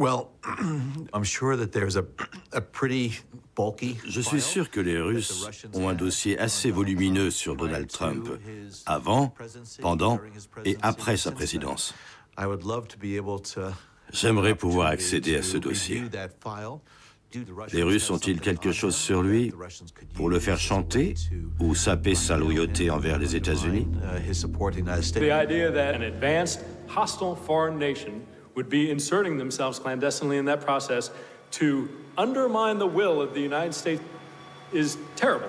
Je suis sûr que les Russes ont un dossier assez volumineux sur Donald Trump, avant, pendant et après sa présidence. J'aimerais pouvoir accéder à ce dossier. Les Russes ont-ils quelque chose sur lui pour le faire chanter ou saper sa loyauté envers les États-Unis? Uh, would be inserting themselves clandestinely in that process to undermine the will of the United terrible.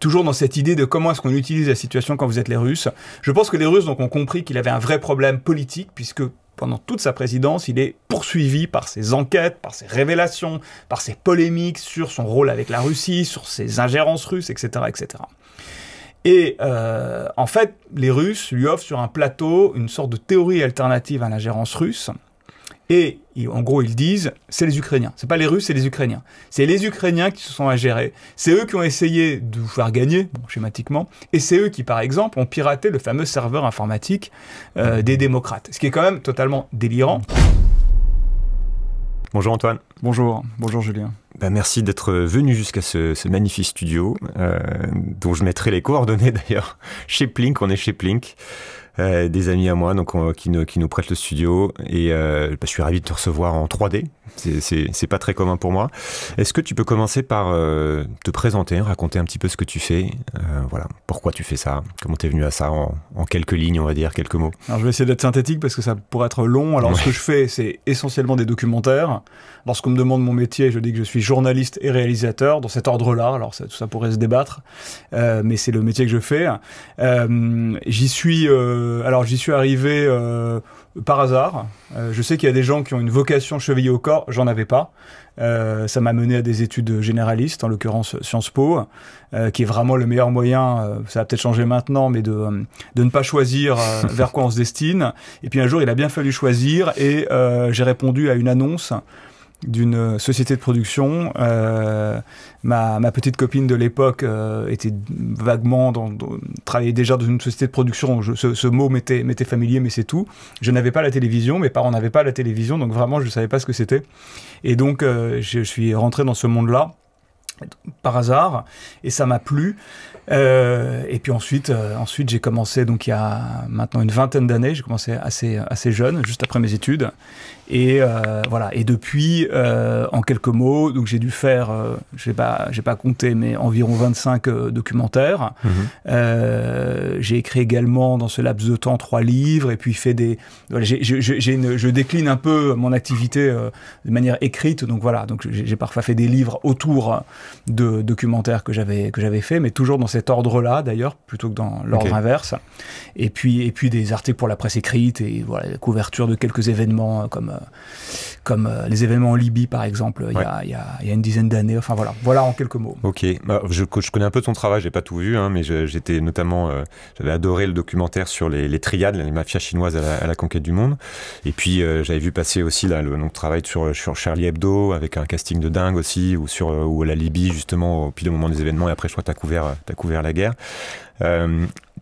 Toujours dans cette idée de comment est-ce qu'on utilise la situation quand vous êtes les Russes, je pense que les Russes donc, ont compris qu'il avait un vrai problème politique, puisque pendant toute sa présidence, il est poursuivi par ses enquêtes, par ses révélations, par ses polémiques sur son rôle avec la Russie, sur ses ingérences russes, etc. etc. Et euh, en fait, les Russes lui offrent sur un plateau une sorte de théorie alternative à l'ingérence russe. Et en gros, ils disent, c'est les Ukrainiens. n'est pas les Russes, c'est les Ukrainiens. C'est les Ukrainiens qui se sont ingérés. C'est eux qui ont essayé de vous faire gagner, schématiquement. Et c'est eux qui, par exemple, ont piraté le fameux serveur informatique euh, des démocrates. Ce qui est quand même totalement délirant. Bonjour Antoine. Bonjour, bonjour Julien. Ben merci d'être venu jusqu'à ce, magnifique studio, euh, dont je mettrai les coordonnées d'ailleurs. Chez Plink, on est chez Plink. Euh, des amis à moi donc, euh, qui, nous, qui, prêtent le studio. Et euh, bah, je suis ravi de te recevoir en 3D. C'est pas très commun pour moi. Est-ce que tu peux commencer par te présenter, raconter un petit peu ce que tu fais Voilà, pourquoi tu fais ça Comment tu es venu à ça en, quelques lignes, on va dire, quelques mots Alors je vais essayer d'être synthétique parce que ça pourrait être long. Alors ce que je fais, c'est essentiellement des documentaires. Lorsqu'on me demande mon métier, je dis que je suis journaliste et réalisateur, dans cet ordre-là. Alors ça, tout ça pourrait se débattre, euh, mais c'est le métier que je fais. Euh, j'y suis, euh, alors j'y suis arrivé par hasard. je sais qu'il y a des gens qui ont une vocation chevillée au corps, j'en avais pas. ça m'a mené à des études généralistes, en l'occurrence Sciences Po, qui est vraiment le meilleur moyen, ça va peut-être changé maintenant, mais de, de ne pas choisir vers quoi on se destine. Et puis un jour, il a bien fallu choisir et j'ai répondu à une annonce d'une société de production. Euh, ma, petite copine de l'époque euh, était vaguement, dans, travaillait déjà dans une société de production. ce, mot m'était familier, mais c'est tout. Je n'avais pas la télévision, mes parents n'avaient pas la télévision, donc vraiment je ne savais pas ce que c'était. Et donc euh, je, je, suis rentré dans ce monde-là par hasard et ça m'a plu et puis ensuite ensuite j'ai commencé donc il y a maintenant une vingtaine d'années j'ai commencé assez assez jeune juste après mes études et euh, voilà. Et depuis, euh, en quelques mots, donc j'ai dû faire, euh, j'ai pas, j'ai pas compté, mais environ 25 euh, documentaires. Mhm. j'ai écrit également dans ce laps de temps trois livres et puis fait des. Voilà, j'ai je décline un peu mon activité de manière écrite, donc voilà. Donc j'ai parfois fait des livres autour de documentaires que j'avais que j'avais fait, mais toujours dans cet ordre-là d'ailleurs, plutôt que dans l'ordre inverse. Et puis et puis des articles pour la presse écrite et voilà, couverture de quelques événements comme euh, comme, euh, les événements en Libye, par exemple, il, y a, une dizaine d'années. Enfin voilà, voilà en quelques mots. Ok, bah, je, je connais un peu ton travail, j'ai pas tout vu, hein, mais j'étais notamment, euh, j'avais adoré le documentaire sur les, triades, les mafias chinoises à la, conquête du monde. Et puis j'avais vu passer aussi là, le long travail sur, sur Charlie Hebdo avec un casting de dingue aussi, ou sur ou la Libye justement, au pile au moment des événements, et après je crois que tu as couvert, as couvert la guerre.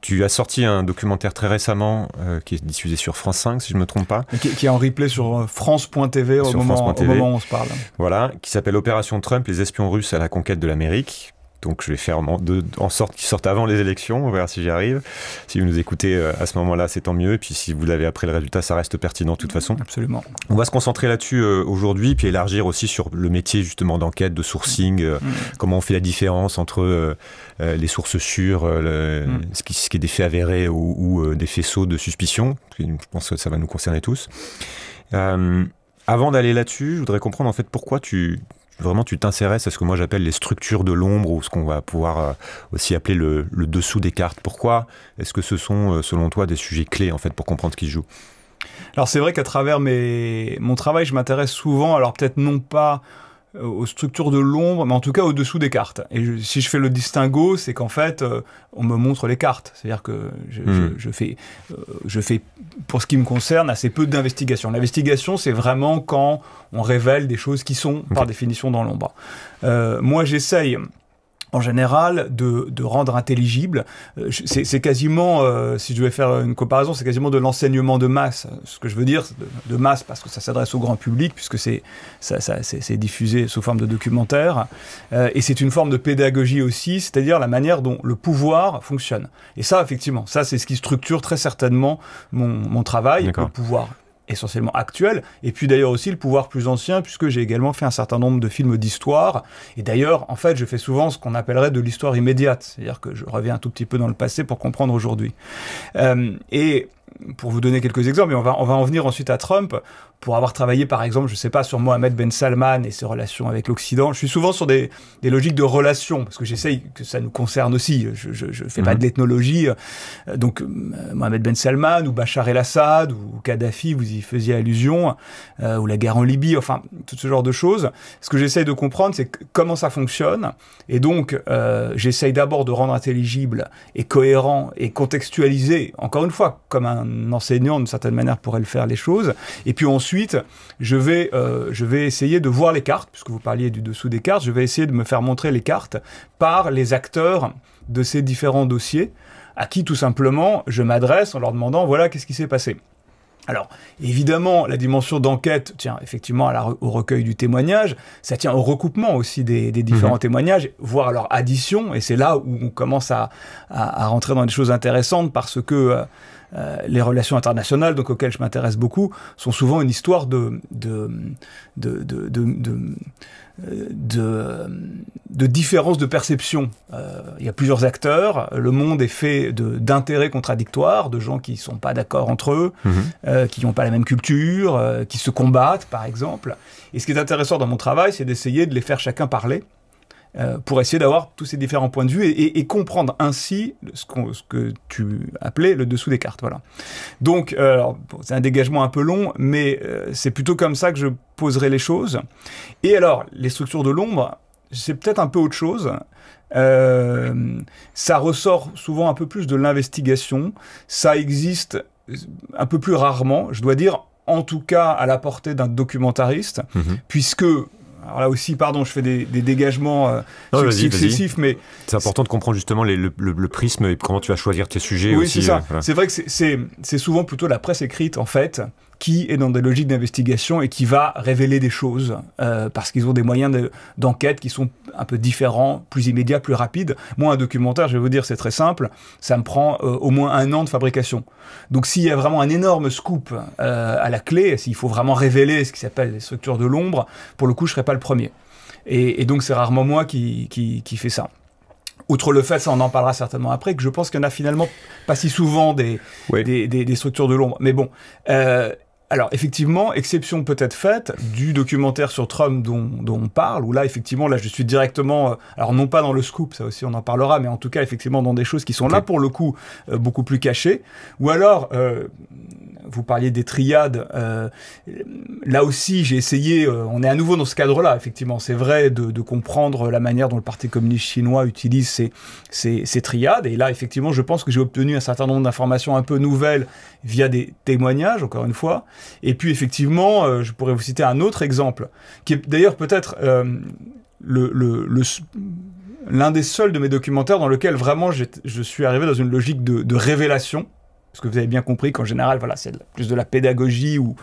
Tu as sorti un documentaire très récemment euh, qui est diffusé sur France 5, si je ne me trompe pas. Qui, est en replay sur euh, France.tv au, au, moment où on se parle. Voilà, qui s'appelle Opération Trump, les espions russes à la conquête de l'Amérique, donc je vais faire en, sorte qu'ils sortent avant les élections, on verra si j'y arrive. Si vous nous écoutez euh, à ce moment-là, c'est tant mieux. Et puis si vous l'avez après le résultat, ça reste pertinent de toute façon. Absolument. On va se concentrer là-dessus euh, aujourd'hui, puis élargir aussi sur le métier justement d'enquête, de sourcing, euh, mm. comment on fait la différence entre les sources sûres, mm. ce, qui, est des faits avérés ou, des faisceaux de suspicion. Je pense que ça va nous concerner tous. avant d'aller là-dessus, je voudrais comprendre en fait pourquoi tu, vraiment tu t'intéresses à ce que moi j'appelle les structures de l'ombre ou ce qu'on va pouvoir euh, aussi appeler le, dessous des cartes. Pourquoi est-ce que ce sont, euh, selon toi, des sujets clés en fait pour comprendre ce qui se joue Alors c'est vrai qu'à travers mes... mon travail, je m'intéresse souvent, alors peut-être non pas euh, aux structures de l'ombre, mais en tout cas au-dessous des cartes. Et si je fais le distinguo, c'est qu'en fait, euh, on me montre les cartes. C'est-à-dire que je, je, hmm. fais, euh, je fais, pour ce qui me concerne, assez peu d'investigation. L'investigation, c'est vraiment quand on révèle des choses qui sont, par définition, dans l'ombre. moi, j'essaye en général, de, de rendre intelligible. Euh, c'est quasiment, euh, si je vais faire une comparaison, c'est quasiment de l'enseignement de masse. Ce que je veux dire, de, masse, parce que ça s'adresse au grand public, puisque c'est ça, ça, diffusé sous forme de documentaire. Euh, et c'est une forme de pédagogie aussi, c'est-à-dire la manière dont le pouvoir fonctionne. Et ça, effectivement, ça, c'est ce qui structure très certainement mon, mon travail, le pouvoir essentiellement actuel, et puis d'ailleurs aussi le pouvoir plus ancien, puisque j'ai également fait un certain nombre de films d'histoire, et d'ailleurs, en fait, je fais souvent ce qu'on appellerait de l'histoire immédiate, c'est-à-dire que je reviens un tout petit peu dans le passé pour comprendre aujourd'hui. Euh, et pour vous donner quelques exemples, et on va, on va en venir ensuite à Trump, pour avoir travaillé par exemple, je sais pas, sur Mohamed Ben Salman et ses relations avec l'Occident, je suis souvent sur des, des logiques de relations, parce que j'essaye que ça nous concerne aussi. Je, ne fais pas mhm. de l'ethnologie. Euh, donc euh, Mohamed Ben Salman ou Bachar el-Assad ou Kadhafi, vous y faisiez allusion, euh, ou la guerre en Libye, enfin tout ce genre de choses. Ce que j'essaye de comprendre, c'est comment ça fonctionne. Et donc j'essaye d'abord de rendre intelligible et cohérent et contextualisé, encore une fois, comme un enseignant d'une certaine manière pourrait le faire les choses. Et puis ensuite, ensuite, je vais, euh, je vais essayer de voir les cartes, puisque vous parliez du dessous des cartes, je vais essayer de me faire montrer les cartes par les acteurs de ces différents dossiers, à qui tout simplement je m'adresse en leur demandant, voilà, qu'est-ce qui s'est passé alors, évidemment, la dimension d'enquête tient effectivement au recueil du témoignage, ça tient au recoupement aussi des, différents mhm. témoignages, voire à leur addition, et c'est là où on commence à, rentrer dans des choses intéressantes parce que... Euh, euh, les relations internationales, donc auxquelles je m'intéresse beaucoup, sont souvent une histoire de, de, de, perception. Euh, il y a plusieurs acteurs, le monde est fait d'intérêts contradictoires, de gens qui ne sont pas d'accord entre eux, mhm. euh, qui n'ont pas la même culture, qui se combattent par exemple. Et ce qui est intéressant dans mon travail, c'est d'essayer de les faire chacun parler euh, pour essayer d'avoir tous ces différents points de vue et, comprendre ainsi ce, que tu appelais le dessous des cartes. Voilà. Donc, euh, c'est un dégagement un peu long, mais euh, c'est plutôt comme ça que je poserai les choses. Et alors, les structures de l'ombre, c'est peut-être un peu autre chose. ça ressort souvent un peu plus de l'investigation. Ça existe un peu plus rarement, je dois dire, en tout cas à la portée d'un documentariste, mhm. puisque alors là aussi, pardon, je fais des, dégagements euh, successifs, mais c'est important de comprendre justement le, prisme et comment tu vas choisir tes sujets. Oui, c'est ça. Euh, c'est vrai que c'est souvent plutôt la presse écrite en fait qui est dans des logiques d'investigation et qui va révéler des choses euh, parce qu'ils ont des moyens d'enquête qui sont un peu différents, plus immédiats, plus rapides. Moi, un documentaire, je vais vous dire, c'est très simple, ça me prend euh, au moins un an de fabrication. Donc s'il y a vraiment un énorme scoop euh, à la clé, s'il faut vraiment révéler ce qui s'appelle les structures de l'ombre, pour le coup, je ne serai pas le premier. Et, donc c'est rarement moi qui, qui, qui fais ça. Outre le fait, ça on en parlera certainement après, que je pense qu'il n'y en a finalement pas si souvent des, des, des, des, structures de l'ombre. Mais bon, euh, alors effectivement, exception peut-être faite du documentaire sur Trump dont, on parle, où là effectivement, là je suis directement, euh, alors non pas dans le scoop, ça aussi on en parlera, mais en tout cas effectivement dans des choses qui sont là pour le coup euh, beaucoup plus cachées. Ou alors, euh, vous parliez des triades, là aussi j'ai essayé, on est à nouveau dans ce cadre-là, effectivement, c'est vrai de, comprendre la manière dont le Parti communiste chinois utilise ces, ces, ces triades, et là effectivement je pense que j'ai obtenu un certain nombre d'informations un peu nouvelles via des témoignages, encore une fois. Et puis effectivement, euh, je pourrais vous citer un autre exemple, qui est d'ailleurs peut-être euh, l'un des seuls de mes documentaires dans lequel vraiment je suis arrivé dans une logique de, révélation. Parce que vous avez bien compris qu'en général, voilà, c'est plus de la pédagogie ou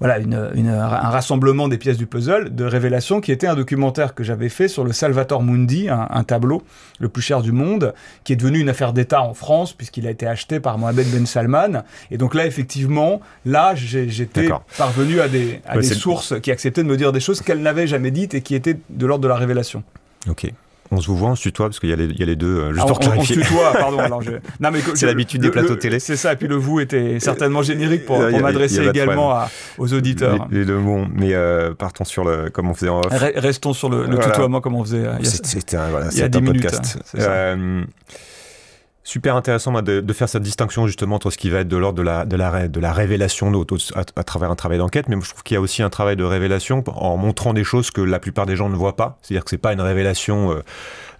voilà, un rassemblement des pièces du puzzle de Révélation, qui était un documentaire que j'avais fait sur le Salvator Mundi, un, tableau le plus cher du monde, qui est devenu une affaire d'État en France, puisqu'il a été acheté par Mohamed Ben Salman. Et donc là, effectivement, là, j'étais parvenu à des, des sources qui acceptaient de me dire des choses qu'elles n'avaient jamais dites et qui étaient de l'ordre de la révélation. Ok. On se vous voit, on se tutoie, parce qu'il y, a les deux, euh, juste ah, pour clarifier. On se tutoie, pardon. Alors je... c'est l'habitude des plateaux télé. C'est ça, et puis le vous était euh, certainement générique pour, euh, m'adresser également aux auditeurs. Les, les deux mots, mais partons sur le, comme on faisait en off. Restons sur le, le tutoiement comme on faisait C'était, un minutes super intéressant moi, de, faire cette distinction justement entre ce qui va être de l'ordre de la, de de révélation à, à, travers un travail d'enquête, mais je trouve qu'il y a aussi un travail de révélation en montrant des choses que la plupart des gens ne voient pas. C'est-à-dire que c'est pas une révélation. Euh,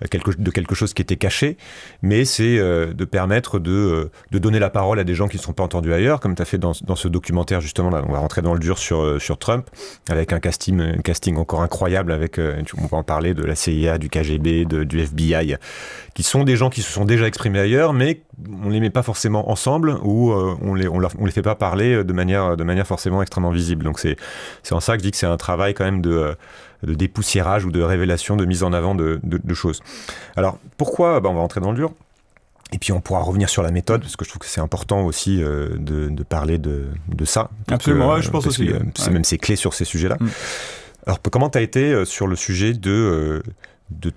quelque, de quelque chose qui était caché, mais c'est euh, de permettre de, euh, de, donner la parole à des gens qui ne sont pas entendus ailleurs, comme tu as fait dans, dans, ce documentaire justement là. On va rentrer dans le dur sur, euh, sur Trump, avec un casting, un casting encore incroyable, avec, on va en parler, de la CIA, du KGB, du FBI, qui sont des gens qui se sont déjà exprimés ailleurs, mais on les met pas forcément ensemble ou on les, on, les fait pas parler de manière, de manière forcément extrêmement visible. Donc c'est en ça que je dis que c'est un travail quand même de de dépoussiérage ou de révélation, de mise en avant de, choses. Alors pourquoi ben, On va rentrer dans le dur. Et puis on pourra revenir sur la méthode, parce que je trouve que c'est important aussi euh, de, parler de, ça. Absolument, euh, je pense aussi. Euh, c'est même ses clés sur ces sujets-là. Mm. Alors comment tu as été sur le sujet de,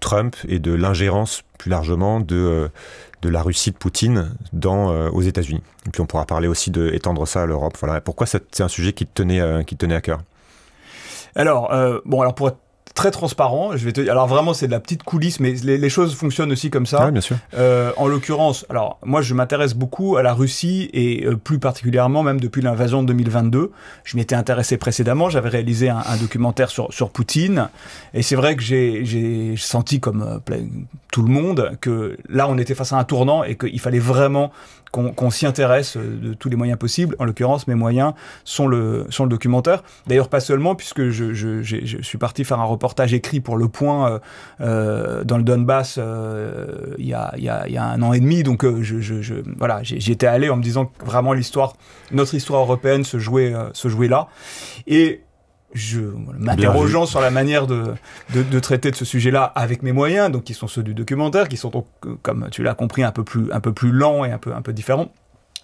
Trump et de l'ingérence plus largement de, de la Russie de Poutine dans, aux États-Unis Et puis on pourra parler aussi d'étendre ça à l'Europe. Voilà. Pourquoi c'est un sujet qui tenait, qui te tenait à cœur alors, euh, bon, alors pour être très transparent. Je vais te dire, alors vraiment, c'est de la petite coulisse, mais les, choses fonctionnent aussi comme ça. bien sûr. Euh, en l'occurrence, alors moi, je m'intéresse beaucoup à la Russie et euh, plus particulièrement, même depuis l'invasion de 2022. Je m'y étais intéressé précédemment. J'avais réalisé un, documentaire sur, sur Poutine, et c'est vrai que j'ai senti, comme tout le monde, que là, on était face à un tournant et qu'il fallait vraiment qu'on s'y intéresse euh, de tous les moyens possibles. En l'occurrence, mes moyens sont le, sont le documentaire. D'ailleurs, pas seulement, puisque je, je, je, suis parti faire un reportage écrit pour Le Point euh, euh dans le Donbass euh, il, y a, il, y a, y, a, un an et demi. Donc, je, voilà, j'y étais allé en me disant que vraiment l'histoire, notre histoire européenne se jouait, se jouait là. Et je m'interrogeant sur la manière de, de, traiter de ce sujet-là avec mes moyens, donc qui sont ceux du documentaire, qui sont donc, euh, comme tu l'as compris, un peu plus, un peu plus lents et un peu, un peu différents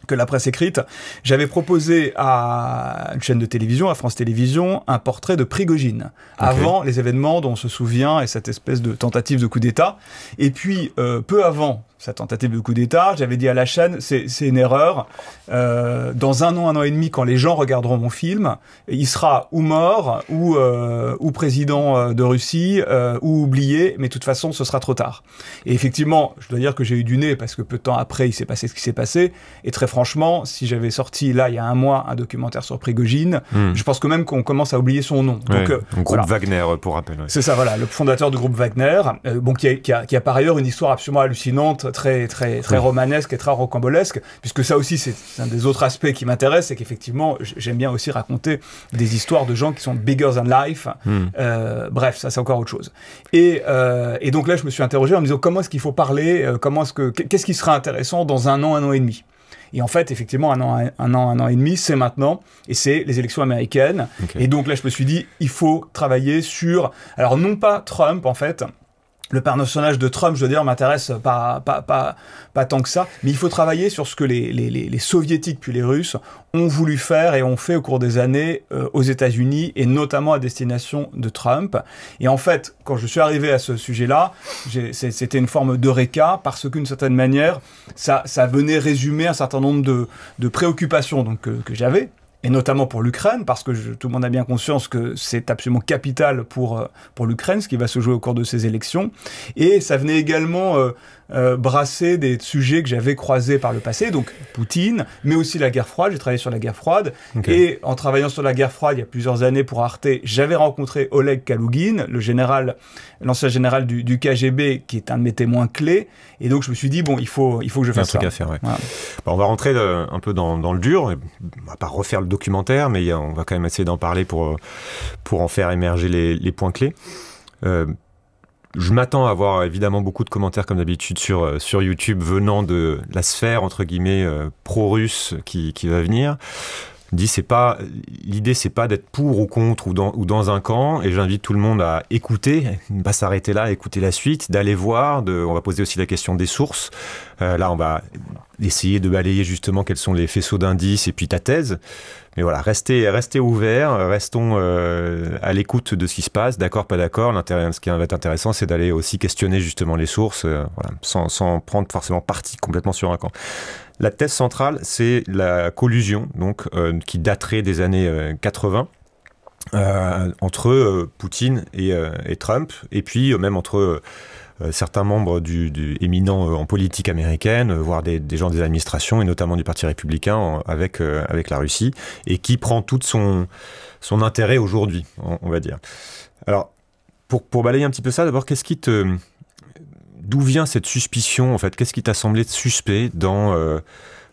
que la presse écrite, j'avais proposé à une chaîne de télévision, à France Télévisions, un portrait de Prigogine, avant les événements dont on se souvient et cette espèce de tentative de coup d'État. Et puis, euh, peu avant ça tentait beaucoup d'État. J'avais dit à la chaîne, c'est une erreur. Euh, dans un an, un an et demi, quand les gens regarderont mon film, il sera ou mort, ou, euh, ou président euh, de Russie, ou oublié, mais de toute façon, ce sera trop tard. Et effectivement, je dois dire que j'ai eu du nez, parce que peu de temps après, il s'est passé ce qui s'est passé. Et très franchement, si j'avais sorti, là, il y a un mois, un documentaire sur Prigogine, hmm. je pense que même qu'on commence à oublier son nom. Donc, groupe Wagner, pour rappel. C'est ça, voilà, le fondateur du groupe Wagner, bon, qui a par ailleurs une histoire absolument hallucinante très, très, très romanesque et très rocambolesque, puisque ça aussi, c'est un des autres aspects qui m'intéresse, c'est qu'effectivement, j'aime bien aussi raconter des histoires de gens qui sont bigger than life. Hmm. Euh, bref, ça, c'est encore autre chose. Euh, et, donc là, je me suis interrogé en me disant comment est-ce qu'il faut parler, euh, comment est-ce que, qu'est-ce qui sera intéressant dans un an, un an et demi. Et en fait, effectivement, un an, un an, un an et demi, c'est maintenant, et c'est les élections américaines. Et donc là, je me suis dit, il faut travailler sur, alors non pas Trump, en fait, le personnage de Trump, je veux dire, m'intéresse pas, pas, pas, pas, tant que ça. Mais il faut travailler sur ce que les, les, les, soviétiques puis les russes ont voulu faire et ont fait au cours des années euh, aux États-Unis et notamment à destination de Trump. Et en fait, quand je suis arrivé à ce sujet-là, c'était une forme d'eureka parce qu'une certaine manière, ça, ça venait résumer un certain nombre de, de préoccupations donc, euh, que j'avais et notamment pour l'Ukraine, parce que tout le monde a bien conscience que c'est absolument capital pour, euh, pour l'Ukraine, ce qui va se jouer au cours de ces élections. Et ça venait également euh, euh, brasser des sujets que j'avais croisés par le passé, donc Poutine, mais aussi la guerre froide. J'ai travaillé sur la guerre froide. Et en travaillant sur la guerre froide il y a plusieurs années pour Arte, j'avais rencontré Oleg Kalugin, le général, l'ancien général du, KGB, qui est un de mes témoins clés. Et donc je me suis dit, bon, il faut, il faut que je fasse ça. un truc à faire, ouais. On va rentrer euh, un peu dans, le dur. On va pas refaire le documentaire, mais on va quand même essayer d'en parler pour, euh, pour en faire émerger les, points clés. Euh, je m'attends à avoir évidemment beaucoup de commentaires comme d'habitude sur, euh, sur YouTube venant de la sphère entre guillemets euh, pro-russe qui, qui va venir dit c'est pas l'idée c'est pas d'être pour ou contre ou dans, ou dans un camp et j'invite tout le monde à écouter ne pas s'arrêter là écouter la suite d'aller voir de on va poser aussi la question des sources euh, là on va d'essayer de balayer justement quels sont les faisceaux d'indices et puis ta thèse. Mais voilà, restez, restez ouverts, restons euh, à l'écoute de ce qui se passe, d'accord, pas d'accord. ce qui va être intéressant, c'est d'aller aussi questionner justement les sources, euh, voilà, sans, sans, prendre forcément parti complètement sur un camp. La thèse centrale, c'est la collusion, donc euh, qui daterait des années 80. entre Poutine et, et, Trump, et puis même entre euh, certains membres du, du éminents euh, en politique américaine, euh, voire des, gens des administrations et notamment du Parti républicain avec avec la Russie et qui prend tout son son intérêt aujourd'hui, on, va dire. Alors pour pour balayer un petit peu ça, d'abord qu'est-ce qui te d'où vient cette suspicion en fait Qu'est-ce qui t'a semblé suspect dans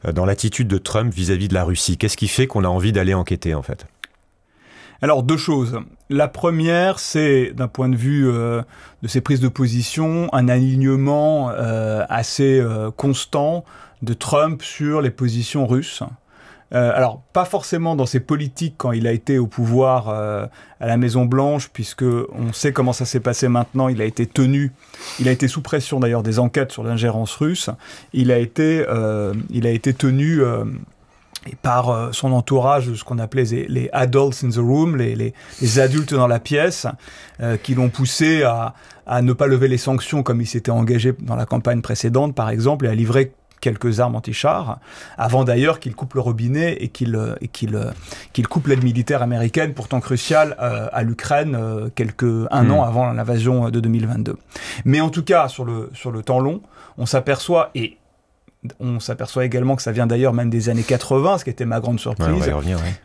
dans l'attitude de Trump vis à -vis de la Russie Qu'est-ce qui fait qu'on a envie d'aller enquêter en fait alors deux choses. La première, c'est d'un point de vue euh, de ses prises de position, un alignement euh, assez euh, constant de Trump sur les positions russes. alors pas forcément dans ses politiques quand il a été au pouvoir à la Maison Blanche, puisque on sait comment ça s'est passé maintenant. Il a été tenu, il a été sous pression d'ailleurs des enquêtes sur l'ingérence russe. Il a été, il a été tenu et par euh, son entourage, ce qu'on appelait les, adults in the room, les, adultes dans la pièce, euh, qui l'ont poussé à, ne pas lever les sanctions comme il s'était engagé dans la campagne précédente, par exemple, et à livrer quelques armes anti-chars, avant d'ailleurs qu'il coupe le robinet et qu'il euh, qu'il coupe l'aide militaire américaine, pourtant cruciale, à l'Ukraine, un an hmm. avant l'invasion de 2022. Mais en tout cas, sur le, sur le temps long, on s'aperçoit, et on s'aperçoit également que ça vient d'ailleurs même des années 80, ce qui était ma grande surprise.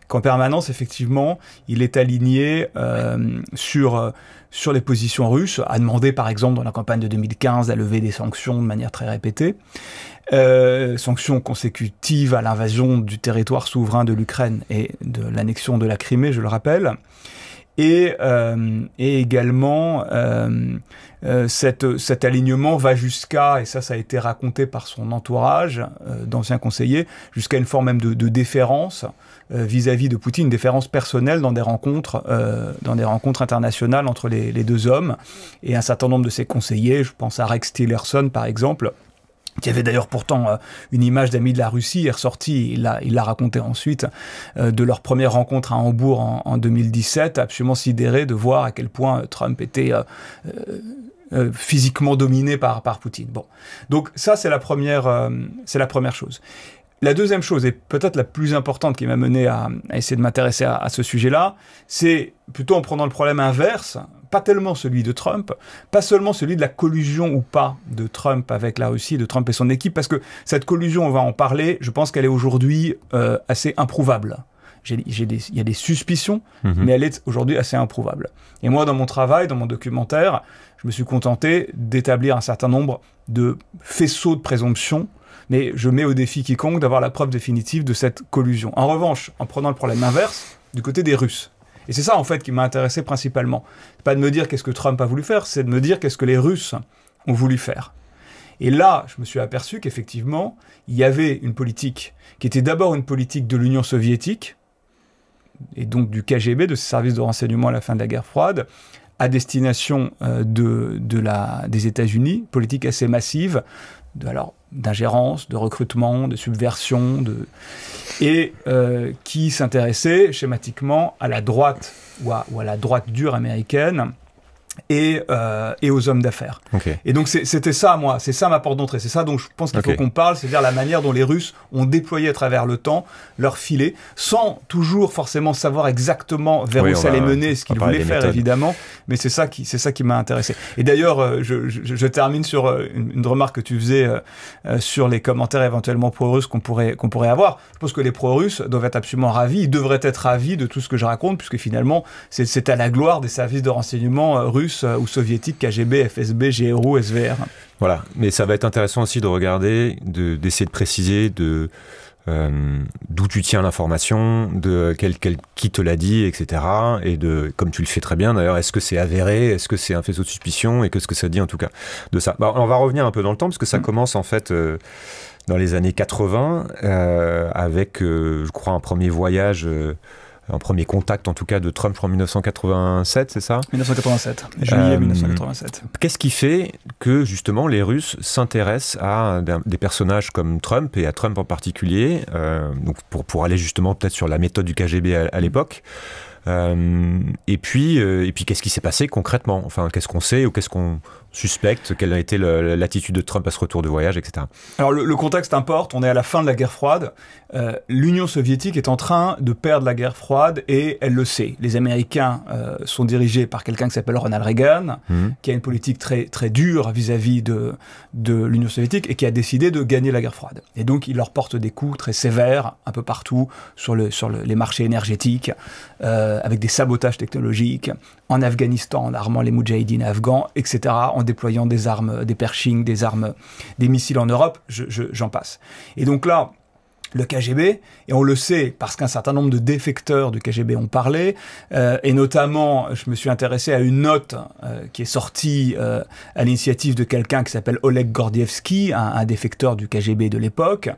Qu'en permanence, effectivement, il est aligné euh, sur euh, sur les positions russes, a demandé par exemple dans la campagne de 2015 à lever des sanctions de manière très répétée, euh, sanctions consécutives à l'invasion du territoire souverain de l'Ukraine et de l'annexion de la Crimée, je le rappelle et, euh, et également euh, euh, cet alignement va jusqu'à, et ça ça a été raconté par son entourage d'anciens conseillers, jusqu'à une forme même de, déférence vis-à-vis de Poutine, une déférence personnelle dans des rencontres, dans des rencontres internationales entre les, les, deux hommes et un certain nombre de ses conseillers, je pense à Rex Tillerson par exemple, qui avait d'ailleurs pourtant euh, une image d'amis de la Russie, est ressorti, il l'a, il raconté ensuite, euh, de leur première rencontre à Hambourg en, 2017, absolument sidéré de voir à quel point euh, Trump était physiquement dominé par, par Poutine. Bon. Donc ça, c'est la, première, c'est la première chose. La deuxième chose, et peut-être la plus importante qui m'a mené à, essayer de m'intéresser à, à, ce sujet-là, c'est plutôt en prenant le problème inverse, pas tellement celui de Trump, pas seulement celui de la collusion ou pas de Trump avec la Russie, de Trump et son équipe, parce que cette collusion, on va en parler, je pense qu'elle est aujourd'hui euh, assez improuvable. Il y a des suspicions, mhm. mais elle est aujourd'hui assez improuvable. Et moi, dans mon travail, dans mon documentaire, je me suis contenté d'établir un certain nombre de faisceaux de présomptions, mais je mets au défi quiconque d'avoir la preuve définitive de cette collusion. En revanche, en prenant le problème inverse, du côté des Russes, et c'est ça, en fait, qui m'a intéressé principalement. Pas de me dire qu'est-ce que Trump a voulu faire, c'est de me dire qu'est-ce que les Russes ont voulu faire. Et là, je me suis aperçu qu'effectivement, il y avait une politique qui était d'abord une politique de l'Union soviétique, et donc du KGB, de ses services de renseignement à la fin de la guerre froide, à destination euh, des États-Unis, politique assez massive, de, alors d'ingérence, de recrutement, de subversion, de... et euh, qui s'intéressait schématiquement à la droite ou à, la droite dure américaine, et, euh, et aux hommes d'affaires. Et donc c'était ça, moi, c'est ça ma porte d'entrée, c'est ça dont je pense qu'il faut qu'on parle, c'est-à-dire la manière dont les Russes ont déployé à travers le temps leur filet, sans toujours forcément savoir exactement vers où ça les menait, ce qu'ils voulaient faire évidemment, mais c'est ça qui, ça qui m'a intéressé. Et d'ailleurs, euh, je, je, je, termine sur euh, une, remarque que tu faisais euh, sur les commentaires éventuellement pro-russes qu'on pourrait, qu'on pourrait avoir. Je pense que les pro-russes doivent être absolument ravis, ils devraient être ravis de tout ce que je raconte, puisque finalement c'est à la gloire des services de renseignement russes Hein, ou soviétique, KGB, FSB, GRU, SVR. Voilà, mais ça va être intéressant aussi de regarder, d'essayer de, préciser de, euh, d'où tu tiens l'information, de quel, qui te l'a dit, etc. Et de, comme tu le fais très bien d'ailleurs, est-ce que c'est avéré, est-ce que c'est un faisceau de suspicion, et qu'est-ce que ça dit en tout cas de ça. Bah, on va revenir un peu dans le temps, parce que ça mm. commence en fait... Euh, dans les années 80, euh, avec, je crois, un premier voyage un premier contact en tout cas de Trump en 1987, c'est ça 1987, euh, juillet 1987. Qu'est-ce qui fait que justement les Russes s'intéressent à des personnages comme Trump et à Trump en particulier, euh, donc pour, pour aller justement peut-être sur la méthode du KGB à, l'époque euh, et puis, et puis qu'est-ce qui s'est passé concrètement Enfin, qu'est-ce qu'on sait ou qu'est-ce qu'on suspecte Quelle a été l'attitude de Trump à ce retour de voyage, etc. Alors le, contexte importe, on est à la fin de la guerre froide. Euh, L'Union soviétique est en train de perdre la guerre froide et elle le sait. Les Américains euh, sont dirigés par quelqu'un qui s'appelle Ronald Reagan, mhm. qui a une politique très, très dure vis-à-vis de, de l'Union soviétique et qui a décidé de gagner la guerre froide. Et donc il leur porte des coups très sévères un peu partout sur, le, sur les marchés énergétiques, euh, avec des sabotages technologiques, en Afghanistan, en armant les Moudjahidines afghans, etc., en déployant des armes, des Pershing, des armes, des missiles en Europe, j'en passe. Et donc là, le KGB, et on le sait parce qu'un certain nombre de défecteurs du KGB ont parlé, euh, et notamment je me suis intéressé à une note euh, qui est sortie euh, à l'initiative de quelqu'un qui s'appelle Oleg Gordievski, un, un, défecteur du KGB de l'époque,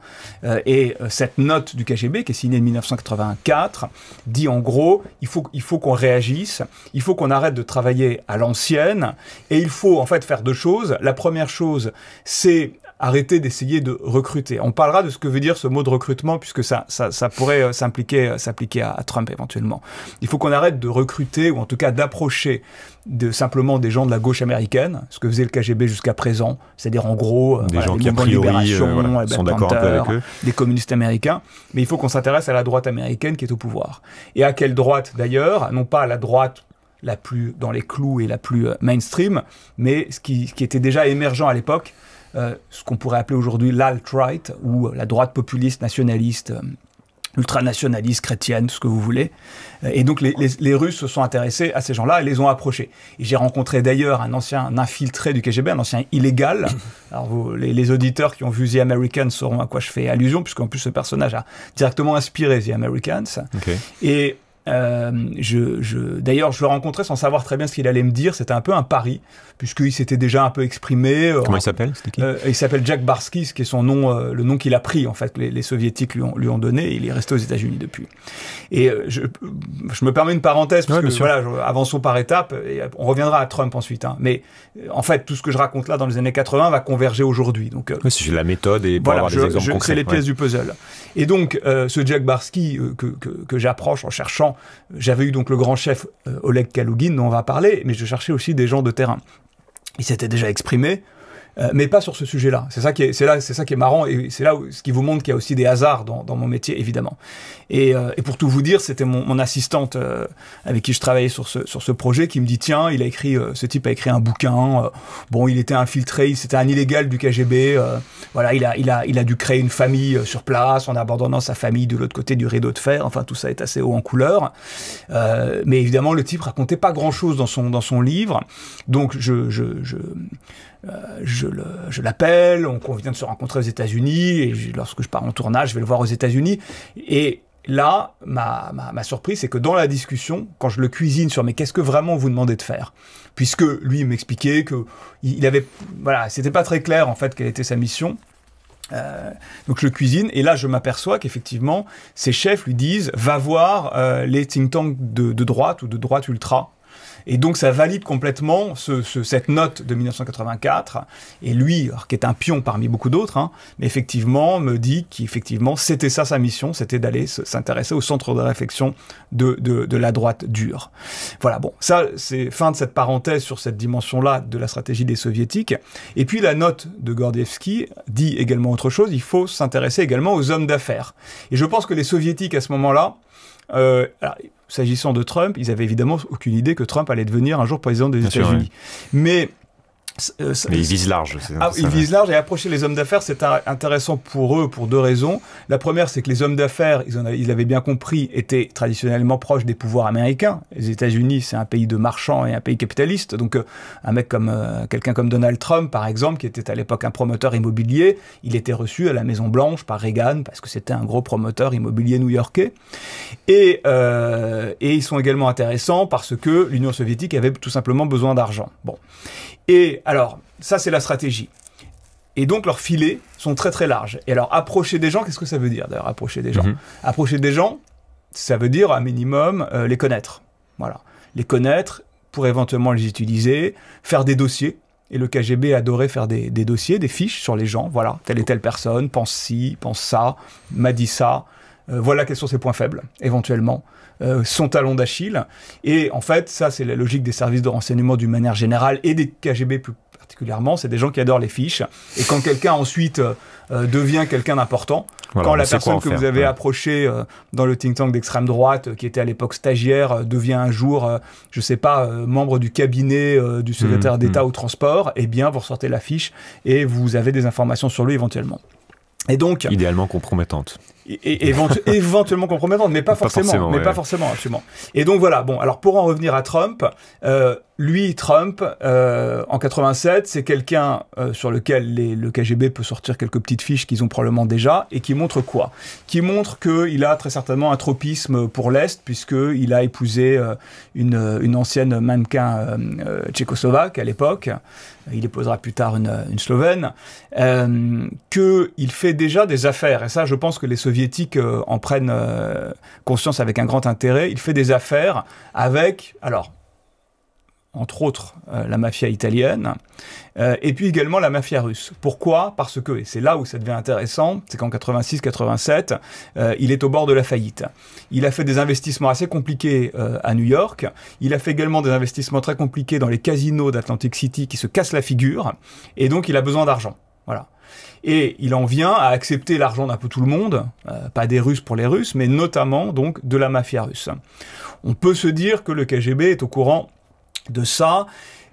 et cette note du KGB qui est signée en 1984 dit en gros il faut, il faut qu'on réagisse, il faut qu'on arrête de travailler à l'ancienne, et il faut en fait faire deux choses. La première chose c'est arrêter d'essayer de recruter. On parlera de ce que veut dire ce mot de recrutement, puisque ça, ça, ça pourrait euh, s'impliquer, euh, s'appliquer à, Trump éventuellement. Il faut qu'on arrête de recruter, ou en tout cas d'approcher de, simplement des gens de la gauche américaine, ce que faisait le KGB jusqu'à présent, c'est-à-dire en gros des gens qui libération, avec eux. des communistes américains, mais il faut qu'on s'intéresse à la droite américaine qui est au pouvoir. Et à quelle droite d'ailleurs Non pas à la droite la plus dans les clous et la plus euh, mainstream, mais ce qui, ce qui était déjà émergent à l'époque, euh, ce qu'on pourrait appeler aujourd'hui l'alt-right, ou la droite populiste nationaliste, euh, ultranationaliste, chrétienne, ce que vous voulez. Euh, et donc les, Russes se sont intéressés à ces gens-là et les ont approchés. Et j'ai rencontré d'ailleurs un ancien infiltré du KGB, un ancien illégal. Alors les, auditeurs qui ont vu The Americans sauront à quoi je fais allusion, puisqu'en plus ce personnage a directement inspiré The Americans. Et d'ailleurs, je le rencontrais sans savoir très bien ce qu'il allait me dire. C'était un peu un pari puisqu'il s'était déjà un peu exprimé. Euh, Comment il s'appelle euh, Il s'appelle Jack Barsky, ce qui est son nom, euh, le nom qu'il a pris en fait. Les, les soviétiques lui ont, lui ont, donné. Il est resté aux États-Unis depuis. Et je, me permets une parenthèse parce que voilà, avançons par étapes. Et on reviendra à Trump ensuite. Hein. Mais en fait, tout ce que je raconte là dans les années 80 va converger aujourd'hui. Donc c'est la méthode et voilà, avoir je, des exemples je, C'est les pièces du puzzle. Et donc ce Jack Barsky que, que, que j'approche en cherchant, j'avais eu donc le grand chef Oleg Kalugin dont on va parler, mais je cherchais aussi des gens de terrain il s'était déjà exprimé, euh, mais pas sur ce sujet-là. C'est ça qui est, c'est là, c'est ça qui est marrant et c'est là où, ce qui vous montre qu'il y a aussi des hasards dans, dans mon métier, évidemment. Et, euh, et, pour tout vous dire, c'était mon, mon assistante euh, avec qui je travaillais sur ce, sur ce projet qui me dit tiens, il a écrit, ce type a écrit un bouquin. bon, il était infiltré, c'était un illégal du KGB. voilà, il a, il a, il a dû créer une famille sur place en abandonnant sa famille de l'autre côté du rideau de fer. Enfin, tout ça est assez haut en couleur. mais évidemment, le type racontait pas grand-chose dans son, dans son livre. Donc, je, je, je euh, je l'appelle, on, convient de se rencontrer aux États-Unis, et lorsque je pars en tournage, je vais le voir aux États-Unis. Et là, ma, surprise, c'est que dans la discussion, quand je le cuisine sur mais qu'est-ce que vraiment vous demandez de faire Puisque lui il m'expliquait que il avait, voilà, c'était pas très clair en fait quelle était sa mission. Euh, donc je le cuisine et là je m'aperçois qu'effectivement ses chefs lui disent va voir euh, les think tanks de droite ou de droite ultra et donc ça valide complètement ce, ce, cette note de 1984. Et lui, qui est un pion parmi beaucoup d'autres, hein, mais effectivement me dit qu'effectivement c'était ça sa mission, c'était d'aller s'intéresser au centre de réflexion de, de, de la droite dure. Voilà, bon, ça c'est fin de cette parenthèse sur cette dimension-là de la stratégie des soviétiques. Et puis la note de Gordievski dit également autre chose, il faut s'intéresser également aux hommes d'affaires. Et je pense que les soviétiques à ce moment-là, euh, S'agissant de Trump, ils avaient évidemment aucune idée que Trump allait devenir un jour président des États-Unis. Mais euh, Mais ils visent large. Ah, ils visent large et approcher les hommes d'affaires, c'est intéressant pour eux pour deux raisons. La première, c'est que les hommes d'affaires, ils, avaient, bien compris, étaient traditionnellement proches des pouvoirs américains. Les États-Unis, c'est un pays de marchands et un pays capitaliste. Donc, euh, un mec comme euh, quelqu'un comme Donald Trump, par exemple, qui était à l'époque un promoteur immobilier, il était reçu à la Maison Blanche par Reagan parce que c'était un gros promoteur immobilier new-yorkais. Et, et ils sont également intéressants parce que l'Union soviétique avait tout simplement besoin d'argent. Bon. Et alors, ça c'est la stratégie. Et donc leurs filets sont très très larges. Et alors approcher des gens, qu'est-ce que ça veut dire d'ailleurs approcher des gens mhm. Approcher des gens, ça veut dire un minimum euh, les connaître. Voilà, les connaître pour éventuellement les utiliser, faire des dossiers. Et le KGB adorait faire des, dossiers, des fiches sur les gens. Voilà, telle et telle personne pense ci, pense ça, m'a dit ça. Euh, voilà quels sont ses points faibles, éventuellement. Euh, son talon d'Achille. Et en fait, ça, c'est la logique des services de renseignement d'une manière générale et des KGB plus particulièrement. C'est des gens qui adorent les fiches. Et quand quelqu'un ensuite euh, euh, devient quelqu'un d'important, quand la personne que vous avez approchée dans le think tank d'extrême droite, qui était à l'époque stagiaire, devient un jour, je ne sais pas, membre du cabinet du secrétaire mmh, mmh. d'État aux au transport, eh bien, vous ressortez la fiche et vous avez des informations sur lui éventuellement. Et donc, idéalement compromettante et, éventuellement compromettante, mais pas, forcément, mais pas forcément, absolument. Et donc voilà. Bon, alors pour en revenir à Trump, euh, lui, Trump, euh, en 87, c'est quelqu'un euh, sur lequel les, le KGB peut sortir quelques petites fiches qu'ils ont probablement déjà et qui montre quoi Qui montre qu'il a très certainement un tropisme pour l'est puisque il a épousé euh, une, une ancienne mannequin euh, tchécoslovaque à l'époque. Il épousera plus tard une, une slovène. que il fait déjà des affaires et ça, je pense que les soviétiques euh, en prennent euh, conscience avec un grand intérêt. Il fait des affaires avec, alors, entre autres euh, la mafia italienne, et puis également la mafia russe. Pourquoi Parce que, et c'est là où ça devient intéressant, c'est qu'en 86-87, il est au bord de la faillite. Il a fait des investissements assez compliqués à New York, il a fait également des investissements très compliqués dans les casinos d'Atlantic City qui se cassent la figure, et donc il a besoin d'argent. Voilà. Et il en vient à accepter l'argent d'un peu tout le monde, euh, pas des Russes pour les Russes, mais notamment donc de la mafia russe. On peut se dire que le KGB est au courant de ça.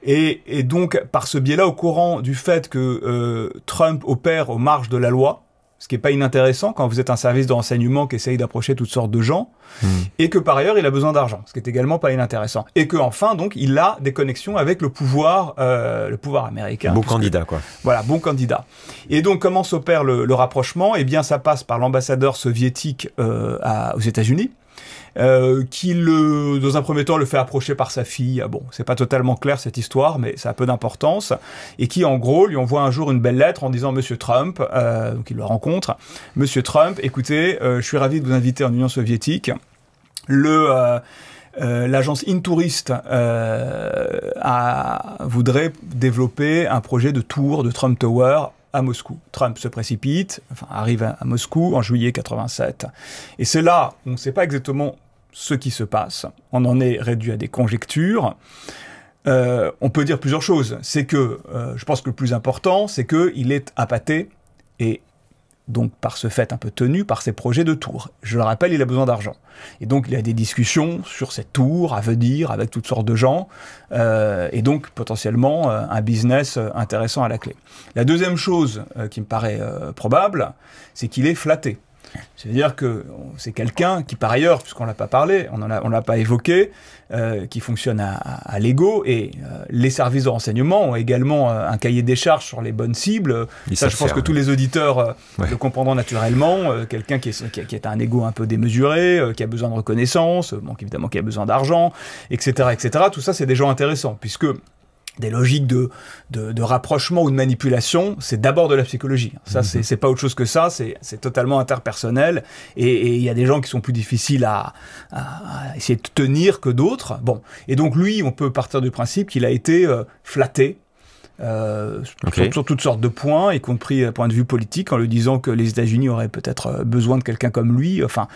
Et, donc, par ce biais-là, au courant du fait que euh, Trump opère aux marges de la loi, ce qui n'est pas inintéressant quand vous êtes un service de renseignement qui essaye d'approcher toutes sortes de gens, hmm. et que par ailleurs il a besoin d'argent, ce qui est également pas inintéressant, et que enfin donc il a des connexions avec le pouvoir, euh, le pouvoir américain. Bon candidat quoi. Voilà, bon candidat. Et donc comment s'opère le, le, rapprochement Eh bien ça passe par l'ambassadeur soviétique euh, aux États-Unis. Euh, qui le, dans un premier temps le fait approcher par sa fille. Ah bon, c'est pas totalement clair cette histoire, mais ça a peu d'importance. Et qui en gros lui envoie un jour une belle lettre en disant Monsieur Trump, euh, donc il le rencontre, Monsieur Trump, écoutez, euh, je suis ravi de vous inviter en Union soviétique. Le euh, euh, l'agence Intourist euh, a, voudrait développer un projet de tour de Trump Tower à Moscou. Trump se précipite, enfin arrive à, à Moscou en juillet 87. Et c'est là, on ne sait pas exactement ce qui se passe. On en est réduit à des conjectures. Euh, on peut dire plusieurs choses. C'est que, euh, je pense que le plus important, c'est qu'il est appâté et donc par ce fait un peu tenu par ses projets de tour. Je le rappelle, il a besoin d'argent. Et donc il y a des discussions sur cette tour à venir avec toutes sortes de gens, euh, et donc potentiellement un business intéressant à la clé. La deuxième chose qui me paraît probable, c'est qu'il est flatté. C'est-à-dire que c'est quelqu'un qui, par ailleurs, puisqu'on l'a pas parlé, on ne l'a pas évoqué, euh, qui fonctionne à, l'ego. Et euh, les services de renseignement ont également euh, un cahier des charges sur les bonnes cibles. Ça, je pense que tous les auditeurs le comprendront naturellement. quelqu'un qui, est un ego un peu démesuré, qui a besoin de reconnaissance, bon, évidemment qui a besoin d'argent, etc., etc. Tout ça, c'est des gens intéressants, puisque des logiques de, de, rapprochement ou de manipulation, c'est d'abord de la psychologie. Ça, mhm. c'est pas autre chose que ça, c'est totalement interpersonnel. Et il y a des gens qui sont plus difficiles à, essayer de tenir que d'autres. Bon, et donc lui, on peut partir du principe qu'il a été euh, flatté. Euh, sur, toutes sortes de points, y compris euh, point de vue politique, en lui disant que les États-Unis auraient peut-être besoin de quelqu'un comme lui. Enfin,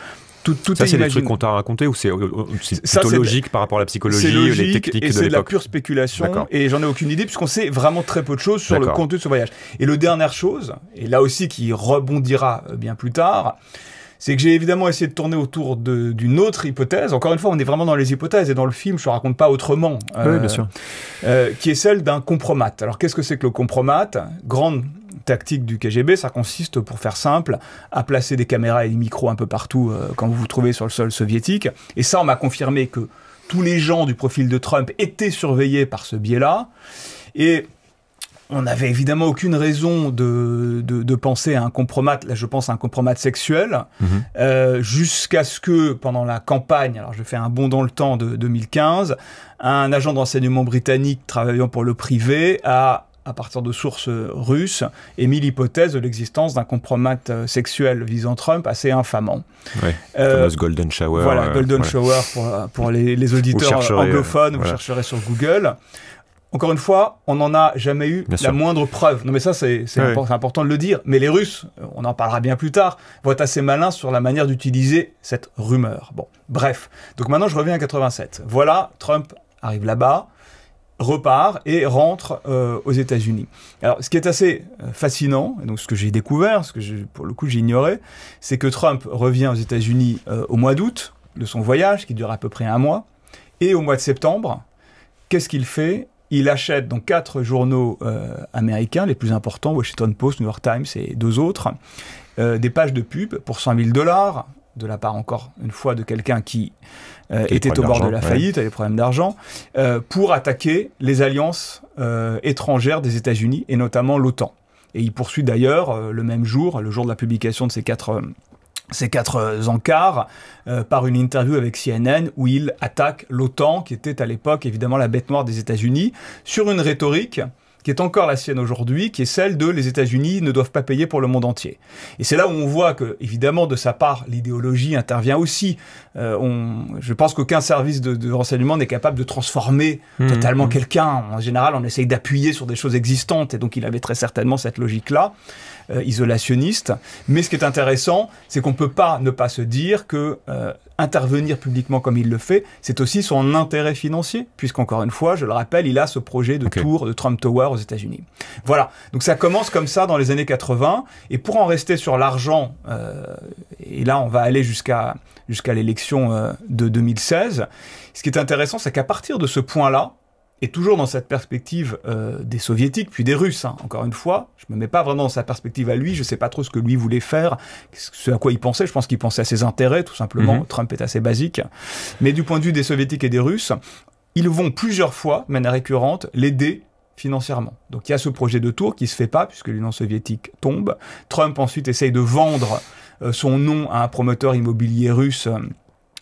tout, tout ça, c'est truc qu'on t'a raconté ou c'est euh, euh, plutôt logique par rapport à la psychologie, les techniques de l'époque C'est de la pure spéculation et j'en ai aucune idée puisqu'on sait vraiment très peu de choses sur le contenu de ce voyage. Et le dernière chose, et là aussi qui rebondira euh, bien plus tard, c'est que j'ai évidemment essayé de tourner autour d'une autre hypothèse. Encore une fois, on est vraiment dans les hypothèses et dans le film, je ne raconte pas autrement. oui, bien sûr. Euh, qui est celle d'un compromat. Alors, qu'est-ce que c'est que le compromat Grande tactique du KGB, ça consiste, pour faire simple, à placer des caméras et des micros un peu partout euh, quand vous vous trouvez sur le sol soviétique. Et ça, on m'a confirmé que tous les gens du profil de Trump étaient surveillés par ce biais-là. Et on n'avait évidemment aucune raison de, penser à un compromat, là je pense à un compromat sexuel, mhm. euh, jusqu'à ce que pendant la campagne, alors je fais un bond dans le temps de 2015, un agent de renseignement britannique travaillant pour le privé a à partir de sources euh, russes, émis l'hypothèse de l'existence d'un compromat euh, sexuel visant Trump assez infamant. Oui, euh, Golden Shower. Voilà, Golden Shower pour, les, auditeurs anglophones, vous chercherez sur Google. Encore une fois, on n'en a jamais eu la moindre preuve. Non, mais ça, c'est important de le dire. Mais les Russes, on en parlera bien plus tard, vont être assez malins sur la manière d'utiliser cette rumeur. Bon, bref. Donc maintenant, je reviens à 87. Voilà, Trump arrive là-bas repart et rentre euh, aux États-Unis. Alors, ce qui est assez euh, fascinant, donc ce que j'ai découvert, ce que j'ai pour le coup j'ignorais, c'est que Trump revient aux États-Unis euh, au mois d'août de son voyage, qui dure à peu près un mois, et au mois de septembre, qu'est-ce qu'il fait il achète dans quatre journaux américains, les plus importants, Washington Post, New York Times et deux autres, des pages de pub pour 100 000 dollars, de la part encore une fois de quelqu'un qui euh, était au bord de la faillite, des problèmes d'argent, euh, pour attaquer les alliances euh, étrangères des États-Unis et notamment l'OTAN. Et il poursuit d'ailleurs le même jour, le jour de la publication de ces quatre ces quatre encarts par une interview avec CNN où il attaque l'OTAN, qui était à l'époque évidemment la bête noire des États-Unis, sur une rhétorique qui est encore la sienne aujourd'hui, qui est celle de les États-Unis ne doivent pas payer pour le monde entier. Et c'est là où on voit que, évidemment, de sa part, l'idéologie intervient aussi. Euh, on, je pense qu'aucun service de, renseignement n'est capable de transformer mmh, mmh. totalement quelqu'un. En général, on essaye d'appuyer sur des choses existantes, et donc il avait très certainement cette logique-là. Euh, isolationniste. Mais ce qui est intéressant, c'est qu'on ne peut pas ne pas se dire que euh, intervenir publiquement comme il le fait, c'est aussi son intérêt financier, puisqu'encore une fois, je le rappelle, il a ce projet de tour de Trump Tower aux États-Unis. Voilà, donc ça commence comme ça dans les années 80, et pour en rester sur l'argent, euh, et là on va aller jusqu'à jusqu'à l'élection de 2016, ce qui est intéressant, c'est qu'à partir de ce point-là, et toujours dans cette perspective euh, des soviétiques, puis des russes, hein. encore une fois, je ne me mets pas vraiment dans sa perspective à lui, je sais pas trop ce que lui voulait faire, ce à quoi il pensait, je pense qu'il pensait à ses intérêts, tout simplement, mhm. Trump est assez basique. Mais du point de vue des soviétiques et des russes, ils vont plusieurs fois, de manière récurrente, l'aider financièrement. Donc il y a ce projet de tour qui se fait pas puisque l'Union soviétique tombe. Trump ensuite essaye de vendre euh, son nom à un promoteur immobilier russe. Euh,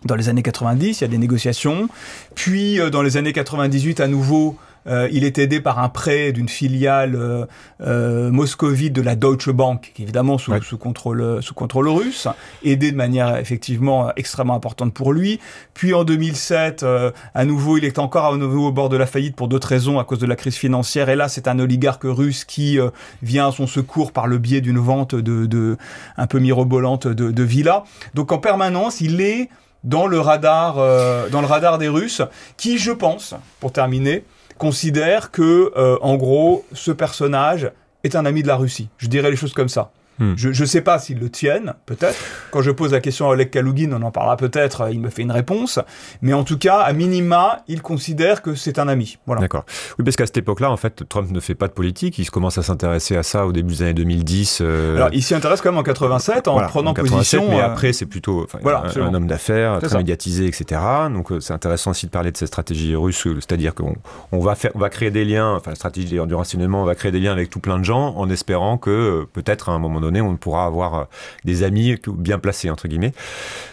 dans les années 90, il y a des négociations. Puis, euh, dans les années 98, à nouveau, euh, il est aidé par un prêt d'une filiale euh, moscovite de la Deutsche Bank, qui évidemment sous, sous, contrôle, sous contrôle russe, aidé de manière effectivement extrêmement importante pour lui. Puis en 2007, à nouveau, il est encore à nouveau au bord de la faillite pour d'autres raisons, à cause de la crise financière. Et là, c'est un oligarque russe qui vient à son secours par le biais d'une vente de, de, un peu mirobolante de, de villas. Donc en permanence, il est dans le radar, euh, dans le radar des Russes, qui, je pense, pour terminer, considère que, euh, en gros, ce personnage est un ami de la Russie. Je dirais les choses comme ça. Hmm. Je ne sais pas s'ils le tiennent, peut-être. Quand je pose la question à Oleg Kalougin, on en parlera peut-être, euh, il me fait une réponse. Mais en tout cas, à minima, il considère que c'est un ami. Voilà. D'accord. Oui, parce qu'à cette époque-là, en fait, Trump ne fait pas de politique. Il commence à s'intéresser à ça au début des années 2010. Euh, Alors, il s'y intéresse quand même en 87, en prenant position. Mais euh, après, c'est plutôt voilà, un, homme d'affaires, très médiatisé, etc. Donc, c'est intéressant aussi de parler de cette stratégie russe, c'est-à-dire qu'on va, faire, on va créer des liens, enfin, la stratégie du renseignement, on va créer des liens avec tout plein de gens en espérant que peut-être à un moment donné, on pourra avoir euh, des amis bien placés, entre guillemets.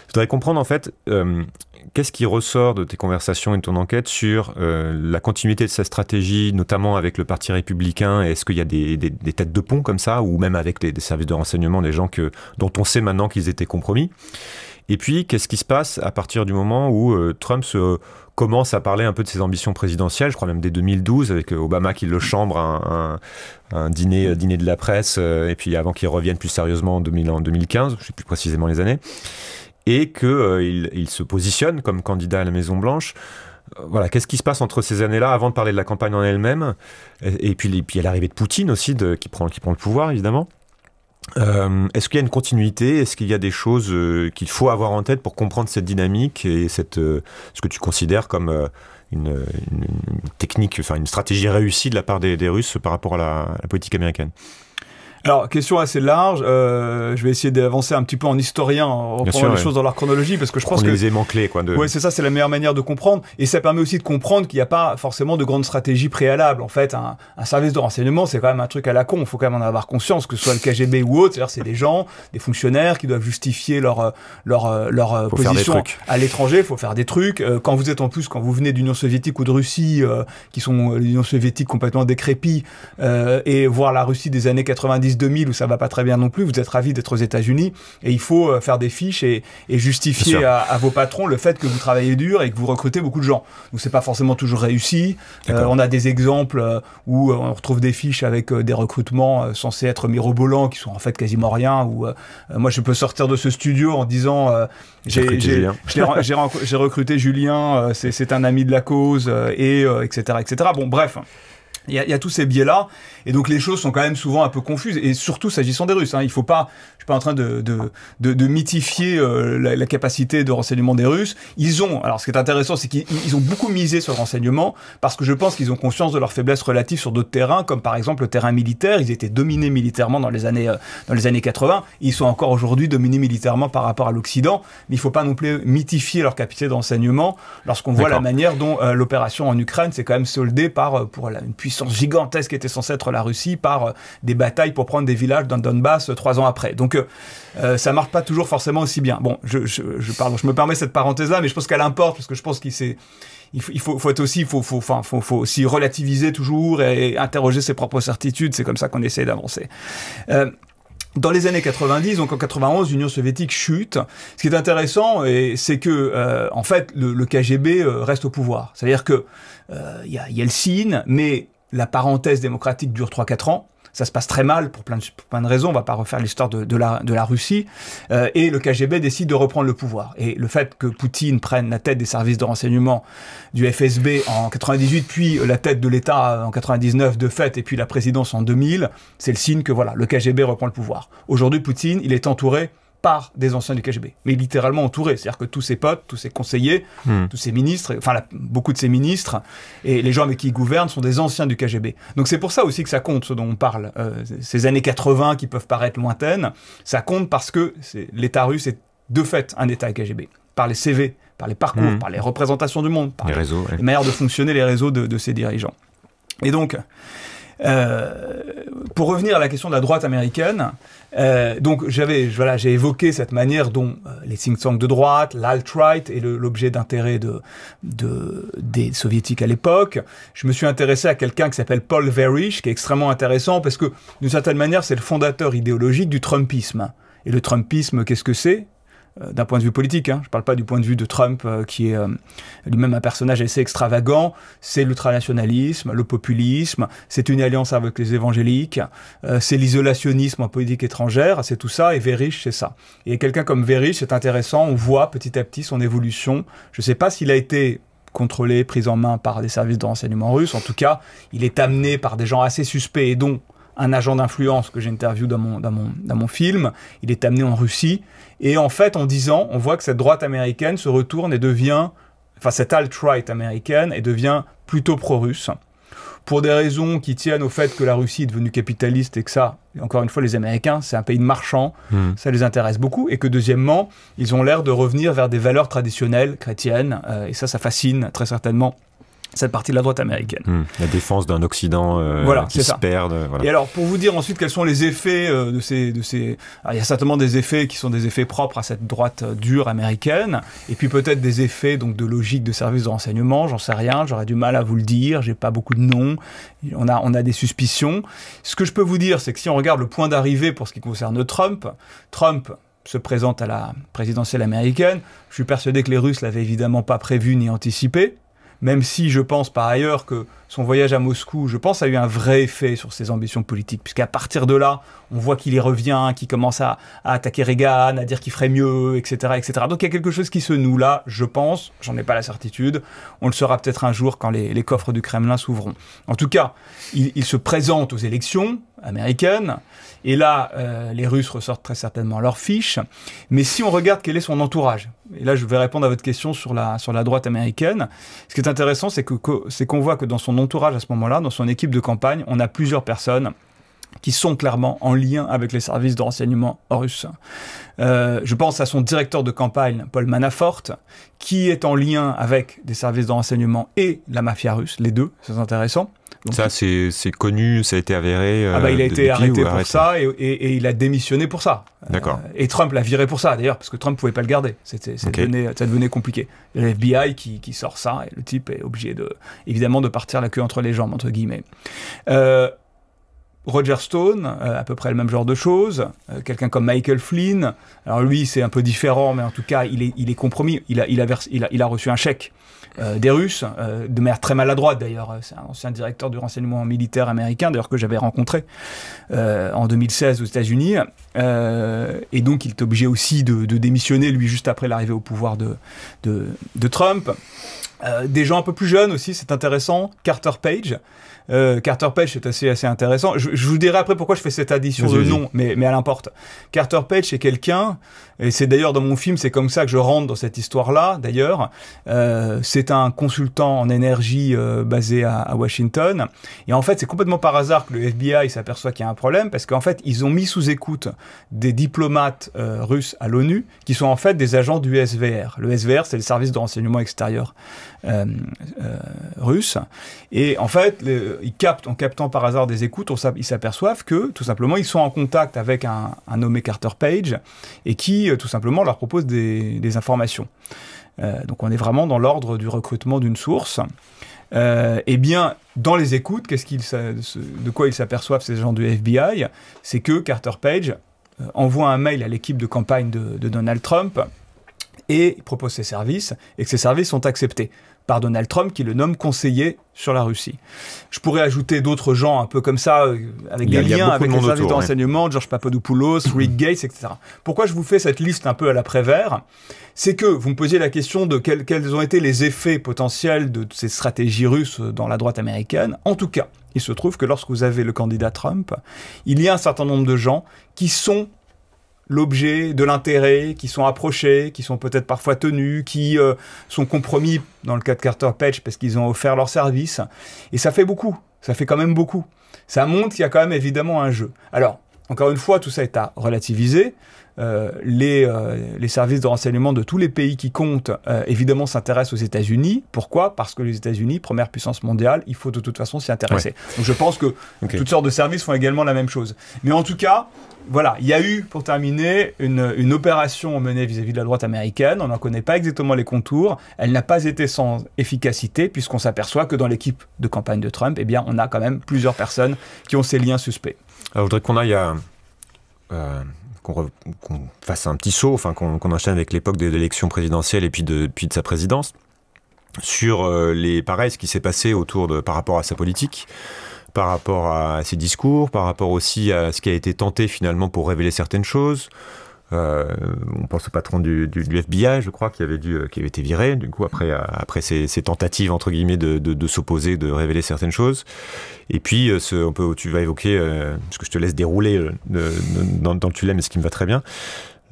Je voudrais comprendre, en fait, euh, qu'est-ce qui ressort de tes conversations et de ton enquête sur euh, la continuité de sa stratégie, notamment avec le Parti républicain Est-ce qu'il y a des, têtes de pont comme ça, ou même avec des services de renseignement, des gens que, dont on sait maintenant qu'ils étaient compromis et puis, qu'est-ce qui se passe à partir du moment où Trump se commence à parler un peu de ses ambitions présidentielles, je crois même dès 2012, avec euh, Obama qui le chambre à un, dîner, euh, dîner de la presse, euh, et puis avant qu'il revienne plus sérieusement en, 2015, je ne sais plus précisément les années, et qu'il il se positionne comme candidat à la Maison-Blanche voilà, qu'est-ce qui se passe entre ces années-là avant de parler de la campagne en elle-même et, puis, et puis à l'arrivée de Poutine aussi, de, qui, prend, qui prend le pouvoir évidemment. Euh, est-ce qu'il y a une continuité Est-ce qu'il y a des choses euh, qu'il faut avoir en tête pour comprendre cette dynamique et cette, euh, ce que tu considères comme une, technique, enfin une stratégie réussie de la part des, Russes par rapport à la politique américaine alors, question assez large. Euh, je vais essayer d'avancer un petit peu en historien, en reprenant les choses dans leur chronologie, parce que je pense que les éléments clés, quoi. De... c'est ça, c'est la meilleure manière de comprendre, et ça permet aussi de comprendre qu'il n'y a pas forcément de grande stratégie préalable. En fait, un, service de renseignement, c'est quand même un truc à la con. Il faut quand même en avoir conscience, que ce soit le KGB ou autre. C'est-à-dire, c'est des gens, des fonctionnaires qui doivent justifier leur leur euh, leur euh, position à l'étranger. Il faut faire des trucs. Euh, quand vous êtes en plus, quand vous venez d'Union soviétique ou de Russie, qui sont l'Union soviétique complètement décrépie, et voir la Russie des années 90 2000 où ça va pas très bien non plus, vous êtes ravi d'être aux États-Unis et il faut euh, faire des fiches et, justifier à, vos patrons le fait que vous travaillez dur et que vous recrutez beaucoup de gens. Donc c'est pas forcément toujours réussi. Euh, on a des exemples euh, où on retrouve des fiches avec des recrutements censés être mirobolants qui sont en fait quasiment rien. Ou moi je peux sortir de ce studio en disant j'ai recruté Julien, c'est un ami de la cause et etc etc. Bon bref. Il y, a, tous ces biais-là, et donc les choses sont quand même souvent un peu confuses, et surtout s'agissant des Russes. Hein, il faut pas, je suis pas en train de, de, de, mythifier euh, la, capacité de renseignement des Russes. Ils ont, alors ce qui est intéressant, c'est qu'ils ont beaucoup misé sur le renseignement, parce que je pense qu'ils ont conscience de leur faiblesse relative sur d'autres terrains, comme par exemple le terrain militaire. Ils étaient dominés militairement dans les années, euh, dans les années 80, ils sont encore aujourd'hui dominés militairement par rapport à l'Occident, mais il faut pas non plus mythifier leur capacité de renseignement lorsqu'on voit la manière dont euh, l'opération en Ukraine s'est quand même soldée par, pour une puissance gigantesque était censée être la Russie par euh, des batailles pour prendre des villages dans Donbass euh, trois ans après. Donc euh, euh, ça marche pas toujours forcément aussi bien. Bon, je, je, je, je me permets cette parenthèse-là, mais je pense qu'elle importe parce que je pense qu'il s'est il faut, faut, être aussi, faut, faut, enfin, faut, faut relativiser toujours et, interroger ses propres certitudes. C'est comme ça qu'on essaie d'avancer. dans les années 90, donc en 91, l'Union soviétique chute. Ce qui est intéressant, c'est que en fait, le, KGB reste au pouvoir. C'est-à-dire que il y a Yeltsin, mais la parenthèse démocratique dure 3-4 ans. Ça se passe très mal pour plein de, de raisons. On va pas refaire l'histoire de, la, de la Russie. Euh, et le KGB décide de reprendre le pouvoir. Et le fait que Poutine prenne la tête des services de renseignement du FSB en 98, puis la tête de l'État en 99 de fait, et puis la présidence en 2000, c'est le signe que voilà, le KGB reprend le pouvoir. Aujourd'hui, Poutine, il est entouré par des anciens du KGB, mais littéralement entouré. C'est-à-dire que tous ses potes, tous ses conseillers, hmm. tous ses ministres, enfin beaucoup de ses ministres et les gens avec qui il gouverne sont des anciens du KGB. Donc c'est pour ça aussi que ça compte, ce dont on parle. Euh, ces années 80 qui peuvent paraître lointaines, ça compte parce que l'État russe est de fait un État KGB, par les CV, par les parcours, hmm. par les représentations du monde, par les, réseaux, de fonctionner, les réseaux de, ses dirigeants. Et donc, euh, pour revenir à la question de la droite américaine, euh, donc j'avais voilà, j'ai évoqué cette manière dont euh, les think tanks de droite, l'alt-right est l'objet d'intérêt de, des soviétiques à l'époque. Je me suis intéressé à quelqu'un qui s'appelle Paul Verich, qui est extrêmement intéressant parce que d'une certaine manière c'est le fondateur idéologique du Trumpisme. Et le Trumpisme, qu'est-ce que c'est euh, d'un point de vue politique. Hein. Je ne parle pas du point de vue de Trump, euh, qui est euh, lui-même un personnage assez extravagant. C'est l'ultranationalisme, le populisme, c'est une alliance avec les évangéliques, c'est l'isolationnisme en politique étrangère, c'est tout ça, et verrich c'est ça. Et quelqu'un comme Verich, c'est intéressant, on voit petit à petit son évolution. Je ne sais pas s'il a été contrôlé, pris en main par des services de renseignement russes, en tout cas, il est amené par des gens assez suspects et dont un agent d'influence que j'ai dans mon, dans, mon, dans mon film. Il est amené en Russie. Et en fait, en 10 ans, on voit que cette droite américaine se retourne et devient, enfin cette alt-right américaine, et devient plutôt pro-russe. Pour des raisons qui tiennent au fait que la Russie est devenue capitaliste et que ça, encore une fois, les Américains, c'est un pays de marchands, hmm. ça les intéresse beaucoup. Et que deuxièmement, ils ont l'air de revenir vers des valeurs traditionnelles chrétiennes. Euh, et ça, ça fascine très certainement cette partie de la droite américaine. Hmm. la défense d'un Occident euh, qui se perd. Euh, et alors, pour vous dire ensuite quels sont les effets euh, de ces... De ces... il y a certainement des effets qui sont des effets propres à cette droite dure américaine, et puis peut-être des effets donc de logique de services de renseignement, j'en sais rien, j'aurais du mal à vous le dire, j'ai pas beaucoup de noms, on a, on a des suspicions. Ce que je peux vous dire, c'est que si on regarde le point d'arrivée pour ce qui concerne Trump, Trump, se présente à la présidentielle américaine. Je suis persuadé que les Russes l'avaient évidemment pas prévu ni anticipé même si je pense par ailleurs que son voyage à Moscou, je pense, a eu un vrai effet sur ses ambitions politiques, puisqu'à partir de là, on voit qu'il y revient, qu'il commence à, attaquer Reagan, à dire qu'il ferait mieux, etc., etc. Donc il y a quelque chose qui se noue là, je pense, j'en ai pas la certitude, on le saura peut-être un jour quand les, coffres du Kremlin s'ouvriront. En tout cas, il, se présente aux élections américaines, et là, euh, les Russes ressortent très certainement leurs fiches, mais si on regarde quel est son entourage, et là je vais répondre à votre question sur la, sur la droite américaine, ce qui est intéressant, c'est qu'on voit que dans son entourage à ce moment-là, dans son équipe de campagne, on a plusieurs personnes qui sont clairement en lien avec les services de renseignement russes. Euh, je pense à son directeur de campagne, Paul Manafort, qui est en lien avec des services de renseignement et la mafia russe, les deux, c'est intéressant ça, c'est connu, ça a été avéré. ah bah, euh, il a été arrêté pour ça et, il a démissionné pour ça. Euh, D'accord. et Trump l'a viré pour ça, d'ailleurs, parce que Trump ne pouvait pas le garder. ça devenait compliqué. Il y l'FBI qui, sort ça et le type est obligé, de, évidemment, de partir la queue entre les jambes, entre guillemets. Euh, Roger Stone, à peu près le même genre de choses. Quelqu'un comme Michael Flynn. Alors lui, c'est un peu différent, mais en tout cas, il est, il est compromis. Il a, il, il, a, il a reçu un chèque euh, des Russes, euh, de manière très maladroite d'ailleurs. Euh, c'est un ancien directeur du renseignement militaire américain, d'ailleurs que j'avais rencontré en 2016 aux États-Unis. et donc il est obligé aussi de, démissionner, lui, juste après l'arrivée au pouvoir de Trump. des gens un peu plus jeunes aussi, c'est intéressant. Carter Page, euh, Carter Page, est assez, assez intéressant. Je, vous dirai après pourquoi je fais cette addition de nom, mais, mais à l'importe. Carter Page est quelqu'un, et c'est d'ailleurs dans mon film, c'est comme ça que je rentre dans cette histoire-là, d'ailleurs. Euh, c'est un consultant en énergie euh, basé à, Washington. Et en fait, c'est complètement par hasard que le FBI s'aperçoit qu'il y a un problème, parce qu'en fait, ils ont mis sous écoute des diplomates russes à l'ONU, qui sont en fait des agents du SVR. Le SVR, c'est le service de renseignement extérieur russe. Et en fait, le captent, en captant par hasard des écoutes, ils s'aperçoivent que tout simplement ils sont en contact avec un, nommé Carter Page et qui euh, tout simplement leur propose des, informations. Euh, donc on est vraiment dans l'ordre du recrutement d'une source. Euh, eh bien, dans les écoutes, de quoi ils s'aperçoivent ces gens du FBI C'est que Carter Page envoie un mail à l'équipe de campagne de, Donald Trump et propose ses services et que ses services sont acceptés par Donald Trump qui le nomme conseiller sur la Russie. Je pourrais ajouter d'autres gens un peu comme ça, euh, avec des liens avec les services d'enseignement, ouais. George Papadopoulos, Rick Gates, etc. Pourquoi je vous fais cette liste un peu à l'après-vert C'est que vous me posiez la question de quels ont été les effets potentiels de ces stratégies russes dans la droite américaine. En tout cas, il se trouve que lorsque vous avez le candidat Trump, il y a un certain nombre de gens qui sont l'objet de l'intérêt, qui sont approchés, qui sont peut-être parfois tenus, qui euh, sont compromis dans le cas de Carter Page parce qu'ils ont offert leur service. Et ça fait beaucoup, ça fait quand même beaucoup. Ça montre qu'il y a quand même évidemment un jeu. Alors, encore une fois, tout ça est à relativiser. Euh, euh, les, services de renseignement de tous les pays qui comptent, euh, évidemment, s'intéressent aux États-Unis. Pourquoi Parce que les États-Unis, première puissance mondiale, il faut de toute façon s'y intéresser. Donc je pense que toutes sortes de services font également la même chose. Mais en tout cas, voilà, il y a eu, pour terminer, une, opération menée vis-à-vis de la droite américaine. On n'en connaît pas exactement les contours. Elle n'a pas été sans efficacité, puisqu'on s'aperçoit que dans l'équipe de campagne de Trump, eh bien, on a quand même plusieurs personnes qui ont ces liens suspects. Alors, ah, je voudrais qu'on aille à qu'on fasse un petit saut, qu'on enchaîne avec l'époque de l'élection présidentielle et puis de, de sa présidence, sur euh, les pareils, ce qui s'est passé autour de par rapport à sa politique par rapport à ses discours, par rapport aussi à ce qui a été tenté finalement pour révéler certaines choses, euh, on pense au patron du, FBI, je crois, qui avait dû, euh, qui avait été viré. Du coup, après, euh, après ces, tentatives entre guillemets de, de, de s'opposer, de révéler certaines choses. Et puis, ce, on peut, tu vas évoquer, ce que je te laisse dérouler dans, dans le mais ce qui me va très bien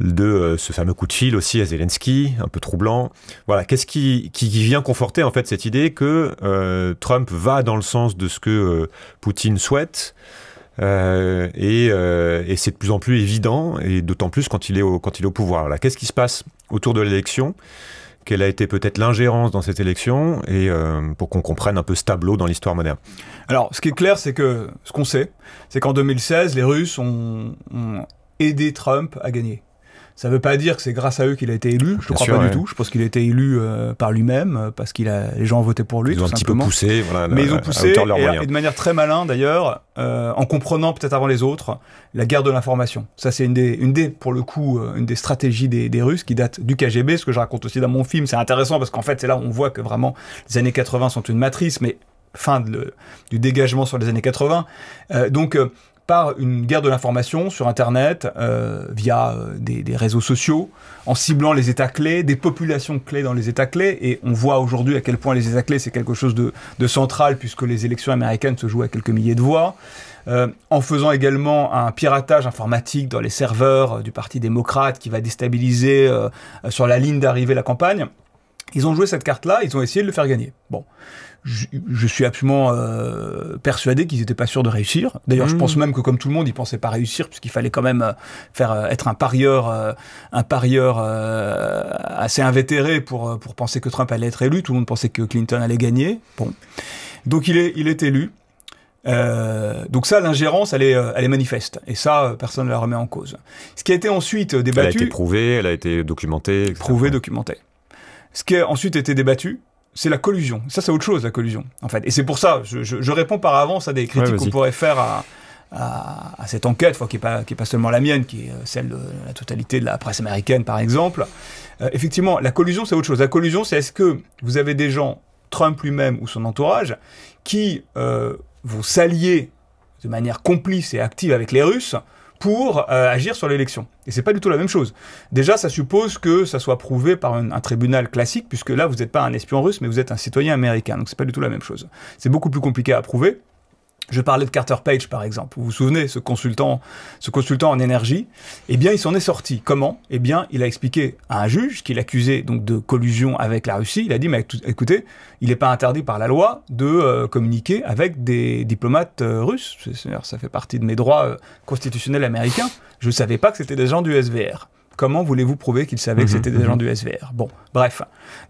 de ce fameux coup de fil aussi à Zelensky, un peu troublant. Voilà, qu'est-ce qui, qui, vient conforter en fait cette idée que Trump va dans le sens de ce que Poutine souhaite euh, euh, et, c'est de plus en plus évident, et d'autant plus quand il est au, quand il au pouvoir. Qu'est-ce qui se passe autour de l'élection Quelle a été peut-être l'ingérence dans cette élection Et euh, pour qu'on comprenne un peu ce tableau dans l'histoire moderne. Alors, ce qui est clair, c'est que ce qu'on sait, c'est qu'en 2016, les Russes ont aidé Trump à gagner. Ça ne veut pas dire que c'est grâce à eux qu'il a été élu. Je ne crois pas du tout. Je pense qu'il a été élu euh, par lui-même euh, parce qu'il a les gens ont voté pour lui. Ils ont un petit peu poussé. Voilà, Mais ils ont poussé et, de manière très malin d'ailleurs, euh, en comprenant peut-être avant les autres la guerre de l'information. Ça c'est une des, une des pour le coup une des stratégies des, des, Russes qui date du KGB. Ce que je raconte aussi dans mon film, c'est intéressant parce qu'en fait c'est là où on voit que vraiment les années 80 sont une matrice. Mais fin de, du dégagement sur les années 80. donc, par une guerre de l'information sur Internet, euh, via euh, des, réseaux sociaux, en ciblant les États clés, des populations clés dans les États clés. Et on voit aujourd'hui à quel point les États clés, c'est quelque chose de, central, puisque les élections américaines se jouent à quelques milliers de voix. Euh, en faisant également un piratage informatique dans les serveurs du Parti démocrate qui va déstabiliser sur la ligne d'arrivée la campagne. Ils ont joué cette carte-là, ils ont essayé de le faire gagner. Bon je, suis absolument euh, persuadé qu'ils n'étaient pas sûrs de réussir. D'ailleurs, je mmh. pense même que comme tout le monde, ils pensaient pas réussir puisqu'il fallait quand même euh, faire euh, être un parieur, un parieur assez invétéré pour pour penser que Trump allait être élu. Tout le monde pensait que Clinton allait gagner. Bon, donc il est il est élu. Euh, donc ça, l'ingérence, elle est, elle est manifeste. Et ça, personne ne la remet en cause. Ce qui a été ensuite débattu... Elle a été prouvée, elle a été documentée. Etc. Prouvée, documentée. Ce qui a ensuite été débattu, c'est la collusion. Ça, c'est autre chose, la collusion, en fait. Et c'est pour ça, je, je, réponds par avance à des critiques qu'on pourrait faire à, cette enquête, qui n'est pas, pas seulement la mienne, qui est euh, celle de la totalité de la presse américaine, par exemple. Euh, effectivement, la collusion, c'est autre chose. La collusion, c'est est-ce que vous avez des gens, Trump lui-même ou son entourage, qui euh, vont s'allier de manière complice et active avec les Russes pour euh, agir sur l'élection. Et c'est pas du tout la même chose. Déjà, ça suppose que ça soit prouvé par un, un tribunal classique, puisque là, vous n'êtes pas un espion russe, mais vous êtes un citoyen américain. Donc c'est pas du tout la même chose. C'est beaucoup plus compliqué à prouver. Je parlais de Carter Page, par exemple. Vous vous souvenez, ce consultant, ce consultant en énergie. Eh bien, il s'en est sorti. Comment Eh bien, il a expliqué à un juge qu'il accusait donc de collusion avec la Russie. Il a dit, mais écoutez, il n'est pas interdit par la loi de euh, communiquer avec des diplomates euh, russes. Ça fait partie de mes droits euh, constitutionnels américains. Je ne savais pas que c'était des gens du SVR comment voulez-vous prouver qu'ils savaient que mhm, c'était des gens mhm. du SVR Bon, bref.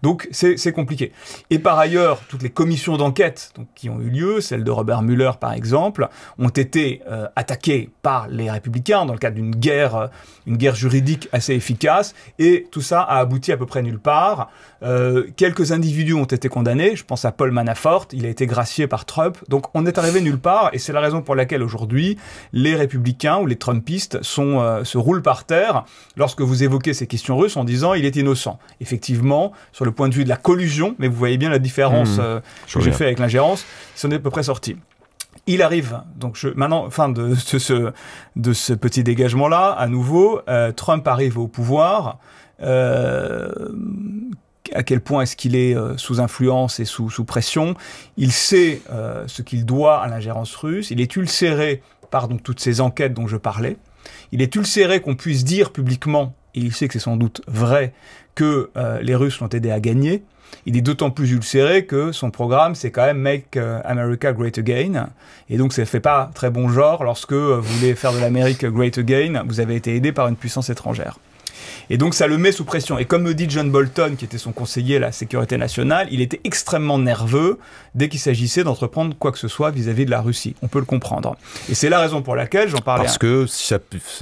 Donc, c'est compliqué. Et par ailleurs, toutes les commissions d'enquête qui ont eu lieu, celle de Robert Mueller par exemple, ont été euh, attaquées par les républicains dans le cadre d'une guerre, euh, une guerre juridique assez efficace. Et tout ça a abouti à peu près nulle part. Euh, quelques individus ont été condamnés. Je pense à Paul Manafort. Il a été gracié par Trump. Donc, on est arrivé nulle part. Et c'est la raison pour laquelle aujourd'hui, les républicains ou les Trumpistes se roulent par terre lorsque que vous évoquez ces questions russes en disant il est innocent. Effectivement, sur le point de vue de la collusion, mais vous voyez bien la différence mmh. euh, que j'ai fait avec l'ingérence, c'en est à peu près sorti. Il arrive, donc je, maintenant, fin de, ce, de ce petit dégagement-là, à nouveau, euh, Trump arrive au pouvoir. Euh, à quel point est-ce qu'il est, sous influence et sous, pression. Il sait ce qu'il doit à l'ingérence russe. Il est ulcéré par donc, toutes ces enquêtes dont je parlais il est ulcéré qu'on puisse dire publiquement, et il sait que c'est sans doute vrai, que euh, les Russes l'ont aidé à gagner. Il est d'autant plus ulcéré que son programme, c'est quand même Make euh, America Great Again. Et donc, ça ne fait pas très bon genre lorsque euh, vous voulez faire de l'Amérique Great Again, vous avez été aidé par une puissance étrangère. Et donc ça le met sous pression. Et comme me dit John Bolton, qui était son conseiller à la sécurité nationale, il était extrêmement nerveux dès qu'il s'agissait d'entreprendre quoi que ce soit vis-à-vis de la Russie. On peut le comprendre. Et c'est la raison pour laquelle j'en parle. Parce que ça,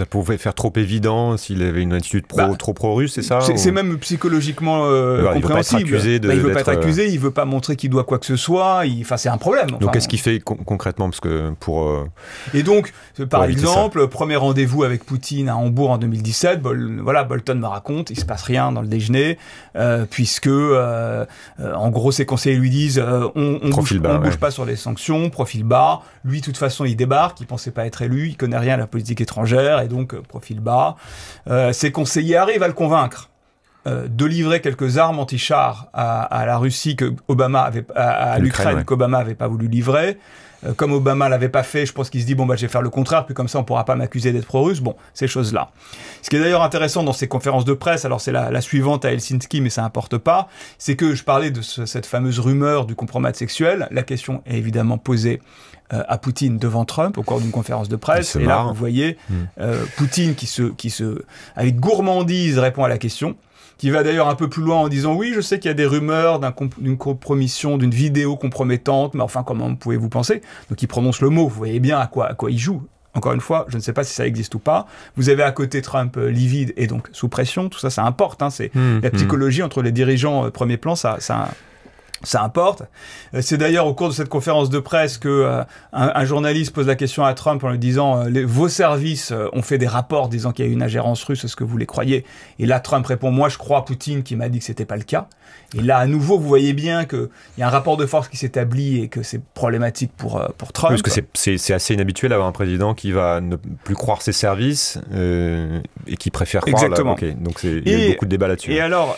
pouvait faire trop évident s'il avait une attitude bah, trop pro-russe, c'est ça C'est même psychologiquement compréhensible. Euh, bah, il veut pas être accusé. De, bah, il veut pas être euh, accusé, il veut pas montrer qu'il doit quoi que ce soit. Enfin, c'est un problème. donc qu'est-ce qu'il fait concrètement parce que pour euh, Et donc, par exemple, premier rendez-vous avec Poutine à Hambourg en 2017, voilà, Bolton me raconte, il se passe rien dans le déjeuner, euh, puisque euh, en gros ses conseillers lui disent euh, on, ne bouge, pas sur les sanctions, profil bas. Lui, de toute façon, il débarque, il pensait pas être élu, il connaît rien à la politique étrangère et donc profil bas. ses conseillers arrivent à le convaincre de livrer quelques armes anti-chars à, la Russie que avait à, l'Ukraine qu'Obama avait pas voulu livrer. Euh, comme Obama l'avait pas fait, je pense qu'il se dit bon bah je vais faire le contraire, puis comme ça on pourra pas m'accuser d'être pro-russe. Bon, ces choses-là. Ce qui est d'ailleurs intéressant dans ces conférences de presse, alors c'est la, suivante à Helsinki, mais ça n'importe pas, c'est que je parlais de cette fameuse rumeur du compromat sexuel. La question est évidemment posée euh, à Poutine devant Trump au cours d'une conférence de presse. Et là, vous voyez, hmm. euh, Poutine qui se, qui se, avec gourmandise répond à la question qui va d'ailleurs un peu plus loin en disant oui, je sais qu'il y a des rumeurs d'une compromission, d'une vidéo compromettante, mais enfin comment pouvez-vous penser Donc il prononce le mot, vous voyez bien à quoi, à quoi il joue. Encore une fois, je ne sais pas si ça existe ou pas. Vous avez à côté Trump euh, livide et donc sous pression, tout ça, ça importe. Hein. c'est hmm, la hmm. psychologie entre les dirigeants euh, premier plan, ça, ça ça importe. Euh, c'est d'ailleurs au cours de cette conférence de presse que euh, un, journaliste pose la question à Trump en lui disant euh, les, vos services ont fait des rapports disant qu'il y a eu une ingérence russe, est-ce que vous les croyez Et là Trump répond moi je crois à Poutine qui m'a dit que c'était pas le cas. Et là à nouveau vous voyez bien que il y a un rapport de force qui s'établit et que c'est problématique pour pour Trump. parce que c'est assez inhabituel d'avoir un président qui va ne plus croire ses services et qui préfère croire. Exactement. Donc il y a eu beaucoup de débats là-dessus. Et alors,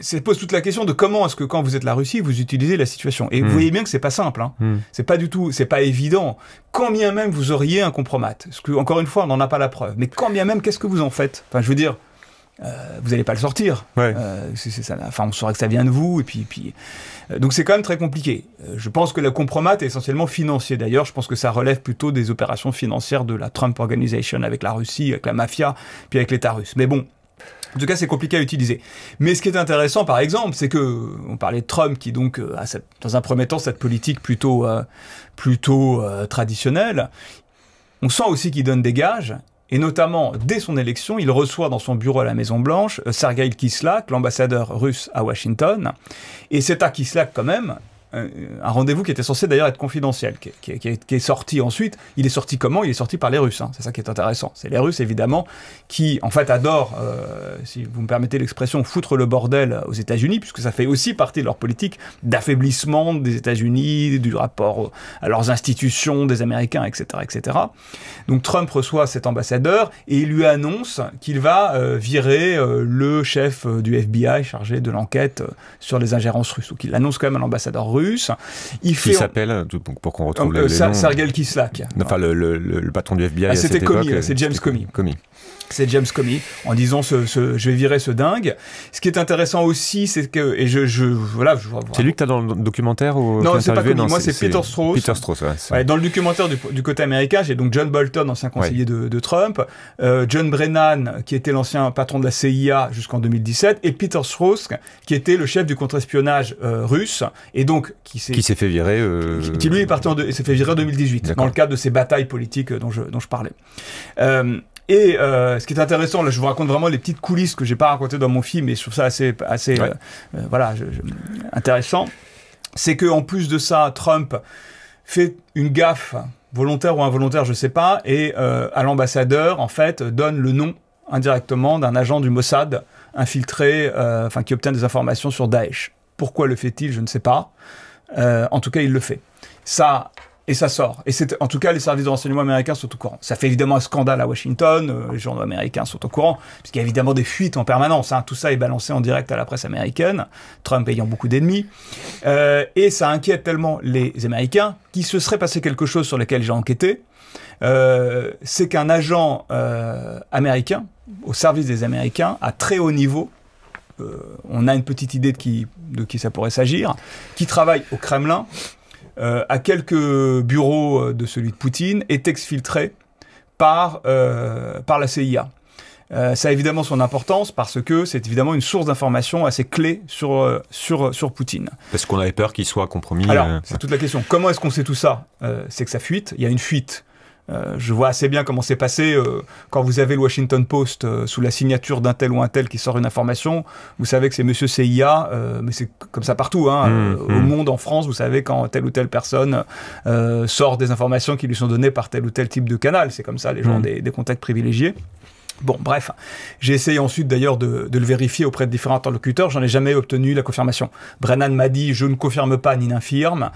ça pose toute la question de comment est-ce que quand vous êtes la Russie vous utilisez la situation. Et vous hmm. voyez bien que c'est pas simple. Hein. n'est hmm. C'est pas du tout, c'est pas évident. Quand bien même vous auriez un compromat, parce que encore une fois, on n'en a pas la preuve. Mais quand bien même, qu'est-ce que vous en faites Enfin, je veux dire, euh, vous n'allez pas le sortir. Ouais. Euh, ça, enfin, on saurait que ça vient de vous. Et puis, puis euh, donc c'est quand même très compliqué. je pense que le compromat est essentiellement financier. D'ailleurs, je pense que ça relève plutôt des opérations financières de la Trump Organization avec la Russie, avec la mafia, puis avec l'État russe. Mais bon, en tout cas, c'est compliqué à utiliser. Mais ce qui est intéressant, par exemple, c'est que on parlait de Trump, qui donc euh, dans un premier temps cette politique plutôt euh, plutôt euh, traditionnelle. On sent aussi qu'il donne des gages. Et notamment, dès son élection, il reçoit dans son bureau à la Maison-Blanche Sergei Kislyak, l'ambassadeur russe à Washington. Et c'est à Kislyak, quand même, euh, un, rendez-vous qui était censé d'ailleurs être confidentiel, qui, est, sorti ensuite. Il est sorti comment Il est sorti par les Russes. Hein. C'est ça qui est intéressant. C'est les Russes, évidemment, qui, en fait, adorent, euh, si vous me permettez l'expression, foutre le bordel aux États-Unis, puisque ça fait aussi partie de leur politique d'affaiblissement des États-Unis, du rapport à leurs institutions, des Américains, etc., etc. Donc Trump reçoit cet ambassadeur et il lui annonce qu'il va euh, virer le chef du FBI chargé de l'enquête sur les ingérences russes, donc il annonce quand même à l'ambassadeur russe russe. Il fait. Qui s'appelle, euh, pour qu'on retrouve euh, le Sergei Kislak. Enfin, le, le, patron du FBI. Ah, c'était c'est James Comey. C'est James Comey en disant je vais virer ce dingue. Ce qui est intéressant aussi, c'est que et je, voilà, je, c'est lui que t'as dans le documentaire ou non c'est pas Comey, moi c'est Peter Strauss. Peter Strauss, dans le documentaire du, côté américain, j'ai donc John Bolton, ancien conseiller de, Trump, euh, John Brennan qui était l'ancien patron de la CIA jusqu'en 2017 et Peter Strauss qui était le chef du contre-espionnage russe et donc qui s'est fait virer, euh, qui, lui est parti en s'est fait virer en 2018 dans le cadre de ces batailles politiques euh, dont je dont je parlais. Euh, et ce qui est intéressant, là, je vous raconte vraiment les petites coulisses que j'ai pas racontées dans mon film, et je trouve ça assez assez voilà intéressant. C'est que en plus de ça, Trump fait une gaffe volontaire ou involontaire, je sais pas, et à l'ambassadeur en fait donne le nom indirectement d'un agent du Mossad infiltré, enfin qui obtient des informations sur Daesh. Pourquoi le fait-il Je ne sais pas. Euh, en tout cas, il le fait. Ça, et ça sort. Et c'est, en tout cas, les services de renseignement américains sont au courant. Ça fait évidemment un scandale à Washington, euh, les journaux américains sont au courant, puisqu'il y a évidemment des fuites en permanence. Hein. Tout ça est balancé en direct à la presse américaine, Trump ayant beaucoup d'ennemis. Euh, et ça inquiète tellement les Américains qu'il se serait passé quelque chose sur lequel j'ai enquêté. c'est qu'un agent américain, au service des Américains, à très haut niveau, euh, on a une petite idée de qui, ça pourrait s'agir, qui travaille au Kremlin, euh, à quelques bureaux euh, de celui de Poutine, est exfiltré par, par la CIA. ça a évidemment son importance parce que c'est évidemment une source d'information assez clé sur, sur, sur Poutine. Parce qu'on avait peur qu'il soit compromis. Alors, c'est toute la question. Comment est-ce qu'on sait tout ça C'est que ça fuite. Il y a une fuite euh, je vois assez bien comment c'est passé euh, quand vous avez le Washington Post euh, sous la signature d'un tel ou un tel qui sort une information. Vous savez que c'est Monsieur CIA, mais c'est comme ça partout, hein, mmh, au mmh. monde, en France. Vous savez quand telle ou telle personne sort des informations qui lui sont données par tel ou tel type de canal. C'est comme ça, les gens ont mmh. des, contacts privilégiés. Bon, bref, j'ai essayé ensuite d'ailleurs de, le vérifier auprès de différents interlocuteurs, j'en ai jamais obtenu la confirmation. Brennan m'a dit je ne confirme pas ni n'infirme.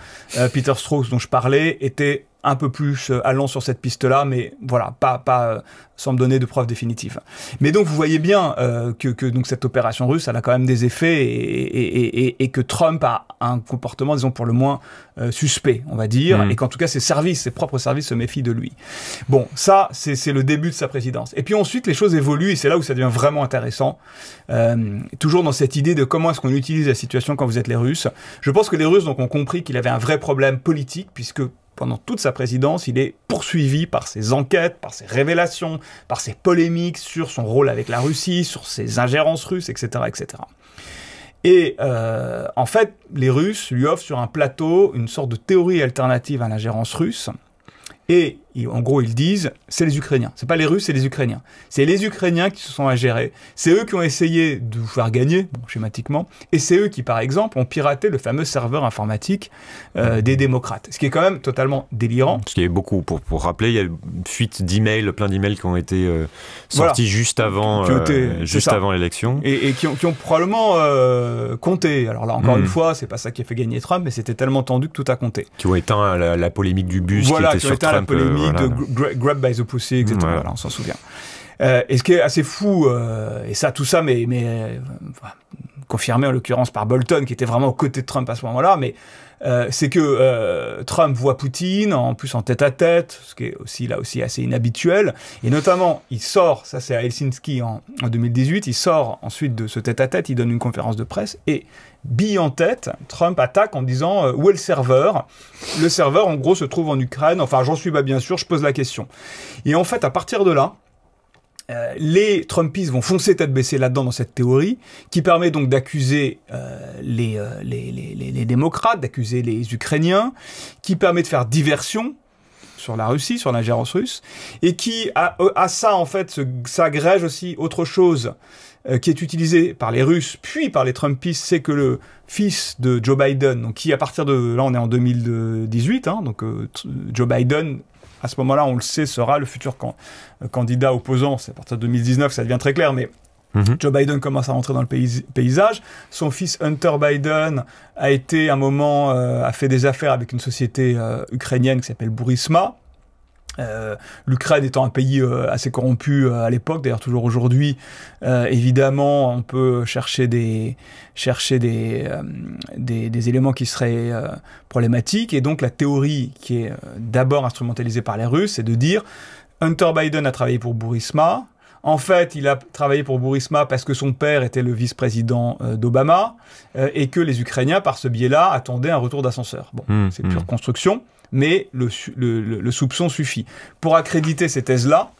Peter Strauss, dont je parlais, était un peu plus euh, allant sur cette piste-là, mais voilà, pas, pas euh, sans me donner de preuves définitives. Mais donc vous voyez bien euh, que, donc cette opération russe, elle a quand même des effets et, et, que Trump a un comportement, disons pour le moins suspect, on va dire, mm. et qu'en tout cas ses services, ses propres services se méfient de lui. Bon, ça c'est le début de sa présidence. Et puis ensuite les choses évoluent et c'est là où ça devient vraiment intéressant. toujours dans cette idée de comment est-ce qu'on utilise la situation quand vous êtes les Russes. Je pense que les Russes donc ont compris qu'il avait un vrai problème politique puisque pendant toute sa présidence, il est poursuivi par ses enquêtes, par ses révélations, par ses polémiques sur son rôle avec la Russie, sur ses ingérences russes, etc. etc. Et euh, en fait, les Russes lui offrent sur un plateau une sorte de théorie alternative à l'ingérence russe. Et en gros, ils disent, c'est les Ukrainiens. C'est pas les Russes, c'est les Ukrainiens. C'est les Ukrainiens qui se sont ingérés. C'est eux qui ont essayé de vous faire gagner, schématiquement. Et c'est eux qui, par exemple, ont piraté le fameux serveur informatique euh, des démocrates. Ce qui est quand même totalement délirant. Ce qui est beaucoup. Pour, rappeler, il y a une fuite d'emails, plein d'emails qui ont été euh, sortis juste avant, euh, avant l'élection. Et, qui, ont, probablement compté. Alors là, encore hmm. une fois, c'est pas ça qui a fait gagner Trump, mais c'était tellement tendu que tout a compté. Qui ont éteint la, polémique du bus. Voilà, qui, ont éteint la polémique de Grab by the Pussy, etc. on s'en souvient. Euh, et ce qui est assez fou, euh, et ça, tout ça, mais, mais euh, confirmé en l'occurrence par Bolton, qui était vraiment aux côtés de Trump à ce moment-là, mais c'est que Trump voit Poutine, en plus en tête à tête, ce qui est aussi là aussi assez inhabituel, et notamment, il sort, ça c'est à Helsinki en, 2018, il sort ensuite de ce tête à tête, il donne une conférence de presse, et bille en tête, Trump attaque en disant euh, où est le serveur Le serveur, en gros, se trouve en Ukraine. Enfin, j'en suis pas bien sûr, je pose la question. Et en fait, à partir de là, euh, les Trumpistes vont foncer tête baissée là-dedans dans cette théorie, qui permet donc d'accuser euh, les, les, démocrates, d'accuser les Ukrainiens, qui permet de faire diversion, sur la Russie, sur l'ingérence russe, et qui à, à ça en fait s'agrège aussi autre chose euh, qui est utilisé par les Russes, puis par les Trumpistes, c'est que le fils de Joe Biden, donc qui à partir de là on est en 2018, hein, donc euh, Joe Biden à ce moment-là, on le sait, sera le futur euh, candidat opposant. C'est à partir de 2019 ça devient très clair, mais mhm. Joe Biden commence à rentrer dans le paysage. Son fils Hunter Biden a été un moment, a fait des affaires avec une société ukrainienne qui s'appelle Burisma. Euh, L'Ukraine étant un pays euh, assez corrompu euh, à l'époque, d'ailleurs toujours aujourd'hui, évidemment, on peut chercher des, chercher des, éléments qui seraient problématiques. Et donc la théorie qui est d'abord instrumentalisée par les Russes, c'est de dire Hunter Biden a travaillé pour Burisma. En fait, il a travaillé pour Burisma parce que son père était le vice-président d'Obama et que les Ukrainiens, par ce biais-là, attendaient un retour d'ascenseur. Bon, hmm, c'est pure hmm. construction mais le, soupçon suffit. Pour accréditer ces thèses-là,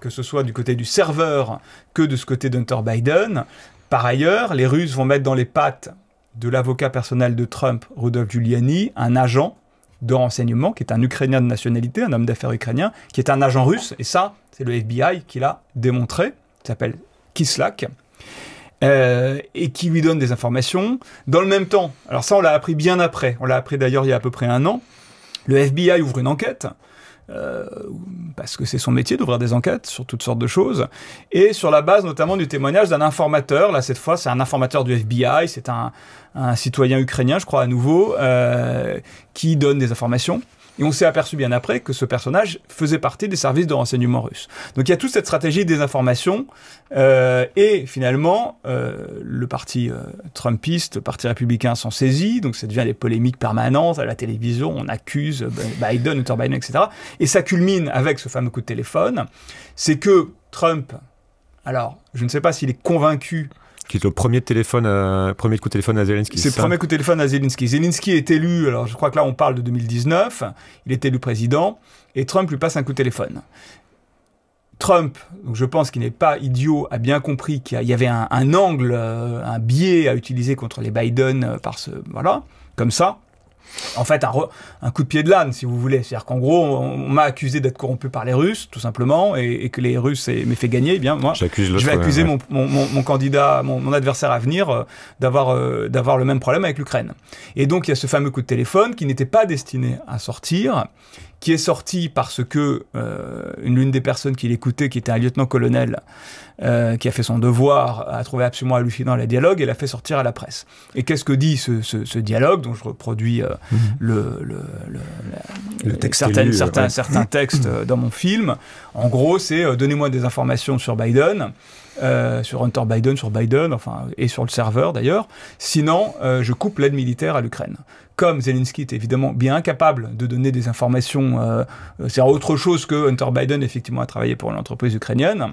que ce soit du côté du serveur que de ce côté d'Hunter Biden, par ailleurs, les Russes vont mettre dans les pattes de l'avocat personnel de Trump, Rudolf Giuliani, un agent de renseignement qui est un Ukrainien de nationalité, un homme d'affaires ukrainien, qui est un agent russe, et ça, c'est le FBI qui l'a démontré, qui s'appelle Kislak, euh, et qui lui donne des informations. Dans le même temps, alors ça, on l'a appris bien après, on l'a appris d'ailleurs il y a à peu près un an, le FBI ouvre une enquête. Euh, parce que c'est son métier d'ouvrir des enquêtes sur toutes sortes de choses, et sur la base notamment du témoignage d'un informateur, là cette fois c'est un informateur du FBI, c'est un, un, citoyen ukrainien je crois à nouveau, euh, qui donne des informations. Et on s'est aperçu bien après que ce personnage faisait partie des services de renseignement russes. Donc il y a toute cette stratégie des informations. Euh, et finalement, euh, le parti euh, Trumpiste, le parti républicain s'en saisit. Donc ça devient des polémiques permanentes à la télévision. On accuse Biden, Hunter Biden, etc. Et ça culmine avec ce fameux coup de téléphone. C'est que Trump, alors je ne sais pas s'il est convaincu qui est le premier coup de téléphone à Zelensky. C'est le premier coup de téléphone à Zelensky. Zelensky est élu, alors je crois que là on parle de 2019, il est élu président, et Trump lui passe un coup de téléphone. Trump, je pense qu'il n'est pas idiot, a bien compris qu'il y avait un, angle, euh, un biais à utiliser contre les Biden euh, par ce, voilà, comme ça en fait un, coup de pied de l'âne, si vous voulez. C'est-à-dire qu'en gros, on, m'a accusé d'être corrompu par les Russes, tout simplement, et, que les Russes m'aient fait gagner. Eh bien, moi, je vais accuser Mon, candidat, mon, adversaire à venir, euh, euh, d'avoir le même problème avec l'Ukraine. Et donc, il y a ce fameux coup de téléphone qui n'était pas destiné à sortir, qui est sorti parce que euh, l'une des personnes qui l'écoutait, qui était un lieutenant-colonel, euh, qui a fait son devoir, a trouvé absolument hallucinant le dialogue, et l'a fait sortir à la presse. Et qu'est-ce que dit ce, ce, ce, dialogue, dont je reproduis euh, mhm. le, le, le, texte certains, certains, certains textes euh, dans mon film En gros, c'est euh, donnez-moi des informations sur Biden. sur Hunter Biden, sur Biden, enfin, et sur le serveur d'ailleurs. Sinon, je coupe l'aide militaire à l'Ukraine comme Zelensky était évidemment bien incapable de donner des informations, euh, euh c'est autre chose que Hunter Biden effectivement a travaillé pour l'entreprise ukrainienne.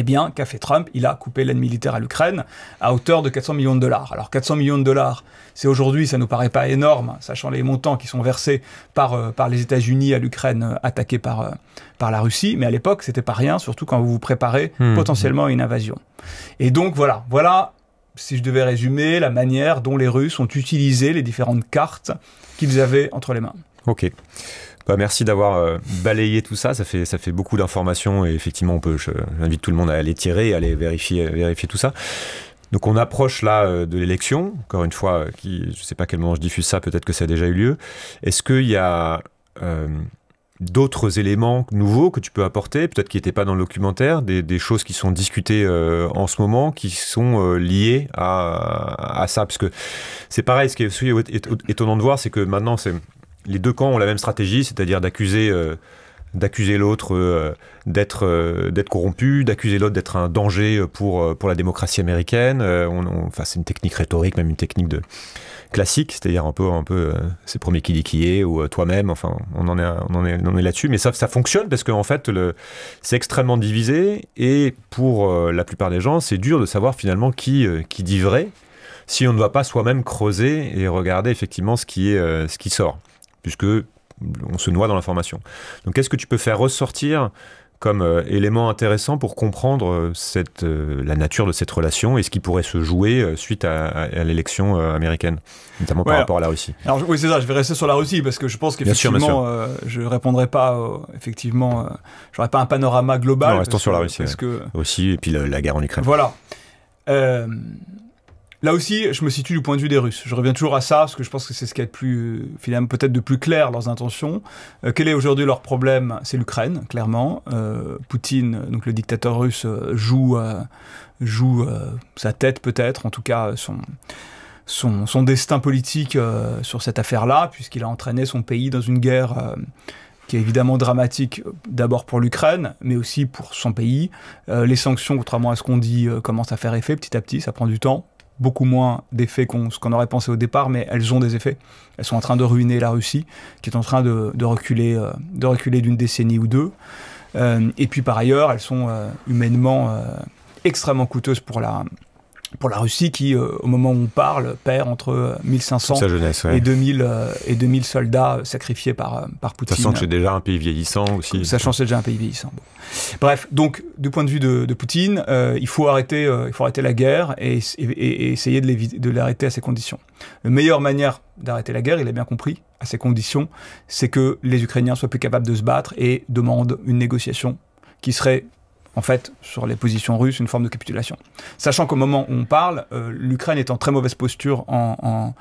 Eh bien, qu'a fait Trump Il a coupé l'aide militaire à l'Ukraine à hauteur de 400 millions de dollars. Alors 400 millions de dollars, c'est aujourd'hui, ça ne nous paraît pas énorme, sachant les montants qui sont versés par, euh, par les États-Unis à l'Ukraine euh, attaquée par, par la Russie, mais à l'époque, c'était pas rien, surtout quand vous vous préparez hmm. potentiellement à une invasion. Et donc voilà, voilà si je devais résumer, la manière dont les Russes ont utilisé les différentes cartes qu'ils avaient entre les mains. Ok. Bah, merci d'avoir euh, balayé tout ça. Ça fait, ça fait beaucoup d'informations et effectivement, on peut, j'invite tout le monde à aller tirer, à aller vérifier, vérifier tout ça. Donc on approche là euh, de l'élection, encore une fois, euh, qui, je ne sais pas à quel moment je diffuse ça, peut-être que ça a déjà eu lieu. Est-ce qu'il y a d'autres éléments nouveaux que tu peux apporter, peut-être qui n'étaient pas dans le documentaire, des, choses qui sont discutées euh, en ce moment, qui sont euh, liées à, à, ça. Parce que c'est pareil, ce qui est étonnant de voir, c'est que maintenant, les deux camps ont la même stratégie, c'est-à-dire d'accuser... Euh, d'accuser l'autre euh, d'être euh, d'être corrompu, d'accuser l'autre d'être un danger euh, pour pour la démocratie américaine. On, enfin, c'est une technique rhétorique, même une technique de classique, c'est-à-dire un peu un peu c'est premier qui dit qui est ou toi-même. Enfin, on en est on en est, là-dessus, mais ça ça fonctionne parce qu'en fait c'est extrêmement divisé et pour la plupart des gens c'est dur de savoir finalement qui qui dit vrai si on ne va pas soi-même creuser et regarder effectivement ce qui est ce qui sort puisque on se noie dans l'information. Donc qu'est-ce que tu peux faire ressortir comme euh, élément intéressant pour comprendre euh, euh, la nature de cette relation et ce qui pourrait se jouer suite à, l'élection américaine, notamment par rapport à la Russie. Alors oui, c'est ça. Je vais rester sur la Russie parce que je pense qu'effectivement, je répondrai pas effectivement, j'aurais pas un panorama global. restons sur la Russie. Parce que... Aussi, et puis la guerre en Ukraine. Voilà. Là aussi, je me situe du point de vue des Russes. Je reviens toujours à ça, parce que je pense que c'est ce qui est plus, peut-être de plus clair leurs intentions. Euh, quel est aujourd'hui leur problème C'est l'Ukraine, clairement. Euh, Poutine, donc le dictateur russe, euh, joue, sa tête peut-être, en tout cas son, destin politique sur cette affaire-là, puisqu'il a entraîné son pays dans une guerre qui est évidemment dramatique d'abord pour l'Ukraine, mais aussi pour son pays. les sanctions, contrairement à ce qu'on dit, commencent à faire effet petit à petit, ça prend du temps beaucoup moins d'effets qu'on aurait pensé au départ, mais elles ont des effets. Elles sont en train de ruiner la Russie, qui est en train de, reculer euh, de reculer d'une décennie ou deux. Euh, et puis par ailleurs, elles sont euh, humainement extrêmement coûteuses pour la, pour la Russie qui, euh, au moment où on parle, perd entre 1500 euh, et, 2000, euh, et 2000 soldats sacrifiés par, par Poutine. Sachant que c'est déjà un pays vieillissant aussi. Sachant que c'est déjà un pays vieillissant. Bref, donc, du point de vue de, Poutine, il, faut arrêter, il faut arrêter la guerre et, essayer de l'arrêter à ses conditions. La meilleure manière d'arrêter la guerre, il a bien compris, à ses conditions, c'est que les Ukrainiens soient plus capables de se battre et demandent une négociation qui serait en fait, sur les positions russes, une forme de capitulation. Sachant qu'au moment où on parle, euh, l'Ukraine est en très mauvaise posture en,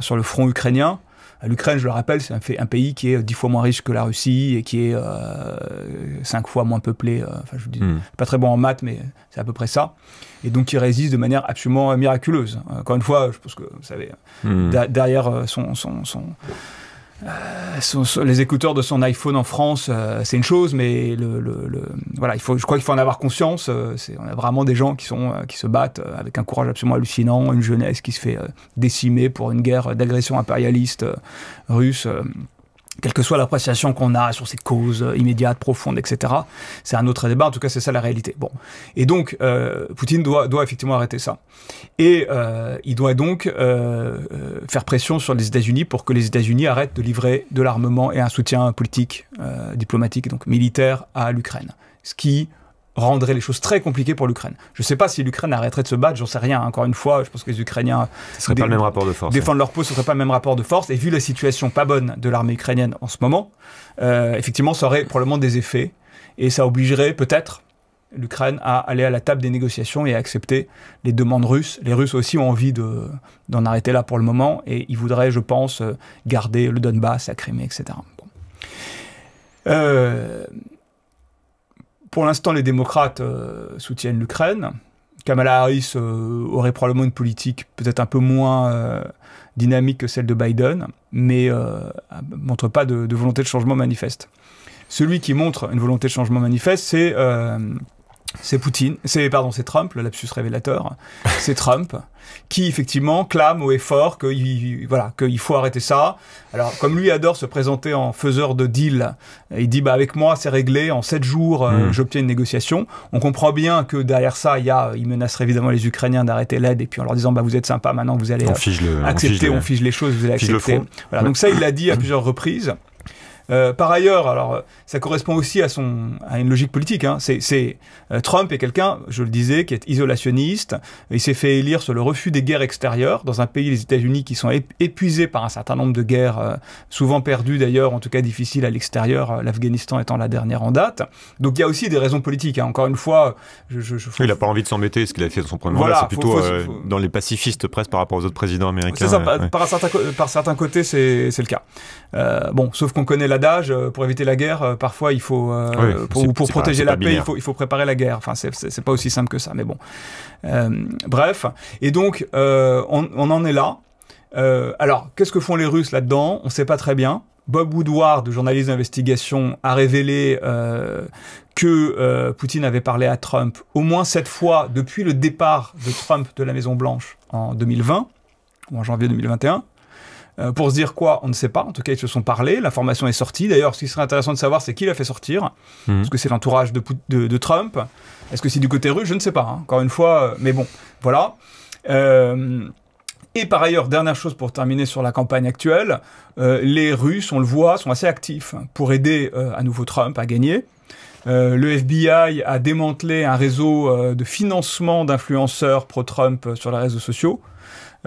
sur le front ukrainien. L'Ukraine, je le rappelle, c'est un, pays qui est euh, dix fois moins riche que la Russie et qui est euh, cinq fois moins peuplé. enfin, je dis, hmm. pas très bon en maths, mais c'est à peu près ça. Et donc, il résiste de manière absolument miraculeuse. Encore une fois, je pense que vous savez, hmm. derrière son, son, son euh, son, les écouteurs de son iPhone en France, euh, c'est une chose, mais le, voilà, il faut, je crois qu'il faut en avoir conscience. Euh, on a vraiment des gens qui, sont, euh, qui se battent avec un courage absolument hallucinant, une jeunesse qui se fait décimer pour une guerre d'agression impérialiste russe quelle que soit l'appréciation qu'on a sur ces causes euh, immédiates, profondes, etc. C'est un autre débat, en tout cas c'est ça la réalité. Bon. Et donc, euh, Poutine doit, doit effectivement arrêter ça. Et euh, il doit donc euh, faire pression sur les États-Unis pour que les États-Unis arrêtent de livrer de l'armement et un soutien politique, diplomatique, donc militaire à l'Ukraine. Ce qui, rendrait les choses très compliquées pour l'Ukraine. Je ne sais pas si l'Ukraine arrêterait de se battre, j'en sais rien. Encore une fois, je pense que les Ukrainiens serait pas le même rapport de force, Défendre hein. leur peau, ce serait pas le même rapport de force. Et vu la situation pas bonne de l'armée ukrainienne en ce moment, euh, effectivement, ça aurait probablement des effets et ça obligerait peut-être l'Ukraine à aller à la table des négociations et à accepter les demandes russes. Les Russes aussi ont envie de, d'en arrêter là pour le moment et ils voudraient, je pense, euh, garder le Donbass, la Crimée, etc. Euh, pour l'instant, les démocrates euh, soutiennent l'Ukraine. Kamala Harris euh, aurait probablement une politique peut-être un peu moins euh, dynamique que celle de Biden, mais ne montre pas de, volonté de changement manifeste. Celui qui montre une volonté de changement manifeste, c'est c'est Poutine, c'est pardon, c'est Trump, le lapsus révélateur, c'est Trump qui effectivement clame au effort fort qu'il voilà qu'il faut arrêter ça. Alors comme lui adore se présenter en faiseur de deal, il dit bah avec moi c'est réglé en sept jours euh, hmm. j'obtiens une négociation. On comprend bien que derrière ça il y il menacerait évidemment les Ukrainiens d'arrêter l'aide et puis en leur disant bah vous êtes sympa maintenant vous allez accepter on fige, les choses vous allez accepter. voilà, donc ça il l'a dit à plusieurs reprises. Euh, par ailleurs, alors ça correspond aussi à, une logique politique. Hein. C'est, euh, Trump est quelqu'un, je le disais, qui est isolationniste. Il s'est fait élire sur le refus des guerres extérieures dans un pays, les États-Unis, qui sont épuisés par un certain nombre de guerres, euh, souvent perdues d'ailleurs, en tout cas difficiles à l'extérieur, l'Afghanistan étant la dernière en date. Donc il y a aussi des raisons politiques. Hein. Encore une fois, je, il n'a pas envie de s'embêter, ce qu'il a fait dans son premier mandat. C'est plutôt dans les pacifistes presse par rapport aux autres présidents américains. par, certains, côtés, c'est, le cas. bon, sauf qu'on connaît euh, pour éviter la guerre, euh, parfois il faut, euh, pour, ou pour protéger la paix, il faut, il faut préparer la guerre. Enfin, c'est pas aussi simple que ça, mais bon. bref, et donc on, en est là. alors, qu'est-ce que font les Russes là-dedans On ne sait pas très bien. Bob Woodward, journaliste d'investigation, a révélé que Poutine avait parlé à Trump au moins sept fois depuis le départ de Trump de la Maison Blanche en 2020 ou en janvier 2021. Euh, pour se dire quoi, on ne sait pas. En tout cas, ils se sont parlé. L'information est sortie. D'ailleurs, ce qui serait intéressant de savoir, c'est qui l'a fait sortir. Mhm. Est-ce que c'est l'entourage de, Trump Est-ce que c'est du côté russe Je ne sais pas. Hein. Encore une fois, euh, mais bon, voilà. Euh, et par ailleurs, dernière chose pour terminer sur la campagne actuelle, les Russes, on le voit, sont assez actifs pour aider à nouveau Trump à gagner. le FBI a démantelé un réseau de financement d'influenceurs pro-Trump sur les réseaux sociaux.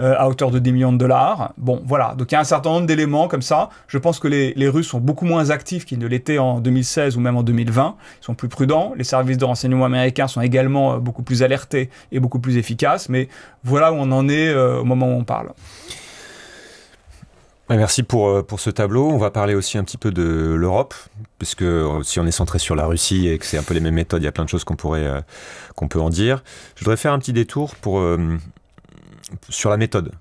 Euh, à hauteur de 10 millions de dollars. Bon, voilà. Donc il y a un certain nombre d'éléments comme ça. Je pense que les, les Russes sont beaucoup moins actifs qu'ils ne l'étaient en 2016 ou même en 2020. Ils sont plus prudents. Les services de renseignement américains sont également euh, beaucoup plus alertés et beaucoup plus efficaces. Mais voilà où on en est euh, au moment où on parle. Merci pour, pour ce tableau. On va parler aussi un petit peu de l'Europe, puisque si on est centré sur la Russie et que c'est un peu les mêmes méthodes, il y a plein de choses qu'on pourrait qu'on peut en dire. Je voudrais faire un petit détour pour sur la méthode.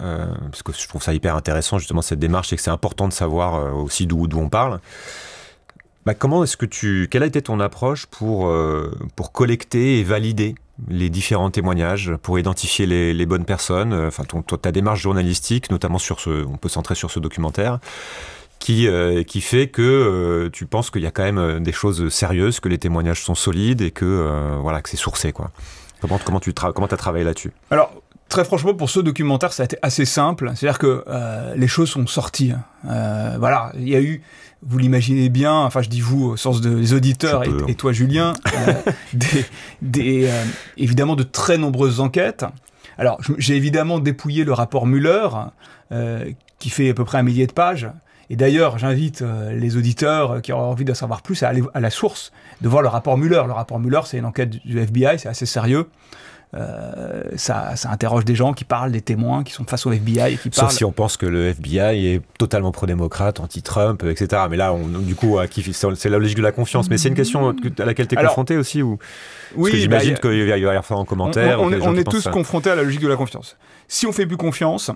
Euh, parce que je trouve ça hyper intéressant justement cette démarche et que c'est important de savoir euh, aussi d'où on parle. Bah, comment est-ce que tu, quelle a été ton approche pour, euh, pour collecter et valider les différents témoignages, pour identifier les, bonnes personnes, enfin ton, ta démarche journalistique, notamment sur ce, on peut centrer sur ce documentaire, qui, qui fait que tu penses qu'il y a quand même des choses sérieuses, que les témoignages sont solides et que voilà que c'est sourcé quoi. Comment, comment tu comment as travaillé là-dessus Alors Très franchement, pour ce documentaire, ça a été assez simple. C'est-à-dire que euh, les choses sont sorties. Hein. Euh, voilà, il y a eu, vous l'imaginez bien, enfin je dis vous au sens des auditeurs et, toi Julien, euh, des, évidemment de très nombreuses enquêtes. Alors j'ai évidemment dépouillé le rapport Muller, qui fait à peu près un millier de pages. Et d'ailleurs, j'invite les auditeurs qui auraient envie d'en savoir plus à aller à la source, de voir le rapport Muller. Le rapport Muller, c'est une enquête du FBI, c'est assez sérieux. Euh, ça, interroge des gens qui parlent, des témoins qui sont face au FBI Sauf si on pense que le FBI est totalement pro-démocrate, anti-Trump, etc. Mais là, du coup, c'est la logique de la confiance. Mais c'est une question à laquelle tu es confronté aussi ou... Parce oui, j'imagine bah, qu'il va y avoir un commentaire. On, est tous confrontés à la logique de la confiance. Si on fait plus confiance,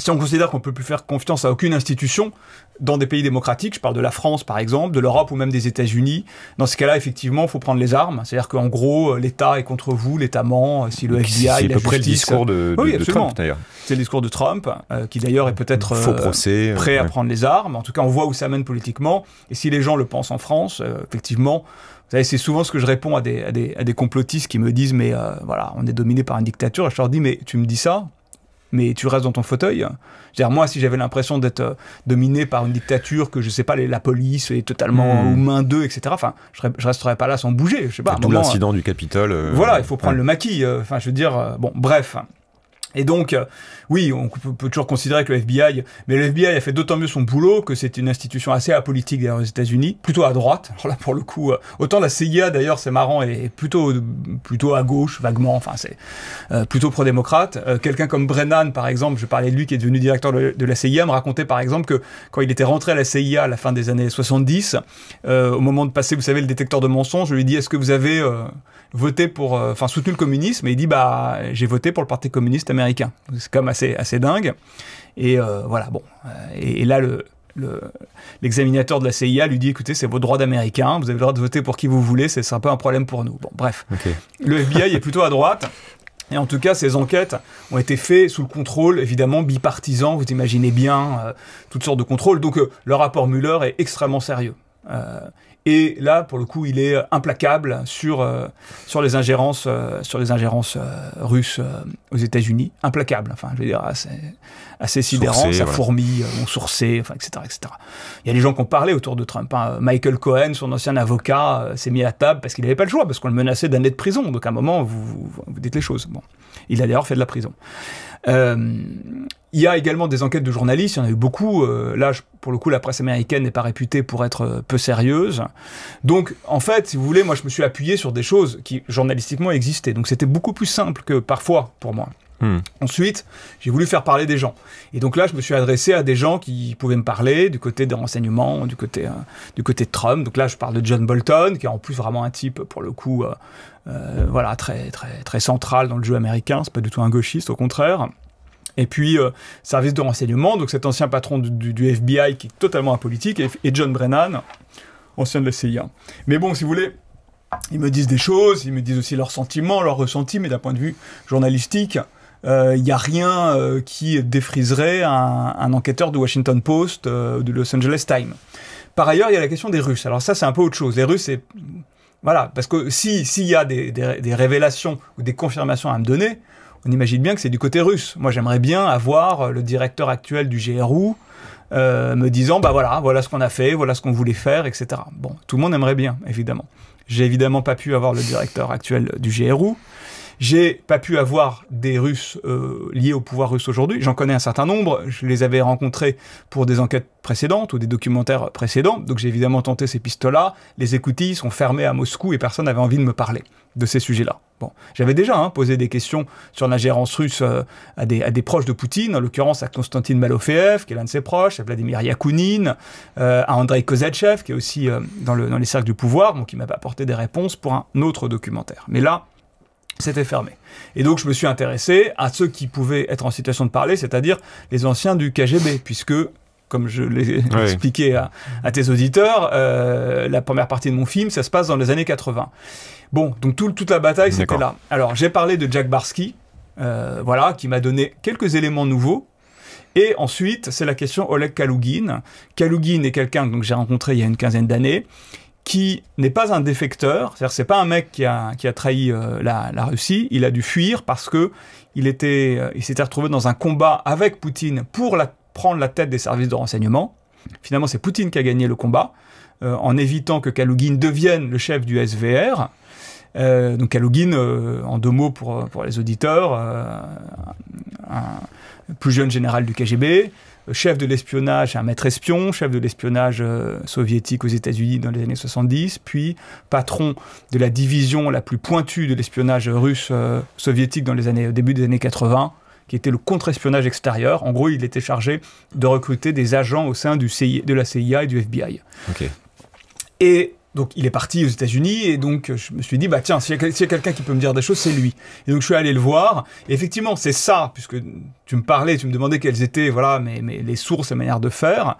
si on considère qu'on peut plus faire confiance à aucune institution dans des pays démocratiques, je parle de la France par exemple, de l'Europe ou même des États-Unis, dans ce cas-là, effectivement, il faut prendre les armes. C'est-à-dire qu'en gros, euh, l'État est contre vous, l'État ment, euh, si le FBI. C'est à peu près le discours de, Trump d'ailleurs. C'est le discours de Trump, euh, qui d'ailleurs est peut-être prêt à prendre les armes. En tout cas, on voit où ça mène politiquement. Et si les gens le pensent en France, effectivement, vous savez, c'est souvent ce que je réponds à des, à complotistes qui me disent, mais voilà, on est dominé par une dictature. Et je leur dis, mais tu me dis ça, mais tu restes dans ton fauteuil. -dire, moi, si j'avais l'impression d'être euh, dominé par une dictature, que je sais pas, la police est totalement hmm. aux mains d'eux, etc. Enfin, je, je, resterais pas là sans bouger. Je sais pas. D'où l'incident du Capitole. Euh, euh, voilà, il faut prendre le maquis. Enfin, je veux dire, bon, bref. Et donc, euh, oui, on peut toujours considérer que le FBI, mais le FBI a fait d'autant mieux son boulot que c'est une institution assez apolitique d'ailleurs aux États-Unis, plutôt à droite. Alors là, pour le coup, euh, autant la CIA d'ailleurs, c'est marrant, est plutôt plutôt à gauche, vaguement, enfin c'est euh, plutôt pro-démocrate. Quelqu'un comme Brennan, par exemple, je parlais de lui qui est devenu directeur de, la CIA, me racontait par exemple que quand il était rentré à la CIA à la fin des années 70, au moment de passer, vous savez, le détecteur de mensonges, je lui dis, est-ce que vous avez voté pour, euh, enfin soutenu le communisme et il dit bah j'ai voté pour le Parti communiste américain. C'est comme assez assez dingue. Et euh, voilà bon. Euh, et, là le l'examinateur de la CIA lui dit écoutez, c'est vos droits d'Américain, vous avez le droit de voter pour qui vous voulez, c'est un peu un problème pour nous. Bon, bref. Le FBI est plutôt à droite. Et en tout cas, ces enquêtes ont été faites sous le contrôle, évidemment, bipartisan, vous imaginez bien, toutes sortes de contrôles. Donc le rapport Mueller est extrêmement sérieux. Et là, pour le coup, il est euh, implacable sur, euh, sur les ingérences, euh, sur les ingérences russes aux États-Unis. Implacable. Enfin, je veux dire, ah, assez sidérant, ça fourmille, euh, on sourcé, enfin, etc., etc. Il y a des gens qui ont parlé autour de Trump. Hein. Michael Cohen, son ancien avocat, euh, s'est mis à table parce qu'il n'avait pas le choix, parce qu'on le menaçait d'années de prison. Donc à un moment, vous, dites les choses. Bon. Il a d'ailleurs fait de la prison. Euh, il y a également des enquêtes de journalistes, il y en a eu beaucoup. là, pour le coup, la presse américaine n'est pas réputée pour être peu sérieuse. Donc, en fait, si vous voulez, moi, je me suis appuyé sur des choses qui, journalistiquement, existaient. Donc, c'était beaucoup plus simple que parfois pour moi. Hmm. Ensuite, j'ai voulu faire parler des gens. Et donc là, je me suis adressé à des gens qui pouvaient me parler du côté des renseignements, du côté, euh, du côté de Trump. Donc là, je parle de John Bolton, qui est en plus vraiment un type, pour le coup, euh, euh, voilà, très, très, très central dans le jeu américain. C'est pas du tout un gauchiste, au contraire. Et puis, service de renseignement, donc cet ancien patron du, FBI qui est totalement apolitique, et, et John Brennan, ancien de la CIA. Mais bon, si vous voulez, ils me disent des choses, ils me disent aussi leurs sentiments, leurs ressentis, mais d'un point de vue journalistique, il euh, n'y a rien euh, qui défriserait un, enquêteur du Washington Post, ou euh, du Los Angeles Times. Par ailleurs, il y a la question des Russes. Alors ça, c'est un peu autre chose. Les Russes, c'est... Voilà, parce que s'il y a des, des, révélations ou des confirmations à me donner, on imagine bien que c'est du côté russe. Moi, j'aimerais bien avoir le directeur actuel du GRU me disant, bah voilà, voilà ce qu'on a fait, voilà ce qu'on voulait faire, etc. Bon, tout le monde aimerait bien, évidemment. J'ai évidemment pas pu avoir le directeur actuel du GRU. J'ai pas pu avoir des Russes euh, liés au pouvoir russe aujourd'hui. J'en connais un certain nombre. Je les avais rencontrés pour des enquêtes précédentes ou des documentaires précédents. Donc j'ai évidemment tenté ces pistes-là. Les écoutilles sont fermées à Moscou et personne n'avait envie de me parler de ces sujets-là. Bon, j'avais déjà hein, posé des questions sur l'ingérence russe euh, à, des, proches de Poutine, en l'occurrence à Konstantin Malofeev, qui est l'un de ses proches, à Vladimir Yakounine, euh, à Andrei Kozachev, qui est aussi dans, le, dans, les cercles du pouvoir, donc qui m'avait apporté des réponses pour un autre documentaire. Mais là, c'était fermé. Et donc je me suis intéressé à ceux qui pouvaient être en situation de parler, c'est-à-dire les anciens du KGB, puisque comme je l'ai expliqué à, tes auditeurs, euh, la première partie de mon film, ça se passe dans les années 80. Bon, donc toute la bataille, c'était là. Alors, j'ai parlé de Jack Barsky, euh, voilà, qui m'a donné quelques éléments nouveaux. Et ensuite, c'est la question Oleg Kalugin. Kalugin est quelqu'un que j'ai rencontré il y a une quinzaine d'années, qui n'est pas un défecteur, c'est-à-dire c'est pas un mec qui a, trahi euh, la, Russie, il a dû fuir parce que il était, euh, il s'était retrouvé dans un combat avec Poutine pour prendre la tête des services de renseignement. Finalement, c'est Poutine qui a gagné le combat euh, en évitant que Kalugin devienne le chef du SVR. donc Kalugin, en deux mots pour, pour les auditeurs, un plus jeune général du KGB, chef de l'espionnage, un maître espion, chef de l'espionnage euh, soviétique aux États-Unis dans les années 70, puis patron de la division la plus pointue de l'espionnage russe euh, soviétique dans les années, au début des années 80 qui était le contre-espionnage extérieur. En gros, il était chargé de recruter des agents au sein du de la CIA et du FBI. Et donc il est parti aux États-Unis et donc euh, je me suis dit bah tiens s'il y a, quelqu'un qui peut me dire des choses c'est lui. Et donc je suis allé le voir effectivement c'est ça puisque tu me parlais tu me demandais quelles étaient voilà mes, les sources et manières de faire.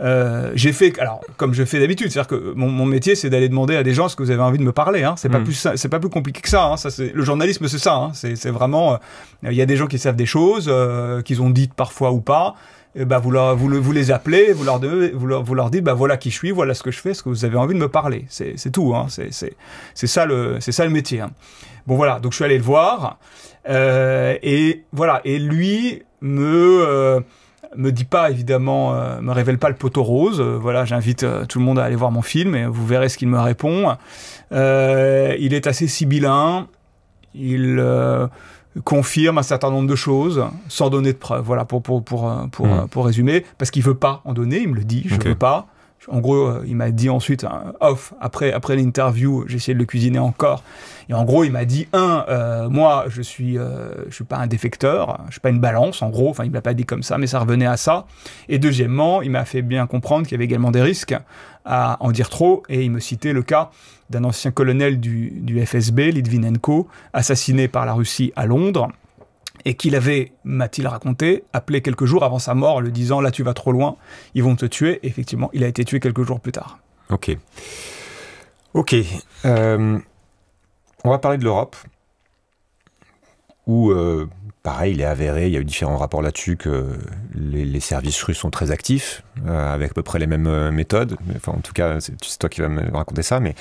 Euh, j'ai fait alors comme je fais d'habitude c'est-à-dire que mon, métier c'est d'aller demander à des gens ce que vous avez envie de me parler hein. c'est pas hmm. plus c'est pas plus compliqué que ça, hein. ça c'est le journalisme c'est ça hein. c'est vraiment euh, il y a des gens qui savent des choses qu'ils ont dites parfois ou pas bah vous, vous, les appelez, vous leur, vous leur, dites, bah voilà qui je suis, voilà ce que je fais, ce que vous avez envie de me parler. C'est tout, hein. c'est ça, le, ça le métier. Hein. Bon voilà, donc je suis allé le voir, euh, et voilà, et lui me... Euh, me dit pas évidemment, ne euh, me révèle pas le poteau rose. voilà, j'invite tout le monde à aller voir mon film et vous verrez ce qu'il me répond. il est assez sibyllin. Il confirme un certain nombre de choses sans donner de preuves. Voilà, pour, pour, pour, euh, pour, hmm. euh, pour résumer, parce qu'il veut pas en donner, il me le dit, je ne veux pas. En gros, euh, il m'a dit ensuite, off, après, après l'interview, j'ai essayé de le cuisiner encore. Et en gros, il m'a dit, un, moi, je suis, je suis pas un défecteur, je suis pas une balance, en gros, enfin, il me l'a pas dit comme ça, mais ça revenait à ça. Et deuxièmement, il m'a fait bien comprendre qu'il y avait également des risques à en dire trop, et il me citait le cas d'un ancien colonel du, FSB, Litvinenko, assassiné par la Russie à Londres et qu'il avait, m'a-t-il raconté, appelé quelques jours avant sa mort, le disant là tu vas trop loin, ils vont te tuer. effectivement, il a été tué quelques jours plus tard. Ok. Ok. Euh, on va parler de l'Europe, où euh, pareil, il est avéré, il y a eu différents rapports là-dessus que les, services russes sont très actifs, euh, avec à peu près les mêmes euh, méthodes. Enfin, en tout cas, c'est toi qui vas me raconter ça, mais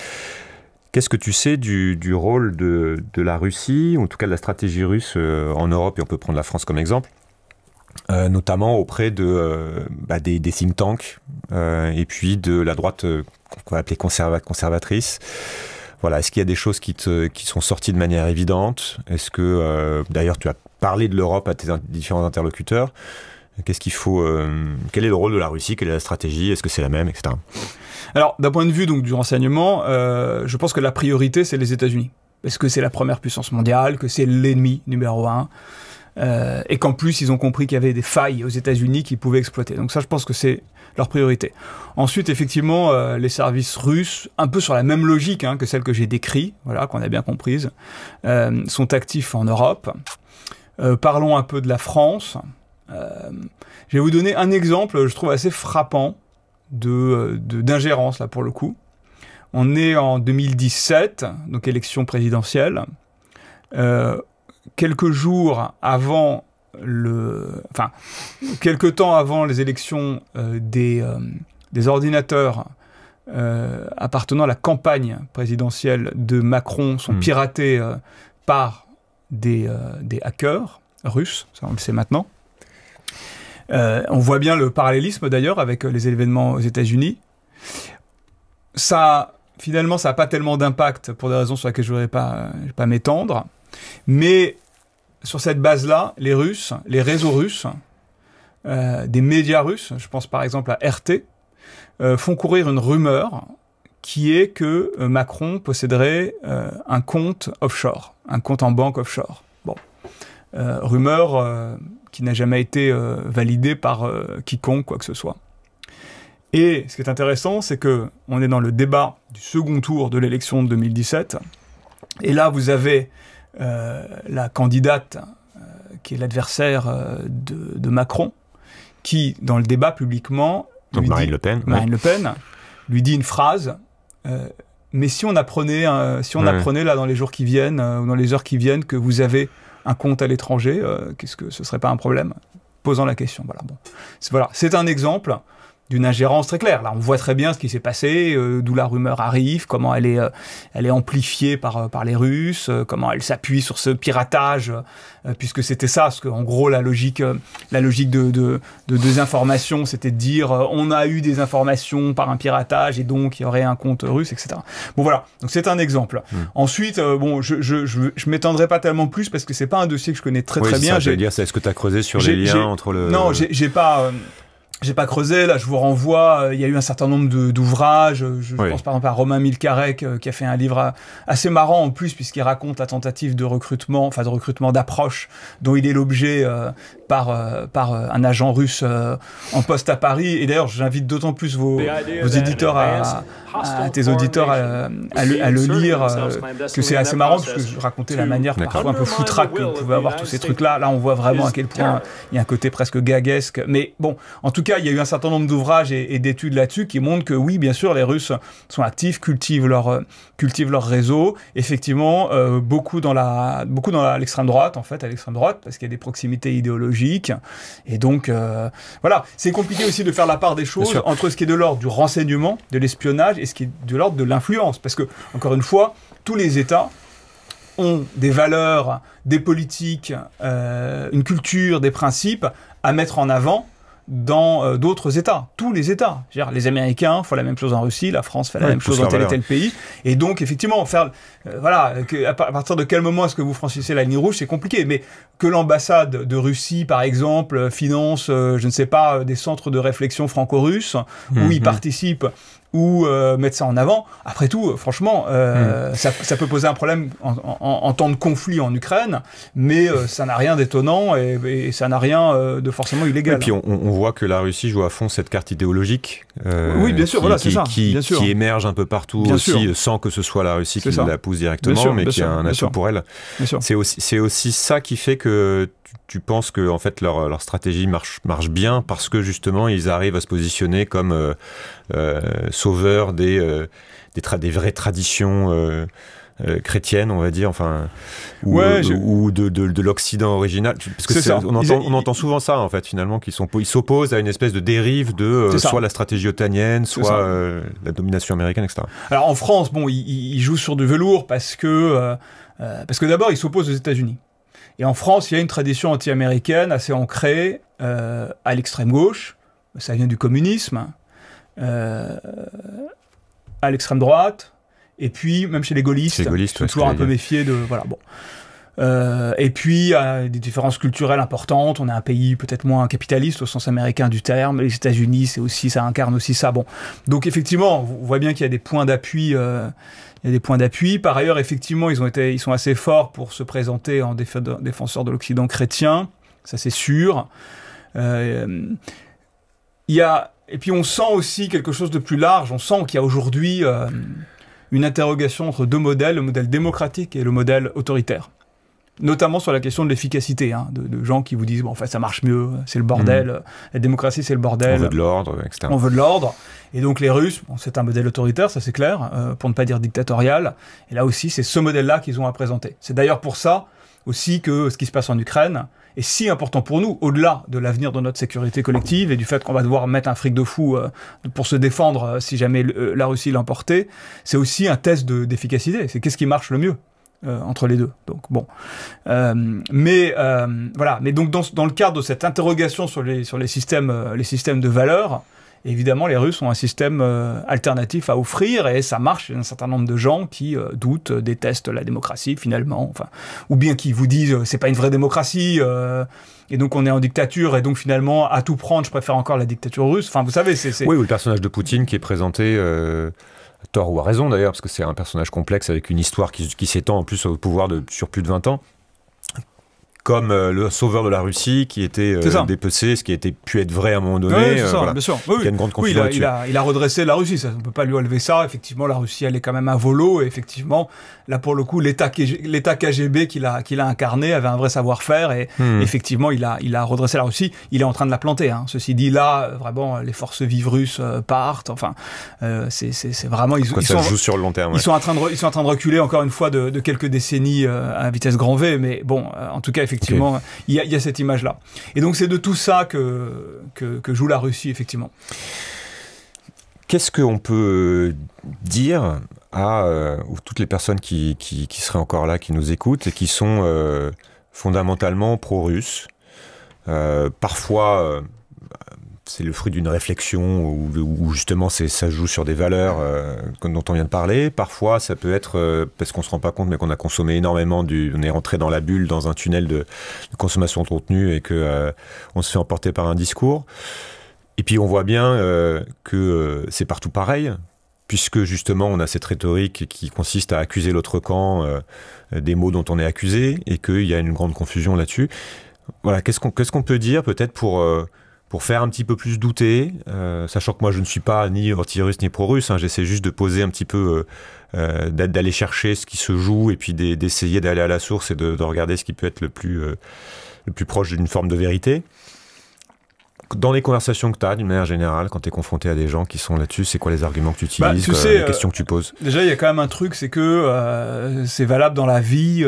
qu'est-ce que tu sais du, rôle de, la Russie, ou en tout cas de la stratégie russe euh, en Europe, et on peut prendre la France comme exemple notamment auprès de, bah, des, think tanks et puis de la droite qu'on va appeler conservatrice voilà, est-ce qu'il y a des choses qui, te, qui sont sorties de manière évidente Est-ce que, euh, d'ailleurs, tu as parlé de l'Europe à tes différents interlocuteurs Qu'est-ce qu'il faut euh, Quel est le rôle de la Russie Quelle est la stratégie Est-ce que c'est la même, etc. Alors, d'un point de vue donc du renseignement, euh, je pense que la priorité c'est les États-Unis, parce que c'est la première puissance mondiale, que c'est l'ennemi numéro un. et qu'en plus ils ont compris qu'il y avait des failles aux États-Unis qu'ils pouvaient exploiter. Donc ça, je pense que c'est leur priorité. Ensuite, effectivement, euh, les services russes, un peu sur la même logique hein, que celle que j'ai décrite, voilà, qu'on a bien comprise, euh, sont actifs en Europe. Euh, parlons un peu de la France. je vais vous donner un exemple, je trouve assez frappant, d'ingérence, de, d'ingérence là, pour le coup. On est en 2017, donc élection présidentielle. quelques jours avant le, enfin, quelques temps avant les élections euh, des, euh, des, ordinateurs euh, appartenant à la campagne présidentielle de Macron sont hmm. piratés par des, hackers russes, ça on le sait maintenant. on voit bien le parallélisme d'ailleurs avec les événements aux États-Unis. Ça, finalement, ça n'a pas tellement d'impact pour des raisons sur lesquelles je ne voudrais pas, pas m'étendre. Mais sur cette base-là, les Russes, les réseaux russes, euh, des médias russes, je pense par exemple à RT, euh, font courir une rumeur qui est que euh, Macron posséderait un compte offshore, un compte en banque offshore. Bon, rumeur qui n'a jamais été validée par quiconque, quoi que ce soit. Et ce qui est intéressant, c'est que on est dans le débat du second tour de l'élection de 2017. Et là, vous avez euh, la candidate euh, qui est l'adversaire euh, de, Macron, qui, dans le débat publiquement, Marine, le Pen, lui dit une phrase. mais si on apprenait, si on apprenait là dans les jours qui viennent ou dans les heures qui viennent que vous avez un compte à l'étranger, qu'est-ce que ce serait pas un problème Posant la question. Voilà. Bon, voilà, c'est un exemple d'une ingérence très claire. Là, on voit très bien ce qui s'est passé, euh, d'où la rumeur arrive, comment elle est, euh, elle est amplifiée par, euh, par les Russes, comment elle s'appuie sur ce piratage, puisque c'était ça, parce qu'en gros, la logique, la logique de, de, de désinformation, c'était de dire on a eu des informations par un piratage et donc il y aurait un compte russe, etc. Bon voilà, donc c'est un exemple. Hmm. Ensuite, bon, je, je, je, m'étendrai pas tellement plus parce que c'est pas un dossier que je connais très très bien. veut dire, c'est ce que tu as creusé sur les liens entre le. Non, j'ai pas j'ai pas creusé, là je vous renvoie, euh, il y a eu un certain nombre d'ouvrages, euh, je, pense par exemple à Romain Milcarec euh, qui a fait un livre assez marrant en plus puisqu'il raconte la tentative de recrutement, enfin de recrutement d'approche dont il est l'objet par, euh, par euh, un agent russe euh, en poste à Paris. Et d'ailleurs, j'invite d'autant plus vos, vos éditeurs, à, tes auditeurs à, le, lire, que c'est assez marrant, parce que je racontais la manière parfois un peu foutraque que pouvait avoir tous ces trucs-là. Là, on voit vraiment à quel point il y a un côté presque gaguesque. Mais bon, en tout cas, il y a eu un certain nombre d'ouvrages et, d'études là-dessus qui montrent que oui, bien sûr, les Russes sont actifs, cultivent leur, cultivent leur réseau. Effectivement, beaucoup dans la beaucoup dans l'extrême droite, en fait, à l'extrême droite, parce qu'il y a des proximités idéologiques et donc, euh, voilà, c'est compliqué aussi de faire la part des choses entre ce qui est de l'ordre du renseignement, de l'espionnage, et ce qui est de l'ordre de l'influence. Parce que, encore une fois, tous les États ont des valeurs, des politiques, euh, une culture, des principes à mettre en avant dans euh, d'autres États, tous les États. les Américains font la même chose en Russie, la France fait la même chose dans tel et tel pays. Et donc, effectivement, faire, euh, voilà, à, partir de quel moment est-ce que vous franchissez la ligne rouge, c'est compliqué. Mais que l'ambassade de Russie, par exemple, euh, finance, je ne sais pas, des centres de réflexion franco-russes, mmh, où ils mmh. participent ou euh, mettre ça en avant. Après tout, euh, franchement, euh, hmm. ça, peut poser un problème en, temps de conflit en Ukraine, mais ça n'a rien d'étonnant et, ça n'a rien de forcément illégal. Et puis on, voit que la Russie joue à fond cette carte idéologique. oui, bien sûr, qui, voilà, c'est ça. Qui, émerge un peu partout aussi, sans que ce soit la Russie qui la pousse directement, mais qui a un atout pour elle. C'est aussi, aussi, ça qui fait que tu, penses que en fait leur, stratégie marche, marche bien parce que justement ils arrivent à se positionner comme euh, sauveur euh, des, vraies traditions. Euh, chrétiennes, on va dire, enfin, ou, de, l'Occident original. Parce On, entend, souvent ça, en fait, finalement, qu'ils s'opposent à une espèce de dérive de soit la stratégie otanienne, soit la domination américaine, etc. Alors en France, bon, ils, jouent sur du velours parce que, parce que d'abord, ils s'opposent aux États-Unis. Et en France, il y a une tradition anti-américaine assez ancrée à l'extrême gauche. Ça vient du communisme. Euh, à l'extrême droite, et puis même chez les gaullistes, les toujours un peu méfié de voilà bon. Euh, et puis, des différences culturelles importantes. On a un pays peut-être moins capitaliste au sens américain du terme. Les États-Unis, c'est aussi ça incarne aussi ça. Bon, donc effectivement, on voit bien qu'il y a des points d'appui. Euh, il y a des points d'appui. Par ailleurs, effectivement, ils ont été, ils sont assez forts pour se présenter en défenseurs de l'Occident chrétien. Ça, c'est sûr. il y a et puis on sent aussi quelque chose de plus large, on sent qu'il y a aujourd'hui euh, une interrogation entre deux modèles, le modèle démocratique et le modèle autoritaire. Notamment sur la question de l'efficacité, hein, de, gens qui vous disent, bon, en fait, ça marche mieux, c'est le bordel, mm. euh, la démocratie, c'est le bordel. On veut de l'ordre, etc. On veut de l'ordre. Et donc les Russes, c'est un modèle autoritaire, ça c'est clair, euh, pour ne pas dire dictatorial. Et là aussi, c'est ce modèle-là qu'ils ont à présenter. C'est d'ailleurs pour ça aussi que ce qui se passe en Ukraine, et si important pour nous, au-delà de l'avenir de notre sécurité collective et du fait qu'on va devoir mettre un fric de fou euh, pour se défendre euh, si jamais euh, la Russie l'emportait, c'est aussi un test d'efficacité. c'est qu'est-ce qui marche le mieux entre les deux. Donc bon, mais voilà. Mais donc dans, le cadre de cette interrogation sur les sur les systèmes les systèmes de valeurs, évidemment, les Russes ont un système euh, alternatif à offrir et ça marche a un certain nombre de gens qui euh, doutent, euh, détestent la démocratie finalement, enfin, ou bien qui vous disent c'est pas une vraie démocratie. et donc on est en dictature et donc finalement à tout prendre, je préfère encore la dictature russe. Enfin, vous savez, c'est oui, ou le personnage de Poutine qui est présenté. tort ou à raison d'ailleurs, parce que c'est un personnage complexe avec une histoire qui, qui s'étend en plus au pouvoir de, sur plus de 20 ans, comme euh, le sauveur de la Russie qui était euh, dépecé, ce qui a pu être vrai à un moment donné. il, a redressé la Russie, ça, on ne peut pas lui enlever ça. Effectivement, la Russie, elle est quand même un volo, effectivement, là pour le coup l'État KGB qu'il a, incarné avait un vrai savoir-faire et hmm. effectivement il a, il a redressé la Russie. Il est en train de la planter. Hein. Ceci dit, là euh, vraiment les forces vives russes euh, partent. Enfin, euh, c'est, vraiment ils, sont, joue sur le long terme. Ils sont en train de sont en train de reculer encore une fois de, quelques décennies à vitesse grand V. Mais bon, en tout cas effectivement il, y a, cette image là. Et donc c'est de tout ça que, que, que joue la Russie effectivement. Qu'est-ce qu'on peut dire à euh, toutes les personnes qui, qui, seraient encore là, qui nous écoutent et qui sont euh, fondamentalement pro-russes. Euh, parfois, c'est le fruit d'une réflexion où, justement ça joue sur des valeurs dont on vient de parler. Parfois, ça peut être parce qu'on se rend pas compte, mais qu'on a consommé énormément on est rentré dans la bulle, dans un tunnel de, consommation de contenu et qu'on on se fait emporter par un discours. Et puis on voit bien que c'est partout pareil, puisque justement on a cette rhétorique qui consiste à accuser l'autre camp euh, des mots dont on est accusé et qu'il y a une grande confusion là-dessus. Voilà, qu'est-ce qu'on peut dire peut-être pour euh, pour faire un petit peu plus douter, euh, sachant que moi je ne suis pas ni anti-russe ni pro-russe, hein, j'essaie juste de poser un petit peu, d'aller chercher ce qui se joue et puis d'essayer d'aller à la source et de, de, regarder ce qui peut être le plus le plus proche d'une forme de vérité dans les conversations que tu as, d'une manière générale, quand tu es confronté à des gens qui sont là-dessus, c'est quoi les arguments que tu bah, utilises, bah, les euh, questions que tu poses Déjà, il y a quand même un truc, c'est que euh, c'est valable dans la vie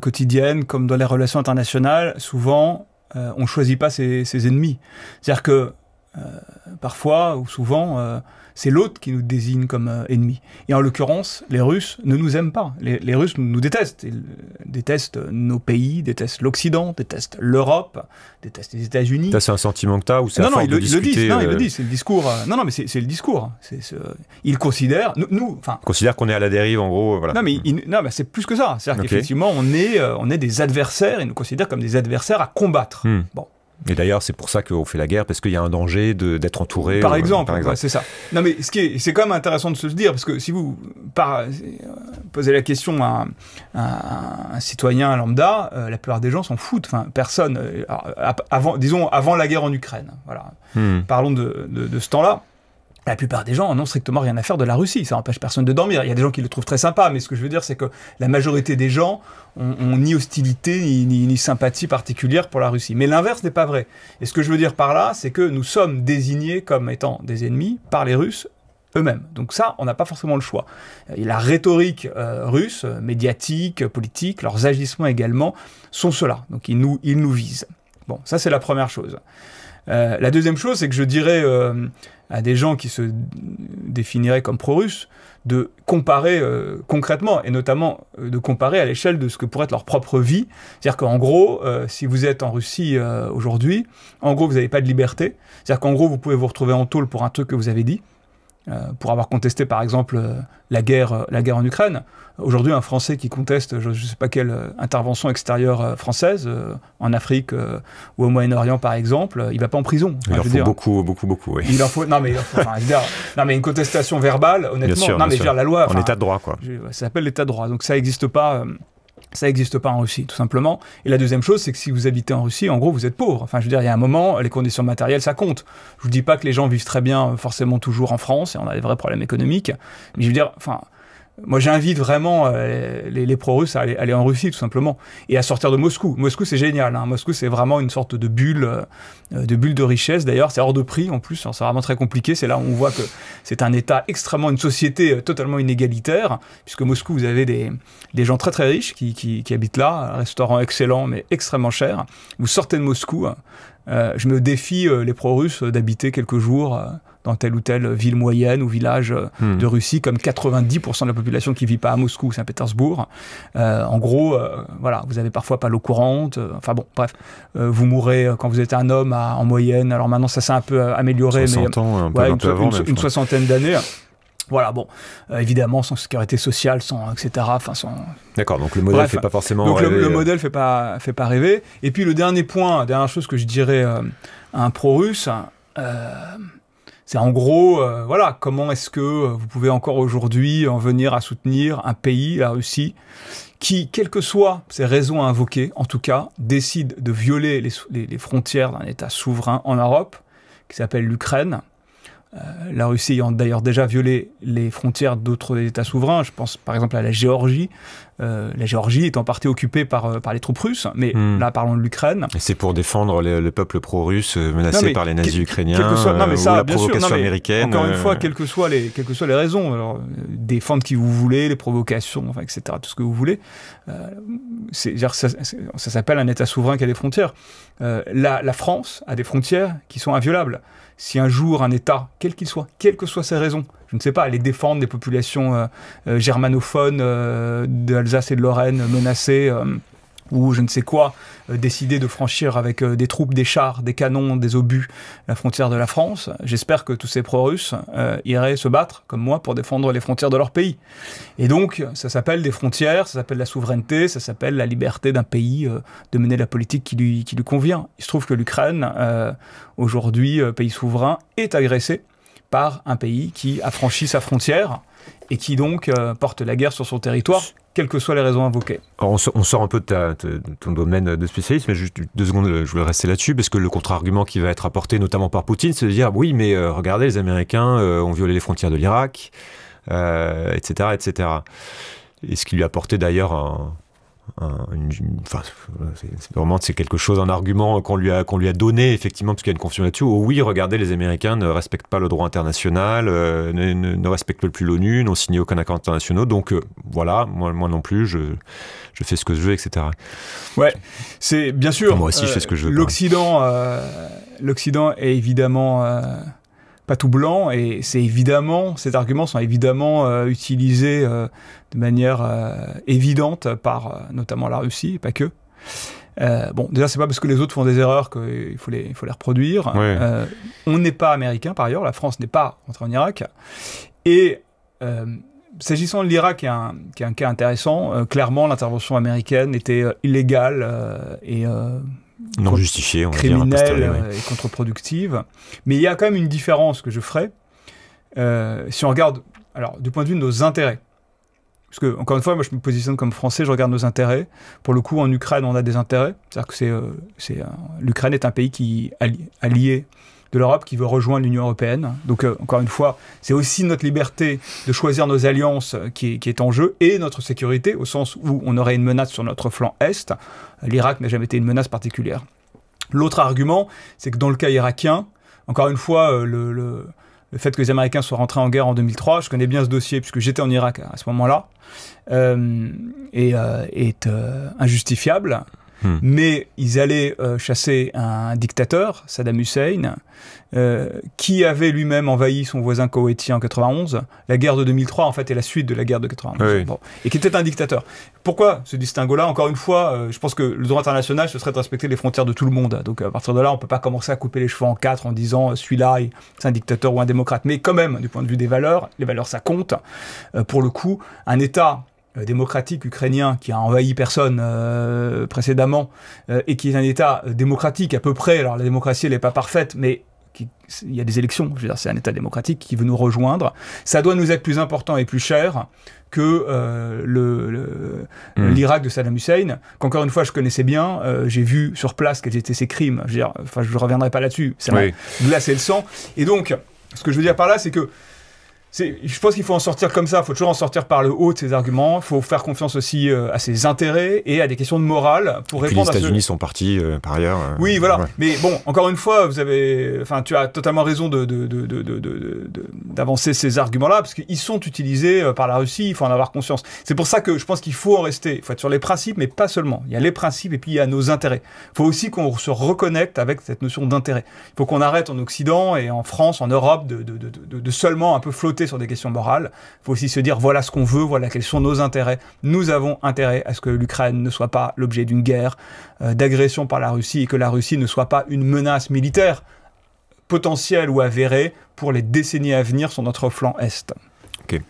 quotidienne comme dans les relations internationales. Souvent, on choisit pas ses, ses ennemis. C'est-à-dire que parfois ou souvent, c'est l'autre qui nous désigne comme euh, ennemi. Et en l'occurrence, les Russes ne nous aiment pas. Les, Russes nous détestent. Ils euh, détestent nos pays, détestent l'Occident, détestent l'Europe, détestent les États-Unis. c'est un sentiment que tu as ou c'est Non, non, ils le, discuter, le, disent. Euh, non, ils le disent. C'est le discours. non, non, mais c'est le discours. C'est ils considèrent, nous, Considèrent qu'on est à la dérive, en gros. Voilà. Non, mais, c'est plus que ça. C'est-à-dire qu'effectivement, on est, on est des adversaires. Ils nous considèrent comme des adversaires à combattre. Hmm. Bon, et d'ailleurs, c'est pour ça qu'on fait la guerre, parce qu'il y a un danger d'être entouré. Par euh, exemple, c'est ça. Non, mais ce qui est, c'est quand même intéressant de se le dire, parce que si vous euh, posez la question à un, citoyen lambda, euh, la plupart des gens s'en foutent. Enfin, personne. avant, disons avant la guerre en Ukraine. Voilà. Hmm. Parlons de, de ce temps-là. La plupart des gens n'ont strictement rien à faire de la Russie. Ça empêche personne de dormir. Il y a des gens qui le trouvent très sympa, mais ce que je veux dire, c'est que la majorité des gens ont, ni hostilité ni, sympathie particulière pour la Russie. Mais l'inverse n'est pas vrai. Et ce que je veux dire par là, c'est que nous sommes désignés comme étant des ennemis par les Russes eux-mêmes. Donc ça, on n'a pas forcément le choix. Et la rhétorique euh, russe, médiatique, politique, leurs agissements également, sont ceux-là. Donc ils nous, ils nous visent. Bon, ça c'est la première chose. Euh, la deuxième chose, c'est que je dirais... Euh, à des gens qui se définiraient comme pro-russes de comparer euh, concrètement, et notamment euh, de comparer à l'échelle de ce que pourrait être leur propre vie. C'est-à-dire qu'en gros, euh, si vous êtes en Russie aujourd'hui, en gros, vous n'avez pas de liberté. C'est-à-dire qu'en gros, vous pouvez vous retrouver en tôle pour un truc que vous avez dit. Euh, pour avoir contesté par exemple euh, la guerre, euh, la guerre en Ukraine. Aujourd'hui, un Français qui conteste je ne sais pas quelle intervention extérieure française, en Afrique ou au Moyen-Orient par exemple, il ne va pas en prison. Hein, il en faut beaucoup, beaucoup, beaucoup. Oui. Il en faut, non, mais, une contestation verbale, honnêtement, non, mais, la loi. En état de droit, quoi. Ça s'appelle l'état de droit, donc ça n'existe pas. Ça n'existe pas en Russie, tout simplement. Et la deuxième chose, c'est que si vous habitez en Russie, en gros, vous êtes pauvre. Enfin, je veux dire, il y a un moment, les conditions matérielles, ça compte. Je vous dis pas que les gens vivent très bien, forcément, toujours en France, et on a des vrais problèmes économiques. Mais je veux dire, enfin, moi, j'invite vraiment euh, les, les pro-russes à aller, aller, en Russie, tout simplement, et à sortir de Moscou. Moscou, c'est génial. Hein. Moscou, c'est vraiment une sorte de bulle, euh, de bulle de richesse. D'ailleurs, c'est hors de prix en plus. Hein, c'est vraiment très compliqué. C'est là où on voit que c'est un État extrêmement, une société euh, totalement inégalitaire, puisque Moscou, vous avez des, des gens très très riches qui, qui, qui habitent là, restaurant excellent mais extrêmement cher. Vous sortez de Moscou. Hein. je me défie les pro-russes d'habiter quelques jours dans telle ou telle ville moyenne ou village euh, hmm. de Russie, comme 90% de la population qui ne vit pas à Moscou ou Saint-Pétersbourg. Euh, en gros, euh, voilà, vous avez parfois pas l'eau courante. enfin bon, bref, vous mourrez quand vous êtes un homme en moyenne. Alors maintenant, ça s'est un peu amélioré, mais ans, une, soixantaine d'années. Voilà, bon, évidemment, sans sécurité sociale, sans, etc. Enfin, sans... D'accord, donc le modèle fait pas forcément rêver. Le, le, modèle fait pas, fait pas rêver. Et puis le dernier point, dernière chose que je dirais à un pro-russe, euh, c'est en gros, euh, voilà, comment est-ce que euh, vous pouvez encore aujourd'hui en venir à soutenir un pays, la Russie, qui, quelles que soient ses raisons à invoquer, en tout cas, décide de violer les frontières d'un État souverain en Europe, qui s'appelle l'Ukraine, euh, la Russie ayant d'ailleurs déjà violé les frontières d'autres États souverains, je pense par exemple à la Géorgie, euh, la Géorgie est en partie occupée par, euh, les troupes russes, mais hmm. là parlons de l'Ukraine. C'est pour défendre le, peuple pro-russe euh, menacé par les nazis ukrainiens. ou la provocation américaine. Encore une fois, quelles que soient les, quelles que soient les raisons, défendre qui vous voulez, les provocations, enfin, etc., tout ce que vous voulez, ça, s'appelle un État souverain qui a des frontières. la France a des frontières qui sont inviolables si un jour un État, quel qu'il soit, quelles que soient ses raisons, je ne sais pas, aller défendre des populations euh, euh, germanophones de euh, d'Alsace et de Lorraine menacées ou je ne sais quoi, euh, décider de franchir avec euh, des troupes, des chars, des canons, des obus la frontière de la France. J'espère que tous ces pro-russes euh, iraient se battre, comme moi, pour défendre les frontières de leur pays. Et donc, ça s'appelle des frontières, ça s'appelle la souveraineté, ça s'appelle la liberté d'un pays de mener la politique qui lui, qui lui convient. Il se trouve que l'Ukraine, aujourd'hui, pays souverain, est agressée par un pays qui a franchi sa frontière et qui donc euh, porte la guerre sur son territoire, quelles que soient les raisons invoquées. on, sort un peu de, ton domaine de spécialiste, mais juste deux secondes, euh, je voulais rester là-dessus, parce que le contre-argument qui va être apporté notamment par Poutine, c'est de dire, oui, mais euh, regardez, les Américains ont violé les frontières de l'Irak, etc., etc. Et ce qui lui a porté d'ailleurs un, c'est vraiment c'est quelque chose, un argument qu'on lui a qu'on lui a donné effectivement parce qu'il y a une confusion là-dessus. Oh oui, regardez, les Américains ne respectent pas le droit international, euh, ne, respectent plus l'ONU, n'ont signé aucun accord international. Donc euh, voilà, moi, moi non plus, je, je fais ce que je veux, etc. Ouais, c'est bien sûr. moi aussi, je fais ce que je veux. Euh, L'Occident, l'Occident est évidemment pas tout blanc et c'est évidemment ces arguments sont évidemment euh, utilisés euh, de manière euh, évidente par notamment la Russie et pas que. bon, déjà, c'est pas parce que les autres font des erreurs qu'il faut les, il faut les reproduire. on n'est pas américain, par ailleurs. La France n'est pas entrée en Irak. Et s'agissant de l'Irak, qui, qui est un, cas intéressant, clairement, l'intervention américaine était illégale et non justifiée, criminelle et contre-productive. Mais il y a quand même une différence que je ferai euh, si on regarde, alors du point de vue de nos intérêts. Parce que, encore une fois, moi je me positionne comme français, je regarde nos intérêts. Pour le coup, en Ukraine, on a des intérêts. C'est-à-dire que c'est, euh, l'Ukraine est un pays qui allié de l'Europe qui veut rejoindre l'Union européenne. Donc, euh, encore une fois, c'est aussi notre liberté de choisir nos alliances euh, qui, est en jeu et notre sécurité, au sens où on aurait une menace sur notre flanc Est. L'Irak n'a jamais été une menace particulière. L'autre argument, c'est que dans le cas irakien, encore une fois, euh, le, fait que les Américains soient rentrés en guerre en 2003, je connais bien ce dossier puisque j'étais en Irak à ce moment-là, est, injustifiable. Hmm. Mais ils allaient euh, chasser un dictateur, Saddam Hussein, euh, qui avait lui-même envahi son voisin koweïtien en 91. La guerre de 2003, en fait, est la suite de la guerre de 91. Et qui était un dictateur. Pourquoi ce distinguo-là Encore une fois, euh, je pense que le droit international, ce serait de respecter les frontières de tout le monde. Donc à partir de là, on ne peut pas commencer à couper les cheveux en quatre en disant celui-là, c'est un dictateur ou un démocrate. Mais quand même, du point de vue des valeurs, les valeurs, ça compte. pour le coup, un État euh, démocratique ukrainien qui a envahi personne euh, précédemment euh, et qui est un État démocratique à peu près. Alors la démocratie elle n'est pas parfaite, mais il y a des élections. Je veux dire, c'est un État démocratique qui veut nous rejoindre. Ça doit nous être plus important et plus cher que hmm. l'Irak de Saddam Hussein, qu'encore une fois, je connaissais bien. j'ai vu sur place quels étaient ses crimes. Je veux dire, enfin, je reviendrai pas là-dessus. Ça m'a glacé le sang. Et donc, ce que je veux dire par là, c'est que je pense qu'il faut en sortir comme ça. Il faut toujours en sortir par le haut de ces arguments. Il faut faire confiance aussi euh, à ses intérêts et à des questions de morale pour et répondre. Puis les États-Unis sont partis euh, par ailleurs. Euh, oui, voilà. Mais bon, encore une fois, vous avez, enfin, tu as totalement raison de d'avancer ces arguments-là parce qu'ils sont utilisés par la Russie. Il faut en avoir conscience. C'est pour ça que je pense qu'il faut en rester. Il faut être sur les principes, mais pas seulement. Il y a les principes et puis il y a nos intérêts. Il faut aussi qu'on se reconnecte avec cette notion d'intérêt. Il faut qu'on arrête en Occident et en France, en Europe, de, de, de, de seulement un peu flotter sur des questions morales. Il faut aussi se dire voilà ce qu'on veut, voilà quels sont nos intérêts. Nous avons intérêt à ce que l'Ukraine ne soit pas l'objet d'une guerre, euh, d'agression par la Russie et que la Russie ne soit pas une menace militaire potentielle ou avérée pour les décennies à venir sur notre flanc est. Ok.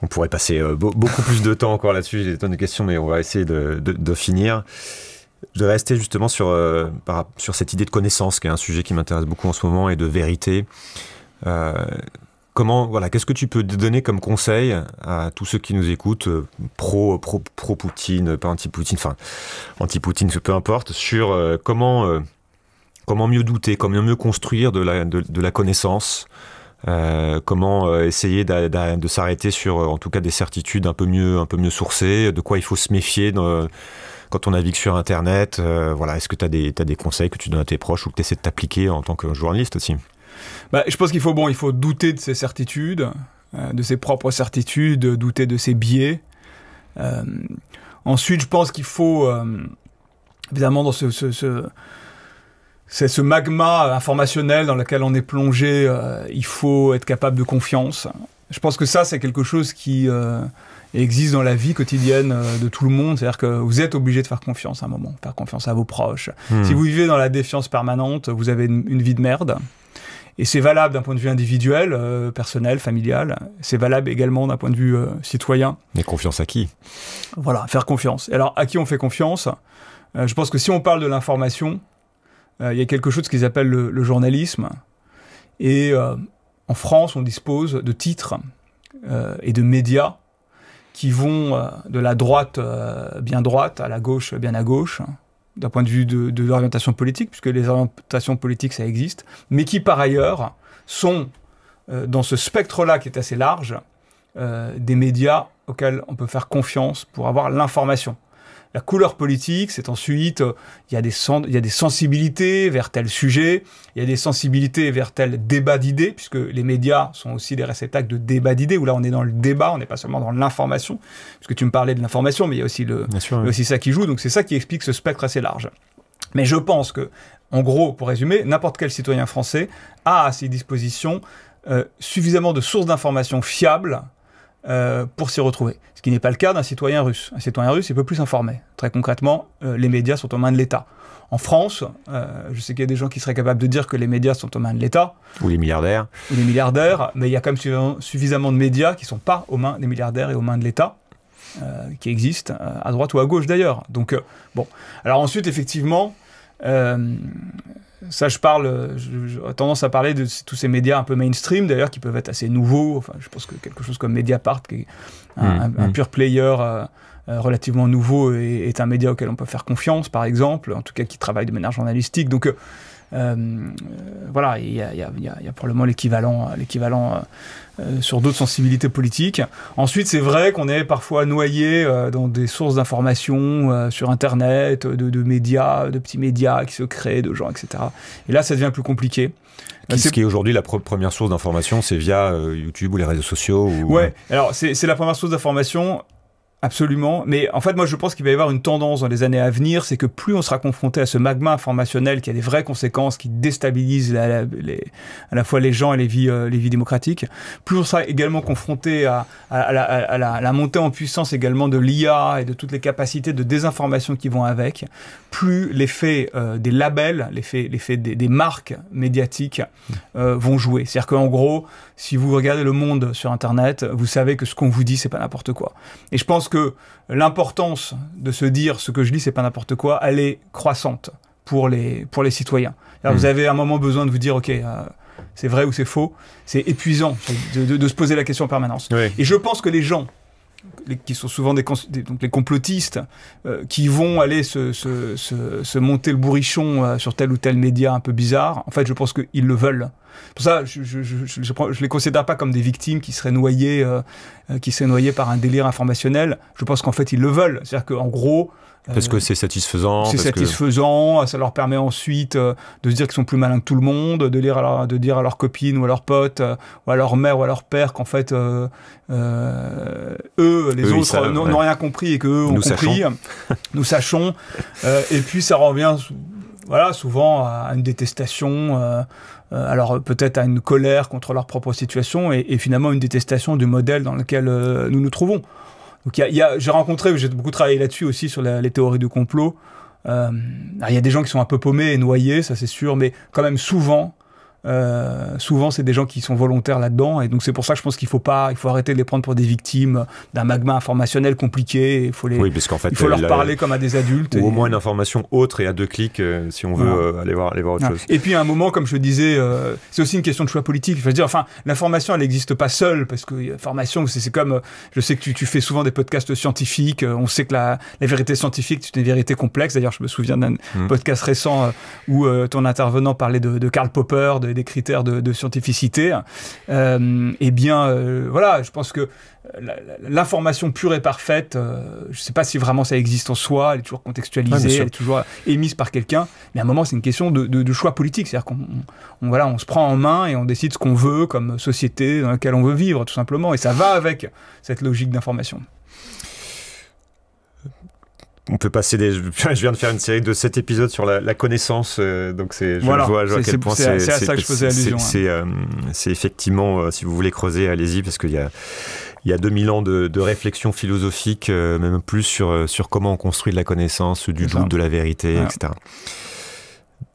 On pourrait passer euh, beaucoup plus de temps encore là-dessus. J'ai des tonnes de questions, mais on va essayer de, de finir. Je vais rester justement sur, euh, sur cette idée de connaissance, qui est un sujet qui m'intéresse beaucoup en ce moment, et de vérité. Euh, Comment, voilà, qu'est-ce que tu peux donner comme conseil à tous ceux qui nous écoutent, euh, pro, pro, Poutine, pas anti Poutine, enfin anti Poutine, peu importe, sur euh, comment, euh, comment mieux douter, comment mieux construire de la, de, la connaissance, comment essayer de s'arrêter sur, en tout cas, des certitudes un peu mieux, un peu mieux sourcées, de quoi il faut se méfier quand on navigue sur Internet. voilà, est-ce que tu as, as des conseils que tu donnes à tes proches ou que tu essaies de t'appliquer en tant que journaliste aussi? Bah, je pense qu'il faut bon, il faut douter de ses certitudes, euh, de ses propres certitudes, douter de ses biais. Euh, ensuite, je pense qu'il faut euh, évidemment dans ce, magma informationnel dans lequel on est plongé, il faut être capable de confiance. Je pense que ça, c'est quelque chose qui existe dans la vie quotidienne de tout le monde. C'est-à-dire que vous êtes obligé de faire confiance à un moment, faire confiance à vos proches. Hmm. Si vous vivez dans la défiance permanente, vous avez une vie de merde. Et c'est valable d'un point de vue individuel, euh, personnel, familial. C'est valable également d'un point de vue euh, citoyen. Mais confiance à qui Voilà, faire confiance. alors, à qui on fait confiance euh, Je pense que si on parle de l'information, il y a quelque chose qu'ils appellent le, journalisme. Et en France, on dispose de titres et de médias qui vont de la droite bien droite à la gauche bien à gauche, d'un point de vue de, l'orientation politique, puisque les orientations politiques, ça existe, mais qui par ailleurs sont euh, dans ce spectre-là qui est assez large, euh, des médias auxquels on peut faire confiance pour avoir l'information la couleur politique, c'est ensuite, euh, il y, a des sensibilités vers tel sujet, il y a des sensibilités vers tel débat d'idées, puisque les médias sont aussi des réceptacles de débats d'idées, où là on est dans le débat, on n'est pas seulement dans l'information, puisque tu me parlais de l'information, mais il y a aussi, le, aussi ça qui joue, donc c'est ça qui explique ce spectre assez large. Mais je pense que, en gros, pour résumer, n'importe quel citoyen français a à ses dispositions euh, suffisamment de sources d'informations fiables euh, pour s'y retrouver. Ce qui n'est pas le cas d'un citoyen russe. Un citoyen russe, il peut plus s'informer. Très concrètement, euh, les médias sont aux mains de l'État. En France, euh, je sais qu'il y a des gens qui seraient capables de dire que les médias sont aux mains de l'État. Ou les milliardaires. Ou les milliardaires, mais il y a quand même suffisamment de médias qui ne sont pas aux mains des milliardaires et aux mains de l'État. qui existent à droite ou à gauche d'ailleurs. Donc, bon. Alors ensuite, effectivement, ça, je parle, euh, j'ai tendance à parler de tous ces médias un peu mainstream, d'ailleurs, qui peuvent être assez nouveaux. Enfin, je pense que quelque chose comme Mediapart, qui est un, mmh, mmh. pur player euh, euh, relativement nouveau, est, est, un média auquel on peut faire confiance, par exemple, en tout cas qui travaille de manière journalistique. Donc, voilà, il y, a, probablement l'équivalent, l'équivalent euh, euh, sur d'autres sensibilités politiques. Ensuite, c'est vrai qu'on est parfois noyé euh, dans des sources d'informations sur Internet, de, médias, de petits médias qui se créent, de gens, etc. Et là, ça devient plus compliqué. quest ce qui est aujourd'hui la première source d'information, c'est via YouTube ou les réseaux sociaux. Ou... Ouais, alors c'est la première source d'information Absolument. Mais en fait, moi, je pense qu'il va y avoir une tendance dans les années à venir, c'est que plus on sera confronté à ce magma informationnel qui a des vraies conséquences, qui déstabilise les, à la fois les gens et les vies, euh, les vies démocratiques, plus on sera également confronté à, à, la, montée en puissance également de l'IA et de toutes les capacités de désinformation qui vont avec, plus l'effet euh, des labels, l'effet, l'effet des, marques médiatiques euh, vont jouer. C'est-à-dire qu'en gros, si vous regardez le monde sur Internet, vous savez que ce qu'on vous dit, c'est pas n'importe quoi. Et je pense que l'importance de se dire ce que je lis, c'est pas n'importe quoi, elle est croissante pour les, pour les citoyens. Mm. Vous avez un moment besoin de vous dire, OK, euh, c'est vrai ou c'est faux. C'est épuisant de, se poser la question en permanence. Et je pense que les gens qui sont souvent des, donc les complotistes, euh, qui vont aller se, se, monter le bourrichon euh, sur tel ou tel média un peu bizarre, en fait, je pense qu'ils le veulent. Pour ça, je, je, les considère pas comme des victimes qui seraient noyées, euh, euh, qui seraient noyées par un délire informationnel. Je pense qu'en fait, ils le veulent. C'est-à-dire qu'en gros, euh, parce que c'est satisfaisant. C'est satisfaisant, ça leur permet ensuite de se dire qu'ils sont plus malins que tout le monde, de, de dire à leur copine ou à leur potes ou à leur mère ou à leur père qu'en fait, eux, les autres, n'ont rien compris et qu'eux ont compris. Nous sachons. et puis ça revient voilà, souvent à une détestation euh, alors peut-être à une colère contre leur propre situation et, finalement une détestation du modèle dans lequel euh, nous nous trouvons. Donc j'ai rencontré, j'ai beaucoup travaillé là-dessus aussi sur les théories du complot. Euh, il y a des gens qui sont un peu paumés et noyés, ça c'est sûr, mais quand même souvent, euh, souvent, c'est des gens qui sont volontaires là-dedans. Et donc, c'est pour ça que je pense qu'il faut pas, il faut arrêter de les prendre pour des victimes d'un magma informationnel compliqué. Il faut les, il faut leur parler comme à des adultes. Ou au moins une information autre et à deux clics euh, si on veut euh, aller voir, voir autre chose. Et puis, à un moment, comme je disais, c'est aussi une question de choix politique. Je veux dire, enfin, l'information, elle n'existe pas seule parce que formation, c'est comme, je sais que tu, fais souvent des podcasts scientifiques. on sait que la, vérité scientifique, c'est une vérité complexe. D'ailleurs, je me souviens d'un mmh. podcast récent où ton intervenant parlait de, Karl Popper, de, critères de, de scientificité, euh, eh bien, euh, voilà, je pense que l'information pure et parfaite, euh, je ne sais pas si vraiment ça existe en soi, elle est toujours contextualisée, elle est toujours émise par quelqu'un, mais à un moment, c'est une question de, choix politique, c'est-à-dire qu'on voilà, on se prend en main et on décide ce qu'on veut comme société dans laquelle on veut vivre, tout simplement, et ça va avec cette logique d'information on peut passer des. Je viens de faire une série de 7 épisodes sur la, connaissance, euh, donc c'est. Je, vois, à quel point c'est. ça que je faisais hein. euh, C'est effectivement, euh, si vous voulez creuser, allez-y, parce qu'il y a. Il y a 2000 ans de, de réflexion philosophique, même plus sur, sur comment on construit de la connaissance, du doute, de la vérité, etc.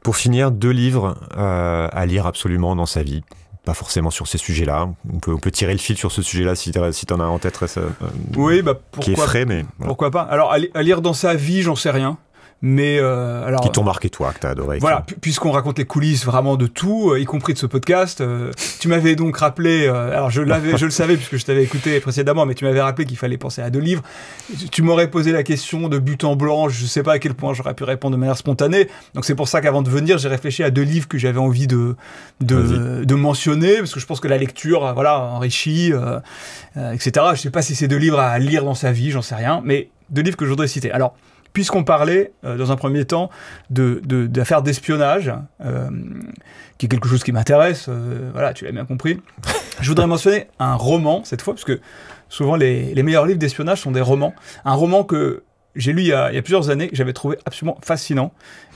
Pour finir, deux livres à lire absolument dans sa vie pas forcément sur ces sujets-là. On peut, on peut tirer le fil sur ce sujet-là si tu en as en tête. Euh, oui, pourquoi, bah, qui est frais, mais. Pourquoi pas Alors, à lire dans sa vie, j'en sais rien. Mais euh, alors. Qui t'ont marqué, toi, que t'as adoré. Voilà, puisqu'on raconte les coulisses vraiment de tout, euh, y compris de ce podcast. Euh, tu m'avais donc rappelé, euh, alors je, l'avais, je le savais puisque je t'avais écouté précédemment, mais tu m'avais rappelé qu'il fallait penser à deux livres. Tu m'aurais posé la question de but en blanc, je sais pas à quel point j'aurais pu répondre de manière spontanée. Donc c'est pour ça qu'avant de venir, j'ai réfléchi à deux livres que j'avais envie de, de, mentionner, parce que je pense que la lecture, voilà, enrichit, etc. Je sais pas si c'est deux livres à lire dans sa vie, j'en sais rien, mais deux livres que je voudrais citer. Alors, puisqu'on parlait euh, dans un premier temps d'affaires de, d'espionnage, euh, qui est quelque chose qui m'intéresse, euh, voilà, tu l'as bien compris. Je voudrais mentionner un roman cette fois, parce que souvent les, les meilleurs livres d'espionnage sont des romans. Un roman que j'ai lu il y, a, plusieurs années, que j'avais trouvé absolument fascinant,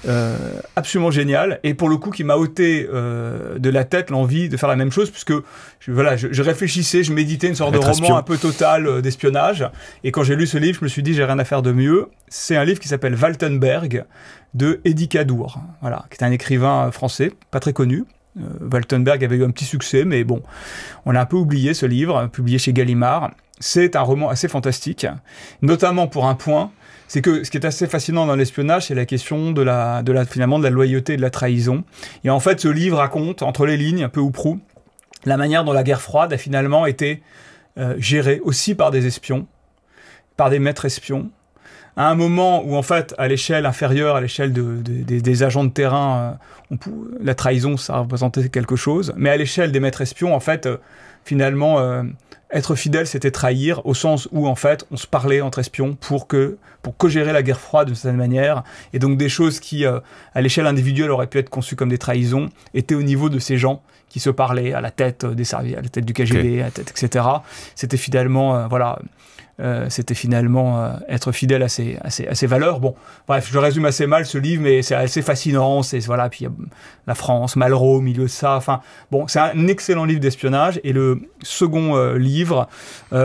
euh, absolument génial, et pour le coup qui m'a ôté euh, de la tête l'envie de faire la même chose, puisque je, voilà, je, je réfléchissais, je méditais une sorte de roman un peu total euh, d'espionnage, et quand j'ai lu ce livre, je me suis dit, j'ai rien à faire de mieux. C'est un livre qui s'appelle Waltenberg de Eddie voilà, qui est un écrivain français, pas très connu, euh, Waltenberg avait eu un petit succès, mais bon, on a un peu oublié ce livre, publié chez Gallimard. C'est un roman assez fantastique, notamment pour un point, c'est que ce qui est assez fascinant dans l'espionnage, c'est la question de la, de finalement, de la loyauté et de la trahison. Et en fait, ce livre raconte, entre les lignes, un peu ou prou, la manière dont la guerre froide a finalement été euh, gérée aussi par des espions, par des maîtres espions, à un moment où, en fait, à l'échelle inférieure, à l'échelle des agents de terrain, euh, la trahison, ça représentait quelque chose. Mais à l'échelle des maîtres espions, en fait, euh, finalement, être fidèle, c'était trahir, au sens où en fait on se parlait entre espions pour que pour co-gérer la guerre froide de certaine manière, et donc des choses qui, euh, à l'échelle individuelle, auraient pu être conçues comme des trahisons, étaient au niveau de ces gens qui se parlaient à la tête euh, des services, à la tête du KGB, à la tête, etc. C'était finalement, euh, voilà, euh, c'était finalement euh, être fidèle à ses, à ses, à, ses, valeurs. Bon, bref, je résume assez mal ce livre, mais c'est assez fascinant. C'est voilà, puis la France, Malraux, au milieu de ça. Enfin, bon, c'est un excellent livre d'espionnage. Et le second euh, livre,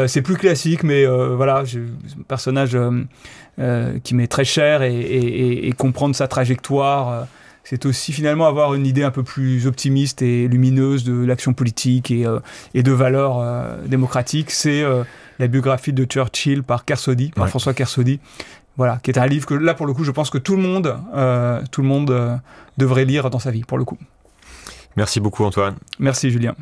c'est plus classique, mais voilà, j'ai un personnage qui m'est très cher et, et, et comprendre sa trajectoire c'est aussi finalement avoir une idée un peu plus optimiste et lumineuse de l'action politique et, euh, de valeurs euh, démocratiques. C'est euh, la biographie de Churchill par Kersodi, par François Kersaudi Voilà, qui est un livre que là pour le coup, je pense que tout le monde, tout le monde devrait lire dans sa vie pour le coup. Merci beaucoup Antoine. Merci Julien.